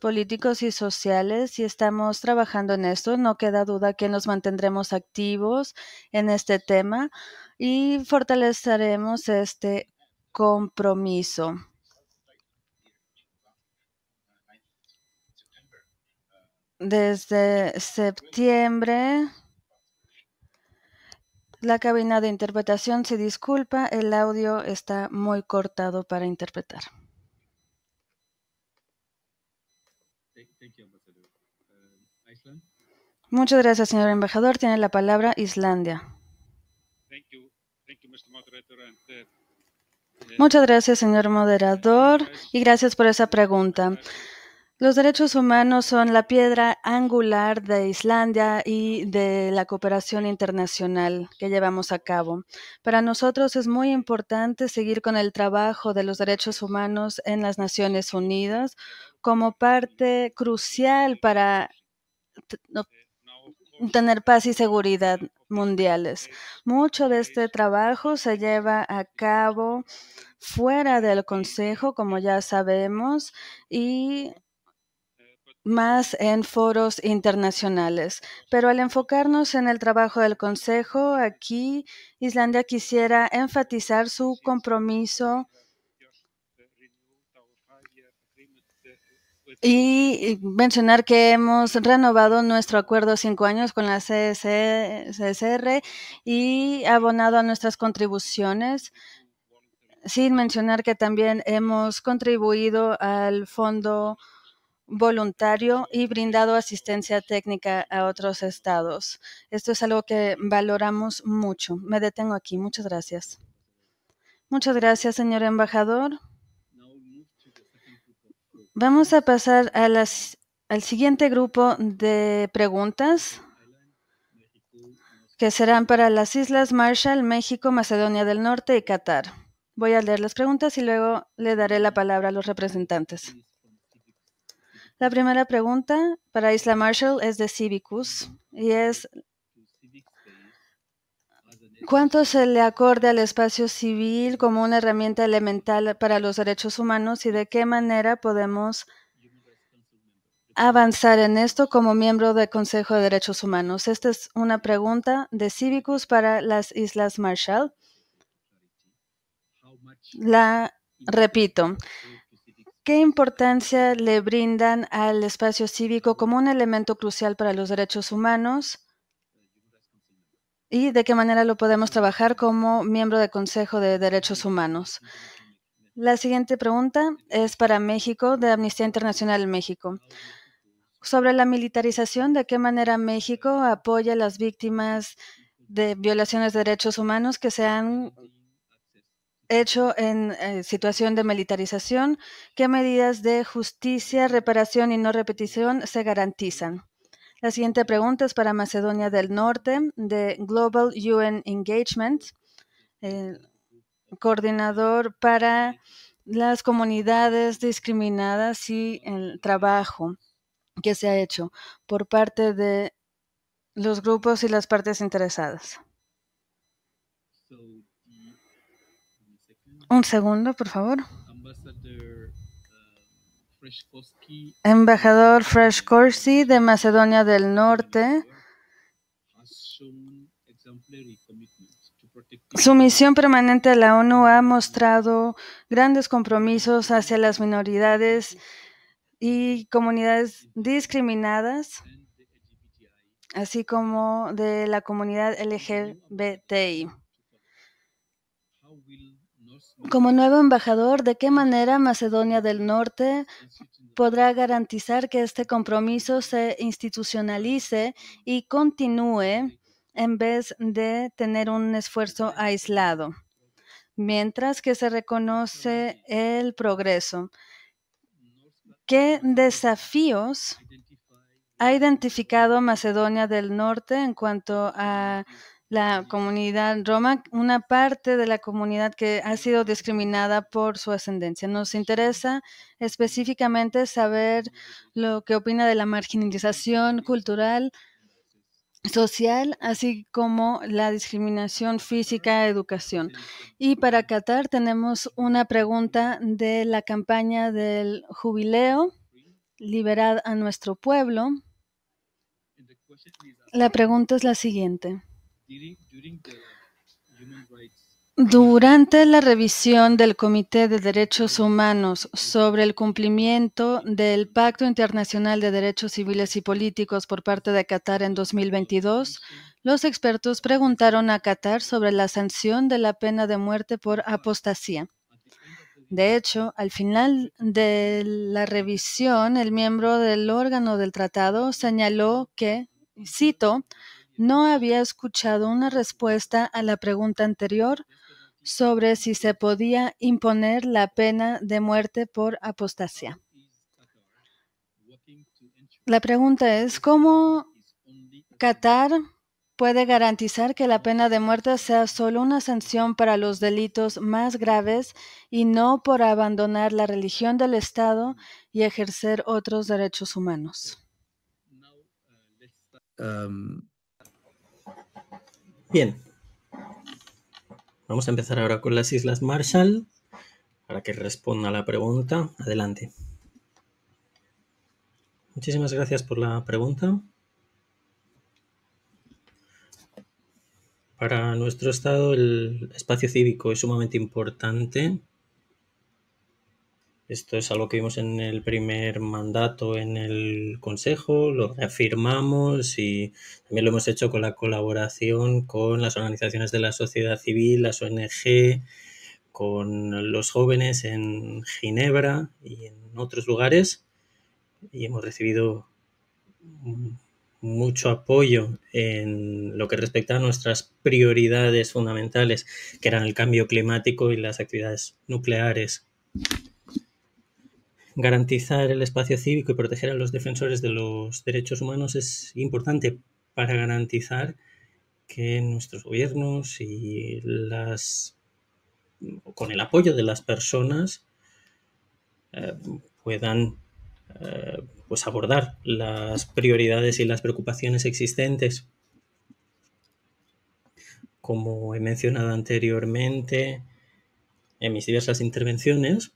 políticos y sociales y estamos trabajando en esto. No queda duda que nos mantendremos activos en este tema y fortaleceremos este compromiso. Desde septiembre, la cabina de interpretación se disculpa, el audio está muy cortado para interpretar. Muchas gracias, señor embajador. Tiene la palabra Islandia. Uh, uh, Muchas gracias, señor moderador, y gracias por esa pregunta. Los derechos humanos son la piedra angular de Islandia y de la cooperación internacional que llevamos a cabo. Para nosotros es muy importante seguir con el trabajo de los derechos humanos en las Naciones Unidas como parte crucial para tener paz y seguridad mundiales. Mucho de este trabajo se lleva a cabo fuera del Consejo, como ya sabemos, y más en foros internacionales. Pero al enfocarnos en el trabajo del Consejo, aquí Islandia quisiera enfatizar su compromiso Y mencionar que hemos renovado nuestro acuerdo cinco años con la CSR y abonado a nuestras contribuciones, sin mencionar que también hemos contribuido al fondo voluntario y brindado asistencia técnica a otros estados. Esto es algo que valoramos mucho. Me detengo aquí. Muchas gracias. Muchas gracias, señor embajador. Vamos a pasar al siguiente grupo de preguntas que serán para las Islas Marshall, México, Macedonia del Norte y Qatar. Voy a leer las preguntas y luego le daré la palabra a los representantes. La primera pregunta para Isla Marshall es de Civicus y es ¿Cuánto se le acorde al espacio civil como una herramienta elemental para los derechos humanos y de qué manera podemos avanzar en esto como miembro del Consejo de Derechos Humanos? Esta es una pregunta de CIVICUS para las Islas Marshall. La repito. ¿Qué importancia le brindan al espacio cívico como un elemento crucial para los derechos humanos? y de qué manera lo podemos trabajar como miembro del Consejo de Derechos Humanos. La siguiente pregunta es para México, de Amnistía Internacional México. Sobre la militarización, ¿de qué manera México apoya a las víctimas de violaciones de derechos humanos que se han hecho en eh, situación de militarización? ¿Qué medidas de justicia, reparación y no repetición se garantizan? La siguiente pregunta es para Macedonia del Norte de Global UN Engagement, el coordinador para las comunidades discriminadas y el trabajo que se ha hecho por parte de los grupos y las partes interesadas. Mm, Un segundo, por favor embajador Fresh Corsi, de Macedonia del Norte. Su misión permanente a la ONU ha mostrado grandes compromisos hacia las minoridades y comunidades discriminadas, así como de la comunidad LGBTI. Como nuevo embajador, ¿de qué manera Macedonia del Norte podrá garantizar que este compromiso se institucionalice y continúe en vez de tener un esfuerzo aislado, mientras que se reconoce el progreso? ¿Qué desafíos ha identificado Macedonia del Norte en cuanto a la comunidad roma, una parte de la comunidad que ha sido discriminada por su ascendencia. Nos interesa específicamente saber lo que opina de la marginalización cultural, social, así como la discriminación física, educación. Y para Qatar tenemos una pregunta de la campaña del jubileo, liberad a nuestro pueblo. La pregunta es la siguiente. Durante la revisión del Comité de Derechos Humanos sobre el cumplimiento del Pacto Internacional de Derechos Civiles y Políticos por parte de Qatar en 2022, los expertos preguntaron a Qatar sobre la sanción de la pena de muerte por apostasía. De hecho, al final de la revisión, el miembro del órgano del tratado señaló que, cito, no había escuchado una respuesta a la pregunta anterior sobre si se podía imponer la pena de muerte por apostasía. La pregunta es, ¿cómo Qatar puede garantizar que la pena de muerte sea solo una sanción para los delitos más graves y no por abandonar la religión del Estado y ejercer otros derechos humanos? Em, Bien. Vamos a empezar ahora con las Islas Marshall. Para que responda a la pregunta. Adelante. Muchísimas gracias por la pregunta. Para nuestro Estado el espacio cívico es sumamente importante esto es algo que vimos en el primer mandato en el Consejo, lo reafirmamos y también lo hemos hecho con la colaboración con las organizaciones de la sociedad civil, las ONG, con los jóvenes en Ginebra y en otros lugares y hemos recibido mucho apoyo en lo que respecta a nuestras prioridades fundamentales, que eran el cambio climático y las actividades nucleares garantizar el espacio cívico y proteger a los defensores de los derechos humanos es importante para garantizar que nuestros gobiernos y las con el apoyo de las personas eh, puedan eh, pues abordar las prioridades y las preocupaciones existentes como he mencionado anteriormente en mis diversas intervenciones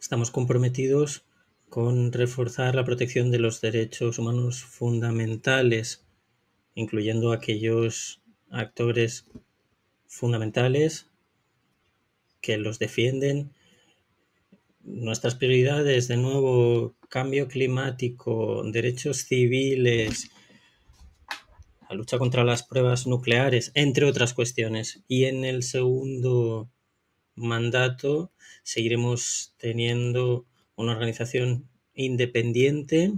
estamos comprometidos con reforzar la protección de los derechos humanos fundamentales, incluyendo aquellos actores fundamentales que los defienden. Nuestras prioridades, de nuevo, cambio climático, derechos civiles, la lucha contra las pruebas nucleares, entre otras cuestiones. Y en el segundo mandato seguiremos teniendo una organización independiente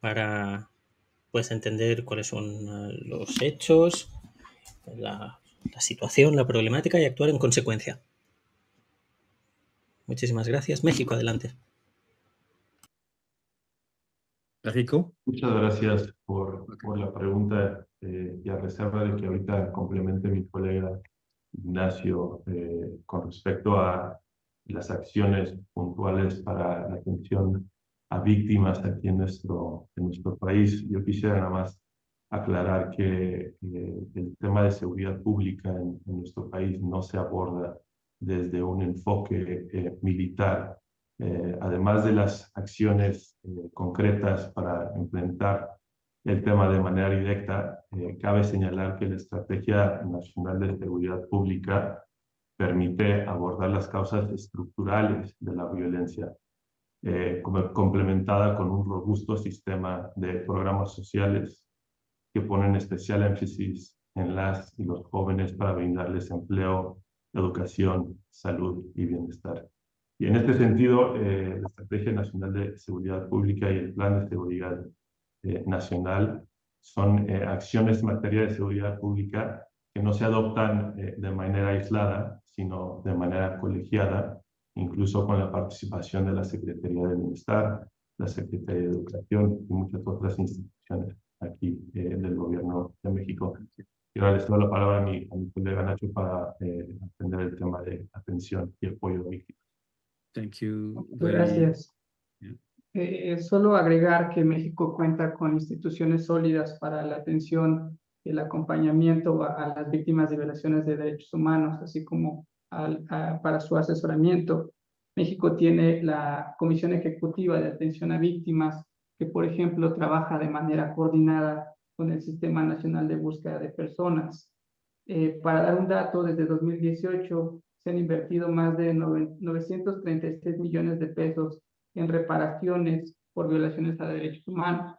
para pues entender cuáles son ah, los hechos, la, situación, la problemática y actuar en consecuencia. Muchísimas gracias. México, adelante. Rico. Muchas gracias por, la pregunta eh, y a reserva de que ahorita complemente mi colega Ignacio, eh, con respecto a las acciones puntuales para la atención a víctimas aquí en nuestro, país. Yo quisiera nada más aclarar que eh, el tema de seguridad pública en, nuestro país no se aborda desde un enfoque eh, militar. además de las acciones concretas para enfrentar el tema de manera directa, eh, cabe señalar que la Estrategia Nacional de Seguridad Pública permite abordar las causas estructurales de la violencia, eh, complementada con un robusto sistema de programas sociales que ponen especial énfasis en las y los jóvenes para brindarles empleo, educación, salud y bienestar. Y en este sentido, eh, la Estrategia Nacional de Seguridad Pública y el Plan de Seguridad eh, nacional son eh, acciones en materia de seguridad pública que no se adoptan eh, de manera aislada, sino de manera colegiada, incluso con la participación de la Secretaría de Bienestar, la Secretaría de Educación y muchas otras instituciones aquí del Gobierno de México. Y ahora les la palabra a mi, colega Nacho para atender el tema de atención y apoyo a víctimas. Thank you. Gracias. Eh, solo agregar que México cuenta con instituciones sólidas para la atención y el acompañamiento a, las víctimas de violaciones de derechos humanos, así como para su asesoramiento. México tiene la Comisión Ejecutiva de Atención a Víctimas, que por ejemplo trabaja de manera coordinada con el Sistema Nacional de Búsqueda de Personas. Eh, para dar un dato, desde 2018 se han invertido más de 933 millones de pesos en reparaciones por violaciones a derechos humanos.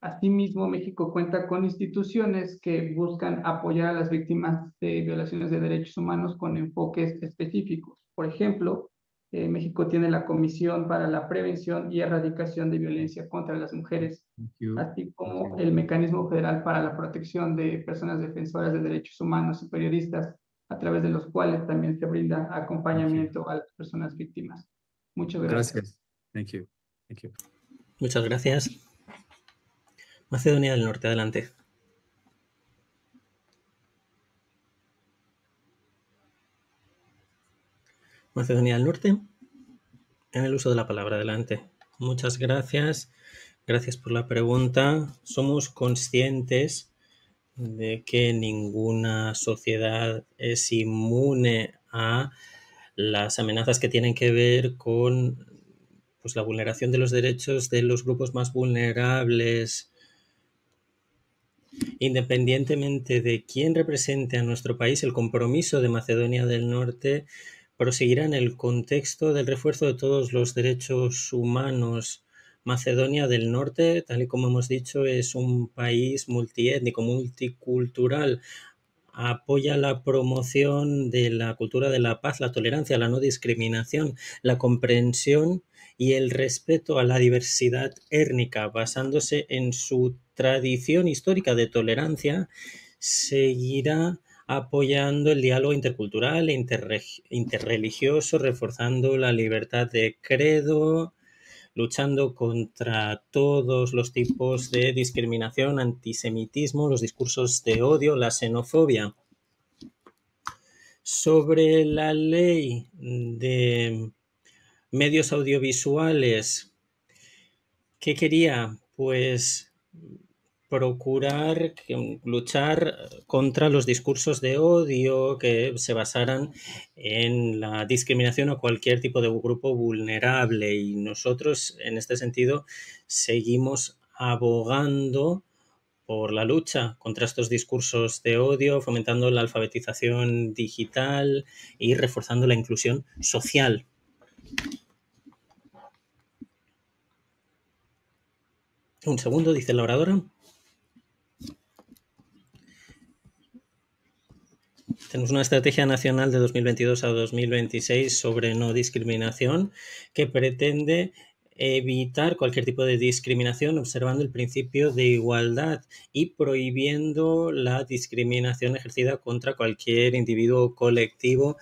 Asimismo, México cuenta con instituciones que buscan apoyar a las víctimas de violaciones de derechos humanos con enfoques específicos. Por ejemplo, eh, México tiene la Comisión para la Prevención y Erradicación de Violencia contra las Mujeres, así como el Mecanismo Federal para la Protección de Personas Defensoras de Derechos Humanos y Periodistas, a través de los cuales también se brinda acompañamiento a las personas víctimas. Muchas gracias. Thank Muchas gracias. Macedonia del Norte, adelante. Macedonia del Norte, en el uso de la palabra, adelante. Muchas gracias. Gracias por la pregunta. Somos conscientes de que ninguna sociedad es inmune a las amenazas que tienen que ver con pues, la vulneración de los derechos de los grupos más vulnerables, independientemente de quién represente a nuestro país, el compromiso de Macedonia del Norte proseguirá en el contexto del refuerzo de todos los derechos humanos. Macedonia del Norte, tal y como hemos dicho, es un país multiétnico, multicultural. Apoya la promoción de la cultura de la paz, la tolerancia, la no discriminación, la comprensión y el respeto a la diversidad étnica, basándose en su tradición histórica de tolerancia, seguirá apoyando el diálogo intercultural e interreligioso, reforzando la libertad de credo, luchando contra todos los tipos de discriminación, antisemitismo, los discursos de odio, la xenofobia. Sobre la ley de medios audiovisuales. ¿Qué quería? Pues procurar luchar contra los discursos de odio que se basaran en la discriminación o cualquier tipo de grupo vulnerable. Y nosotros, en este sentido, seguimos abogando por la lucha contra estos discursos de odio, fomentando la alfabetización digital y reforzando la inclusión social un segundo, dice la oradora. Tenemos una estrategia nacional de 2022 a 2026 sobre no discriminación que pretende evitar cualquier tipo de discriminación observando el principio de igualdad y prohibiendo la discriminación ejercida contra cualquier individuo o colectivo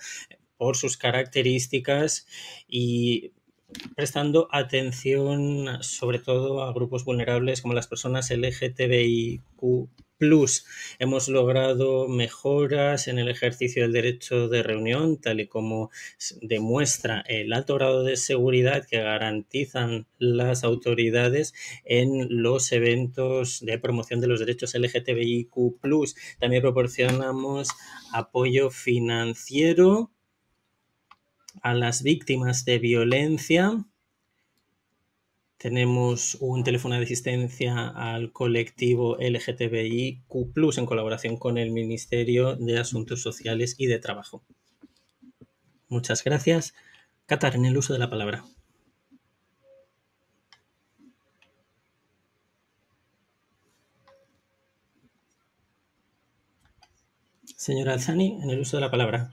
por sus características y prestando atención sobre todo a grupos vulnerables como las personas LGTBIQ. Hemos logrado mejoras en el ejercicio del derecho de reunión, tal y como demuestra el alto grado de seguridad que garantizan las autoridades en los eventos de promoción de los derechos LGTBIQ. También proporcionamos apoyo financiero a las víctimas de violencia. Tenemos un teléfono de asistencia al colectivo LGTBIQ, en colaboración con el Ministerio de Asuntos Sociales y de Trabajo. Muchas gracias. Catar, en el uso de la palabra. Señora Alzani, en el uso de la palabra.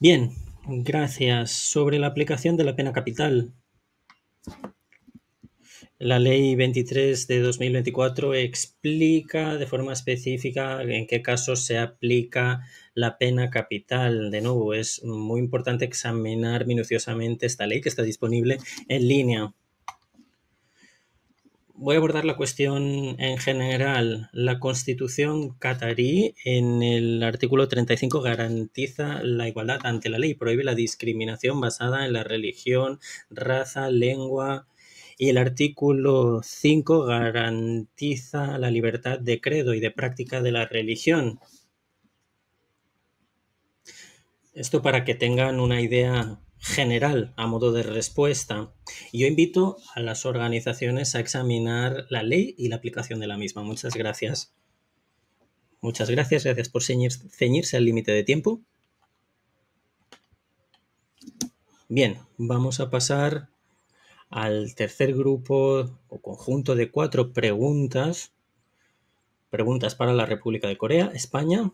Bien, Gracias. Sobre la aplicación de la pena capital. La ley 23 de 2024 explica de forma específica en qué casos se aplica la pena capital. De nuevo, es muy importante examinar minuciosamente esta ley que está disponible en línea voy a abordar la cuestión en general. La Constitución catarí, en el artículo 35, garantiza la igualdad ante la ley, prohíbe la discriminación basada en la religión, raza, lengua. Y el artículo 5 garantiza la libertad de credo y de práctica de la religión. Esto para que tengan una idea general a modo de respuesta. Yo invito a las organizaciones a examinar la ley y la aplicación de la misma. Muchas gracias. Muchas gracias, gracias por ceñirse al límite de tiempo. Bien, vamos a pasar al tercer grupo o conjunto de cuatro preguntas. Preguntas para la República de Corea, España,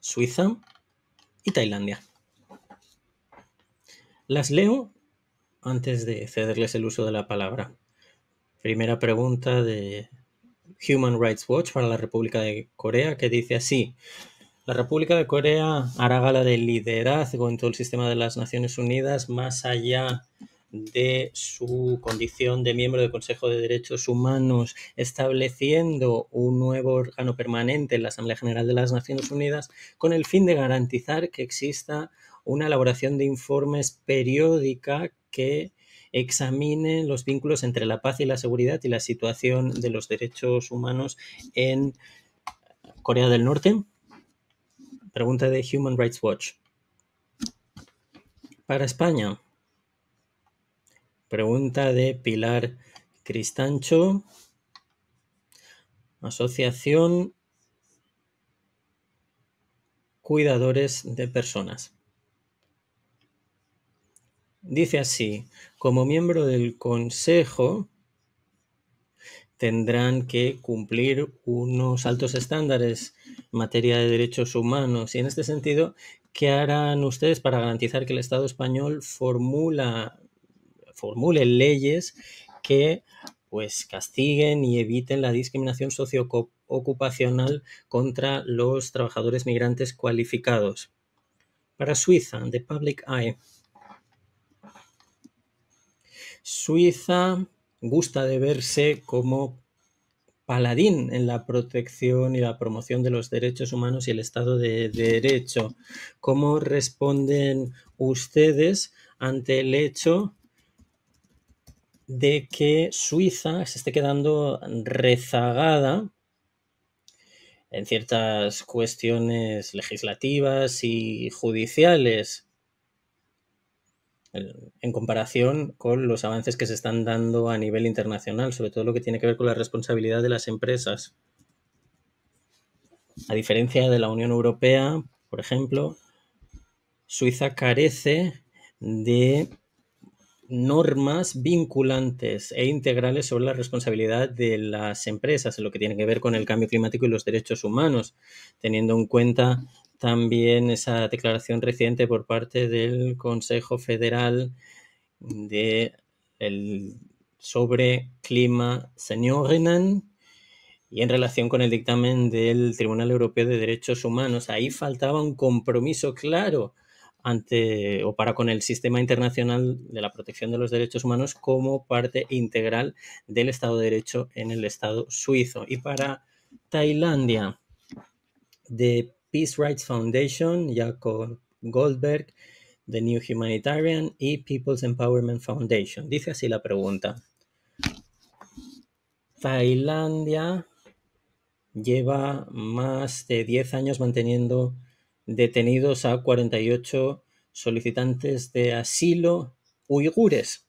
Suiza y Tailandia. Las leo antes de cederles el uso de la palabra. Primera pregunta de Human Rights Watch para la República de Corea que dice así. La República de Corea hará gala de liderazgo en todo el sistema de las Naciones Unidas más allá de su condición de miembro del Consejo de Derechos Humanos, estableciendo un nuevo órgano permanente en la Asamblea General de las Naciones Unidas con el fin de garantizar que exista una elaboración de informes periódica que examine los vínculos entre la paz y la seguridad y la situación de los derechos humanos en Corea del Norte. Pregunta de Human Rights Watch. Para España. Pregunta de Pilar Cristancho. Asociación Cuidadores de Personas. Dice así, como miembro del Consejo tendrán que cumplir unos altos estándares en materia de derechos humanos. Y en este sentido, ¿qué harán ustedes para garantizar que el Estado español formula, formule leyes que pues castiguen y eviten la discriminación socio-ocupacional contra los trabajadores migrantes cualificados? Para Suiza, The Public Eye. Suiza gusta de verse como paladín en la protección y la promoción de los derechos humanos y el Estado de Derecho. ¿Cómo responden ustedes ante el hecho de que Suiza se esté quedando rezagada en ciertas cuestiones legislativas y judiciales? Eh, en comparación con los avances que se están dando a nivel internacional, sobre todo lo que tiene que ver con la responsabilidad de las empresas. A diferencia de la Unión Europea, por ejemplo, Suiza carece de normas vinculantes e integrales sobre la responsabilidad de las empresas en lo que tiene que ver con el cambio climático y los derechos humanos, teniendo en cuenta también esa declaración reciente por parte del Consejo Federal de el, sobre clima Renan, y en relación con el dictamen del Tribunal Europeo de Derechos Humanos. Ahí faltaba un compromiso claro ante o para con el sistema internacional de la protección de los derechos humanos como parte integral del Estado de Derecho en el Estado suizo. Y para Tailandia, de Peace Rights Foundation, Jacob Goldberg, The New Humanitarian y People's Empowerment Foundation. Dice así la pregunta. Tailandia lleva más de 10 años manteniendo detenidos a 48 solicitantes de asilo uigures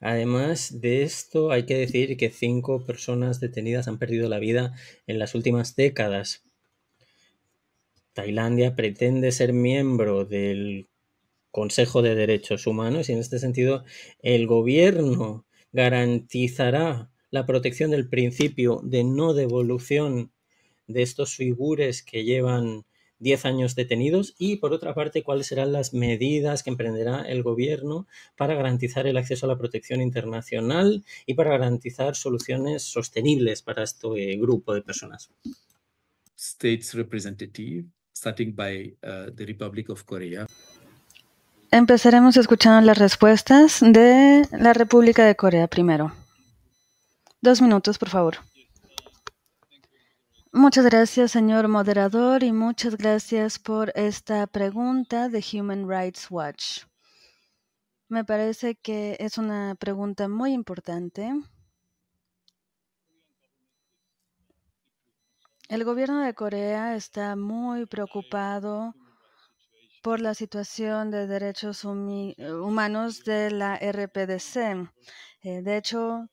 Además de esto, hay que decir que cinco personas detenidas han perdido la vida en las últimas décadas. Tailandia pretende ser miembro del Consejo de Derechos Humanos y en este sentido el gobierno garantizará la protección del principio de no devolución de estos figures que llevan 10 años detenidos y, por otra parte, cuáles serán las medidas que emprenderá el gobierno para garantizar el acceso a la protección internacional y para garantizar soluciones sostenibles para este eh, grupo de personas. States representative, starting by uh, the Republic of Korea. Empezaremos escuchando las respuestas de la República de Corea primero. Dos minutos, por favor. Muchas gracias, señor moderador, y muchas gracias por esta pregunta de Human Rights Watch. Me parece que es una pregunta muy importante. El gobierno de Corea está muy preocupado por la situación de derechos humanos de la RPDC. Eh, de hecho,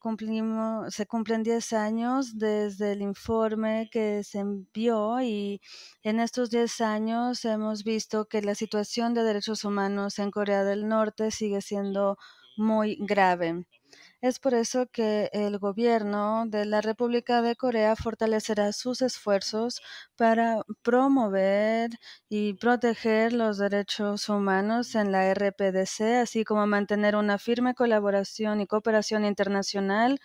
se cumplen 10 años desde el informe que se envió y en estos 10 años hemos visto que la situación de derechos humanos en Corea del Norte sigue siendo muy grave. Es por eso que el gobierno de la República de Corea fortalecerá sus esfuerzos para promover y proteger los derechos humanos en la RPDC, así como mantener una firme colaboración y cooperación internacional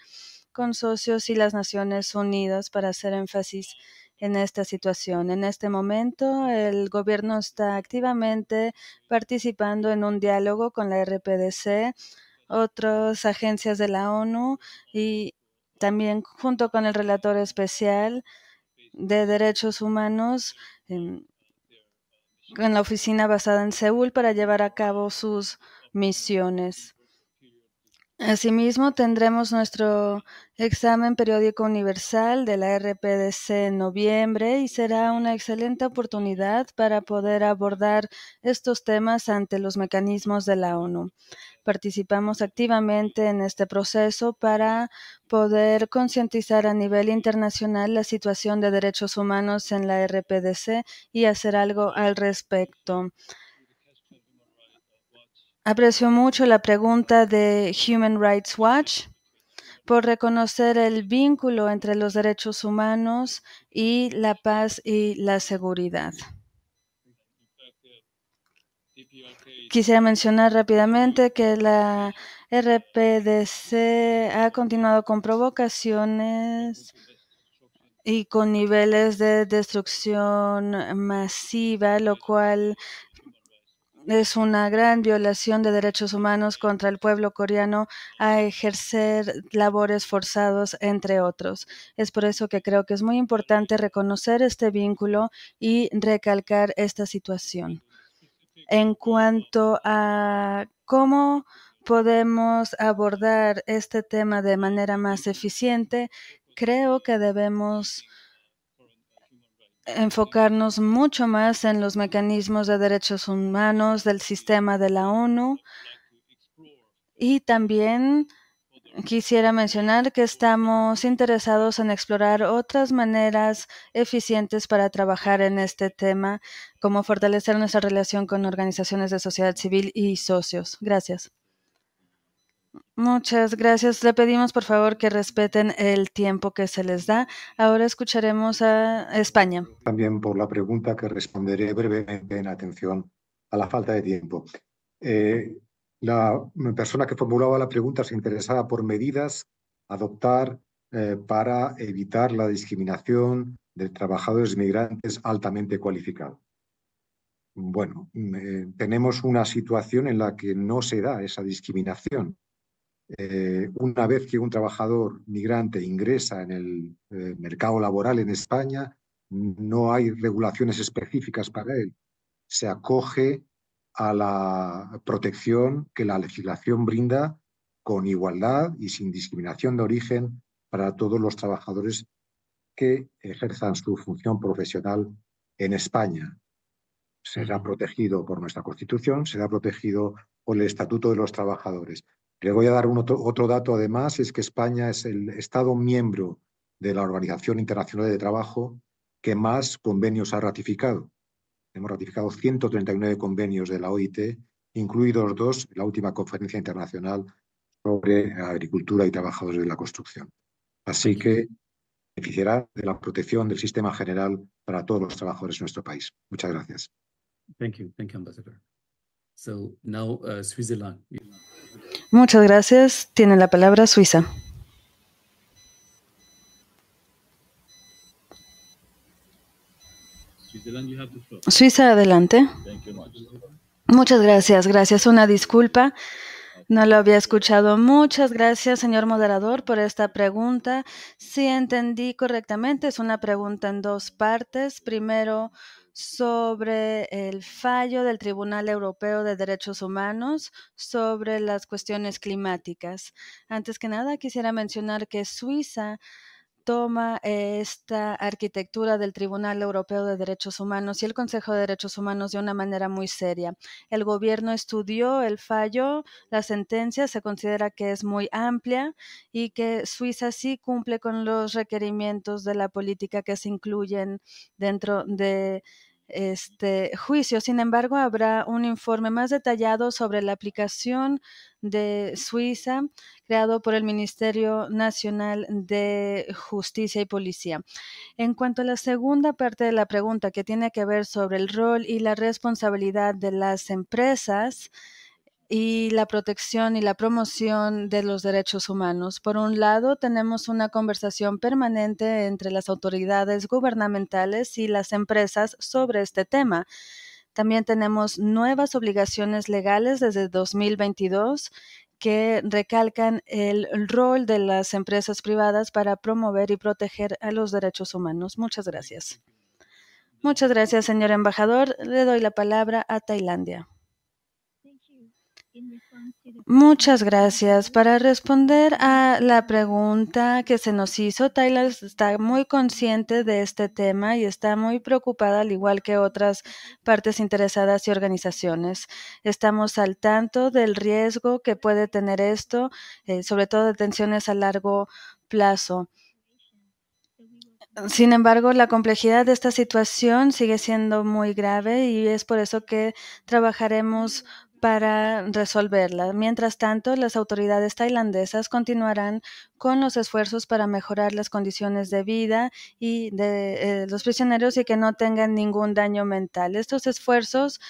con socios y las Naciones Unidas para hacer énfasis en esta situación. En este momento, el gobierno está activamente participando en un diálogo con la RPDC otras agencias de la ONU y también junto con el relator especial de derechos humanos en, la oficina basada en Seúl para llevar a cabo sus misiones. Asimismo, tendremos nuestro examen periódico universal de la RPDC en noviembre y será una excelente oportunidad para poder abordar estos temas ante los mecanismos de la ONU. Participamos activamente en este proceso para poder concientizar a nivel internacional la situación de derechos humanos en la RPDC y hacer algo al respecto. Aprecio mucho la pregunta de Human Rights Watch por reconocer el vínculo entre los derechos humanos y la paz y la seguridad. Quisiera mencionar rápidamente que la RPDC ha continuado con provocaciones y con niveles de destrucción masiva, lo cual es una gran violación de derechos humanos contra el pueblo coreano a ejercer labores forzados, entre otros. Es por eso que creo que es muy importante reconocer este vínculo y recalcar esta situación. En cuanto a cómo podemos abordar este tema de manera más eficiente, creo que debemos enfocarnos mucho más en los mecanismos de derechos humanos del sistema de la ONU. Y también quisiera mencionar que estamos interesados en explorar otras maneras eficientes para trabajar en este tema, como fortalecer nuestra relación con organizaciones de sociedad civil y socios. Gracias. Muchas gracias. Le pedimos por favor que respeten el tiempo que se les da. Ahora escucharemos a España. También por la pregunta que responderé brevemente en atención a la falta de tiempo. Eh, la persona que formulaba la pregunta se interesaba por medidas a adoptar eh, para evitar la discriminación de trabajadores migrantes altamente cualificados. Bueno, eh, tenemos una situación en la que no se da esa discriminación eh, una vez que un trabajador migrante ingresa en el eh, mercado laboral en España, no hay regulaciones específicas para él. Se acoge a la protección que la legislación brinda con igualdad y sin discriminación de origen para todos los trabajadores que ejerzan su función profesional en España. Será protegido por nuestra Constitución, será protegido por el Estatuto de los Trabajadores. Le voy a dar otro, dato además, es que España es el Estado miembro de la Organización Internacional de Trabajo que más convenios ha ratificado. Hemos ratificado 139 convenios de la OIT, incluidos dos en la última conferencia internacional sobre agricultura y trabajadores de la construcción. Así que beneficiará de la protección del sistema general para todos los trabajadores de nuestro país. Muchas gracias. Thank you. Thank you, Ambassador. So now, uh, Switzerland. Muchas gracias. Tiene la palabra Suiza. Suiza, adelante. Muchas gracias, gracias. Una disculpa. No lo había escuchado. Muchas gracias, señor moderador, por esta pregunta. Si entendí correctamente, es una pregunta en dos partes. Primero, sobre el fallo del Tribunal Europeo de Derechos Humanos sobre las cuestiones climáticas. Antes que nada, quisiera mencionar que Suiza toma esta arquitectura del Tribunal Europeo de Derechos Humanos y el Consejo de Derechos Humanos de una manera muy seria. El gobierno estudió el fallo, la sentencia se considera que es muy amplia y que Suiza sí cumple con los requerimientos de la política que se incluyen dentro de este juicio. Sin embargo, habrá un informe más detallado sobre la aplicación de Suiza creado por el Ministerio Nacional de Justicia y Policía. En cuanto a la segunda parte de la pregunta que tiene que ver sobre el rol y la responsabilidad de las empresas, y la protección y la promoción de los derechos humanos. Por un lado, tenemos una conversación permanente entre las autoridades gubernamentales y las empresas sobre este tema. También tenemos nuevas obligaciones legales desde 2022 que recalcan el rol de las empresas privadas para promover y proteger a los derechos humanos. Muchas gracias. Muchas gracias, señor embajador. Le doy la palabra a Tailandia. Muchas gracias. Para responder a la pregunta que se nos hizo, Tyler está muy consciente de este tema y está muy preocupada, al igual que otras partes interesadas y organizaciones. Estamos al tanto del riesgo que puede tener esto, eh, sobre todo de tensiones a largo plazo. Sin embargo, la complejidad de esta situación sigue siendo muy grave y es por eso que trabajaremos para resolverla. Mientras tanto, las autoridades tailandesas continuarán con los esfuerzos para mejorar las condiciones de vida y de eh, los prisioneros y que no tengan ningún daño mental. Estos esfuerzos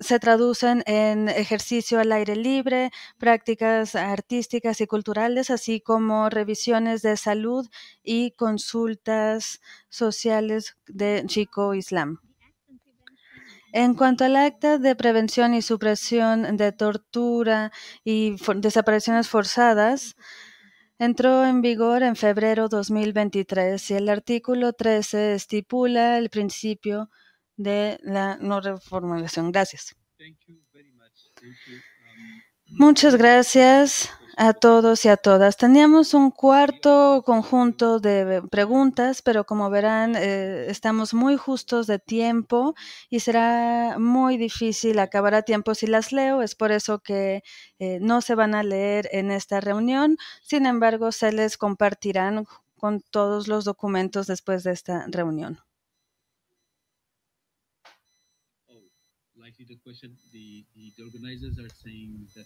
se traducen en ejercicio al aire libre, prácticas artísticas y culturales, así como revisiones de salud y consultas sociales de Chico Islam. En cuanto al acta de prevención y supresión de tortura y desapariciones forzadas, entró en vigor en febrero 2023 y el artículo 13 estipula el principio de la no reformulación. Gracias. Um, Muchas gracias a todos y a todas. Teníamos un cuarto conjunto de eh, preguntas, pero como verán, eh, estamos muy justos de tiempo y será muy difícil acabar a tiempo si las leo. Es por eso que eh, no se van a leer en esta reunión. Sin embargo, se les compartirán con todos los documentos después de esta reunión.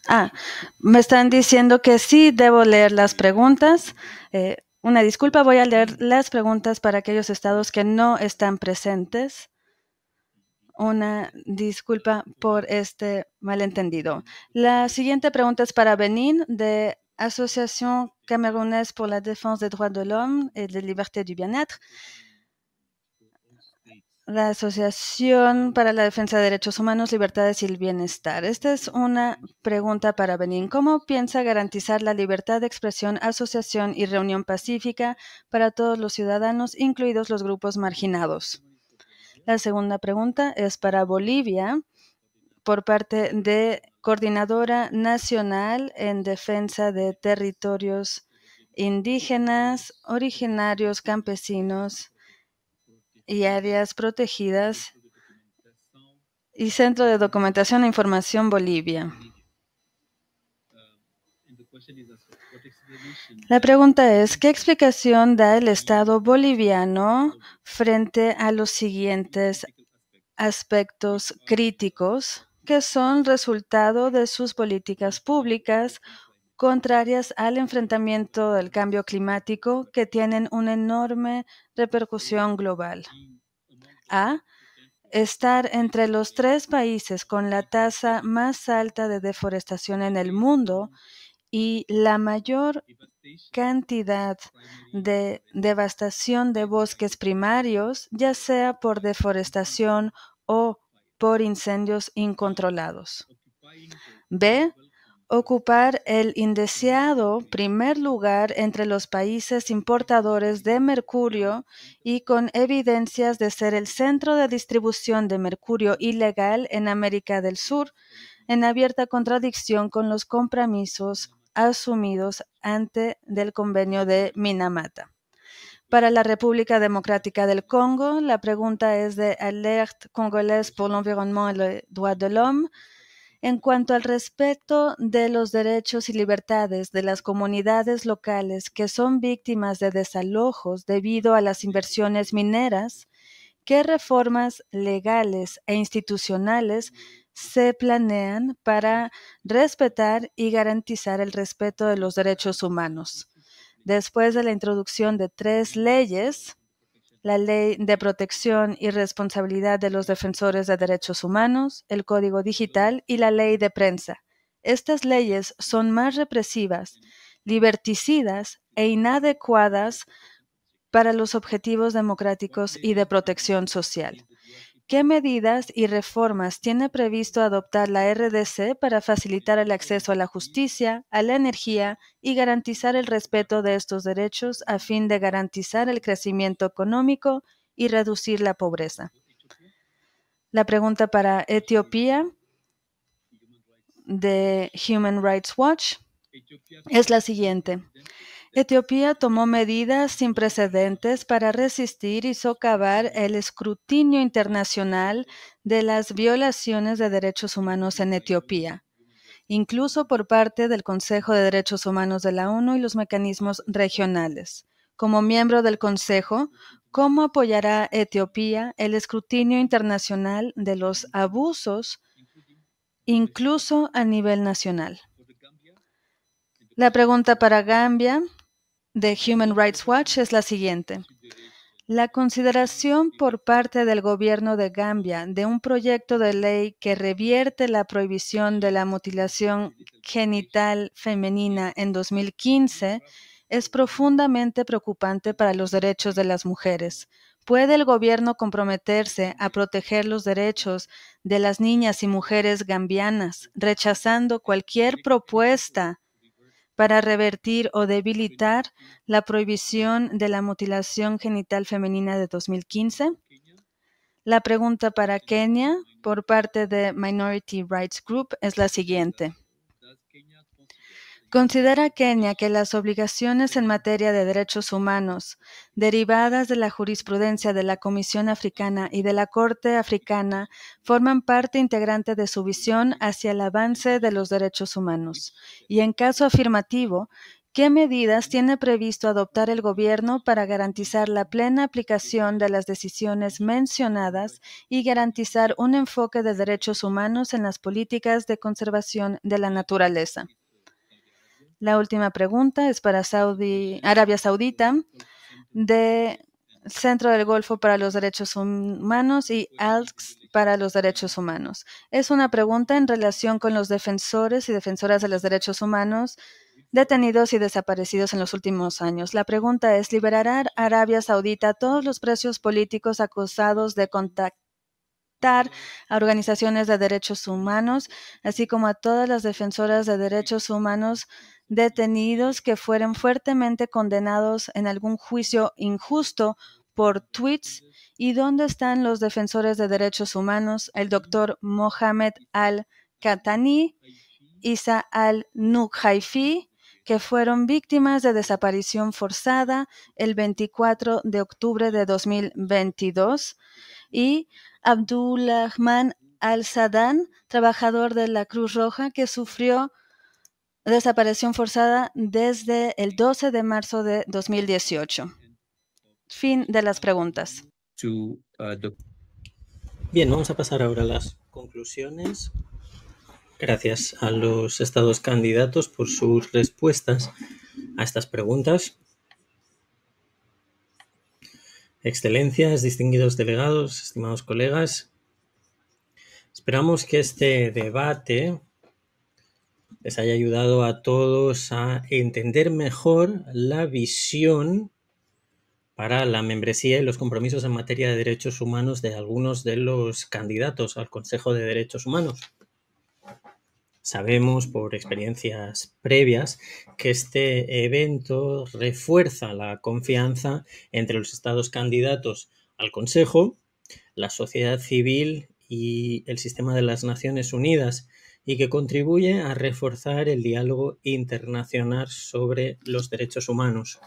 Ah, me están diciendo que sí debo leer las preguntas. Eh, una disculpa, voy a leer las preguntas para aquellos estados que no están presentes. Una disculpa por este malentendido. La siguiente pregunta es para Benin de Asociación camerunés por la defensa des Droits de l'Homme y de Liberté du Bien-être la Asociación para la Defensa de Derechos Humanos, Libertades y el Bienestar. Esta es una pregunta para Benín. ¿Cómo piensa garantizar la libertad de expresión, asociación y reunión pacífica para todos los ciudadanos, incluidos los grupos marginados? La segunda pregunta es para Bolivia, por parte de Coordinadora Nacional en Defensa de Territorios Indígenas, Originarios, Campesinos y áreas protegidas y Centro de Documentación e Información Bolivia. La pregunta es, ¿qué explicación da el Estado boliviano frente a los siguientes aspectos críticos que son resultado de sus políticas públicas contrarias al enfrentamiento del cambio climático que tienen una enorme repercusión global. A. Estar entre los tres países con la tasa más alta de deforestación en el mundo y la mayor cantidad de devastación de bosques primarios, ya sea por deforestación o por incendios incontrolados. B ocupar el indeseado primer lugar entre los países importadores de mercurio y con evidencias de ser el centro de distribución de mercurio ilegal en América del Sur, en abierta contradicción con los compromisos asumidos ante del convenio de Minamata. Para la República Democrática del Congo, la pregunta es de Alert congolais pour l'Environnement et le Droit de l'Homme, en cuanto al respeto de los derechos y libertades de las comunidades locales que son víctimas de desalojos debido a las inversiones mineras, ¿qué reformas legales e institucionales se planean para respetar y garantizar el respeto de los derechos humanos? Después de la introducción de tres leyes, la Ley de Protección y Responsabilidad de los Defensores de Derechos Humanos, el Código Digital y la Ley de Prensa. Estas leyes son más represivas, liberticidas e inadecuadas para los objetivos democráticos y de protección social. ¿Qué medidas y reformas tiene previsto adoptar la RDC para facilitar el acceso a la justicia, a la energía y garantizar el respeto de estos derechos a fin de garantizar el crecimiento económico y reducir la pobreza? La pregunta para Etiopía de Human Rights Watch es la siguiente. Etiopía tomó medidas sin precedentes para resistir y socavar el escrutinio internacional de las violaciones de derechos humanos en Etiopía, incluso por parte del Consejo de Derechos Humanos de la ONU y los mecanismos regionales. Como miembro del Consejo, ¿cómo apoyará Etiopía el escrutinio internacional de los abusos, incluso a nivel nacional? La pregunta para Gambia de Human Rights Watch es la siguiente. La consideración por parte del gobierno de Gambia de un proyecto de ley que revierte la prohibición de la mutilación genital femenina en 2015 es profundamente preocupante para los derechos de las mujeres. ¿Puede el gobierno comprometerse a proteger los derechos de las niñas y mujeres gambianas, rechazando cualquier propuesta para revertir o debilitar la prohibición de la mutilación genital femenina de 2015. La pregunta para Kenia por parte de Minority Rights Group es la siguiente. Considera Kenia que las obligaciones en materia de derechos humanos, derivadas de la jurisprudencia de la Comisión Africana y de la Corte Africana, forman parte integrante de su visión hacia el avance de los derechos humanos. Y en caso afirmativo, ¿Qué medidas tiene previsto adoptar el Gobierno para garantizar la plena aplicación de las decisiones mencionadas y garantizar un enfoque de derechos humanos en las políticas de conservación de la naturaleza? La última pregunta es para Arabia Saudita de Centro del Golfo para los Derechos Humanos y ALCS para los Derechos Humanos. Es una pregunta en relación con los defensores y defensoras de los derechos humanos detenidos y desaparecidos en los últimos años. La pregunta es, ¿liberará Arabia Saudita a todos los presos políticos acusados de contactar a organizaciones de derechos humanos, así como a todas las defensoras de derechos humanos detenidos que fueron fuertemente condenados en algún juicio injusto por tweets y dónde están los defensores de derechos humanos, el doctor Mohamed al-Katani, Isa al-Nukhaifi, que fueron víctimas de desaparición forzada el 24 de octubre de 2022, y Abdulrahman al-Sadan, trabajador de la Cruz Roja, que sufrió desaparición forzada desde el 12 de marzo de 2018. Fin de las preguntas. Uh, Bien, vamos a pasar ahora a las conclusiones. Gracias a los estados candidatos por sus respuestas a estas preguntas. Excelencias, distinguidos delegados, estimados colegas, esperamos que este debate les haya ayudado a todos a entender mejor la visión para la membresía y los compromisos en materia de derechos humanos de algunos de los candidatos al Consejo de Derechos Humanos. Sabemos por experiencias previas que este evento refuerza la confianza entre los estados candidatos al Consejo, la sociedad civil y el sistema de las Naciones Unidas, y que contribuye a reforzar el diálogo internacional sobre los derechos humanos.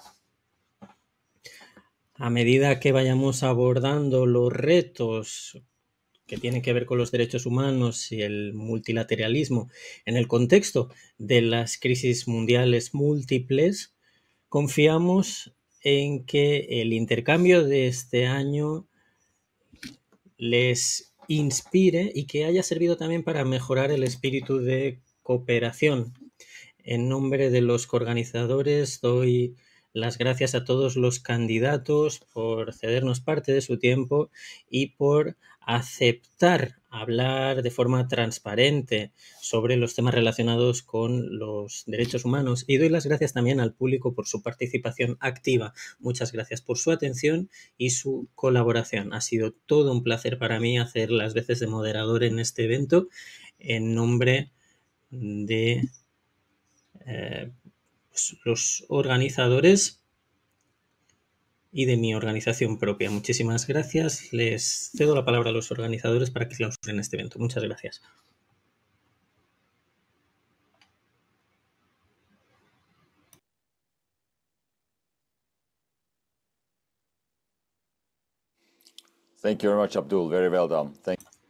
A medida que vayamos abordando los retos que tienen que ver con los derechos humanos y el multilateralismo en el contexto de las crisis mundiales múltiples, confiamos en que el intercambio de este año les inspire y que haya servido también para mejorar el espíritu de cooperación. En nombre de los coorganizadores doy las gracias a todos los candidatos por cedernos parte de su tiempo y por aceptar hablar de forma transparente sobre los temas relacionados con los derechos humanos. Y doy las gracias también al público por su participación activa. Muchas gracias por su atención y su colaboración. Ha sido todo un placer para mí hacer las veces de moderador en este evento en nombre de... Eh, los, organizadores y de mi organización propia. Muchísimas gracias. Les cedo la palabra a los organizadores para que clausuren este evento. Muchas gracias.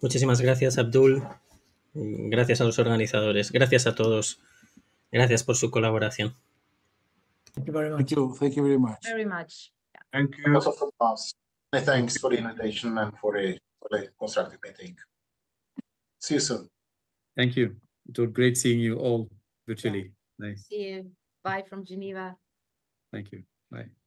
Muchísimas gracias, Abdul. Gracias a los organizadores. Gracias a todos. Gracias por su colaboración. Thank you very much. Thank you. Thank you very much. Very much. Thank you. Also from us. Many thanks for the invitation and for a, for a constructive meeting. See you soon. Thank you. It was great seeing you all virtually. Nice. See you. Bye from Geneva. Thank you. Bye.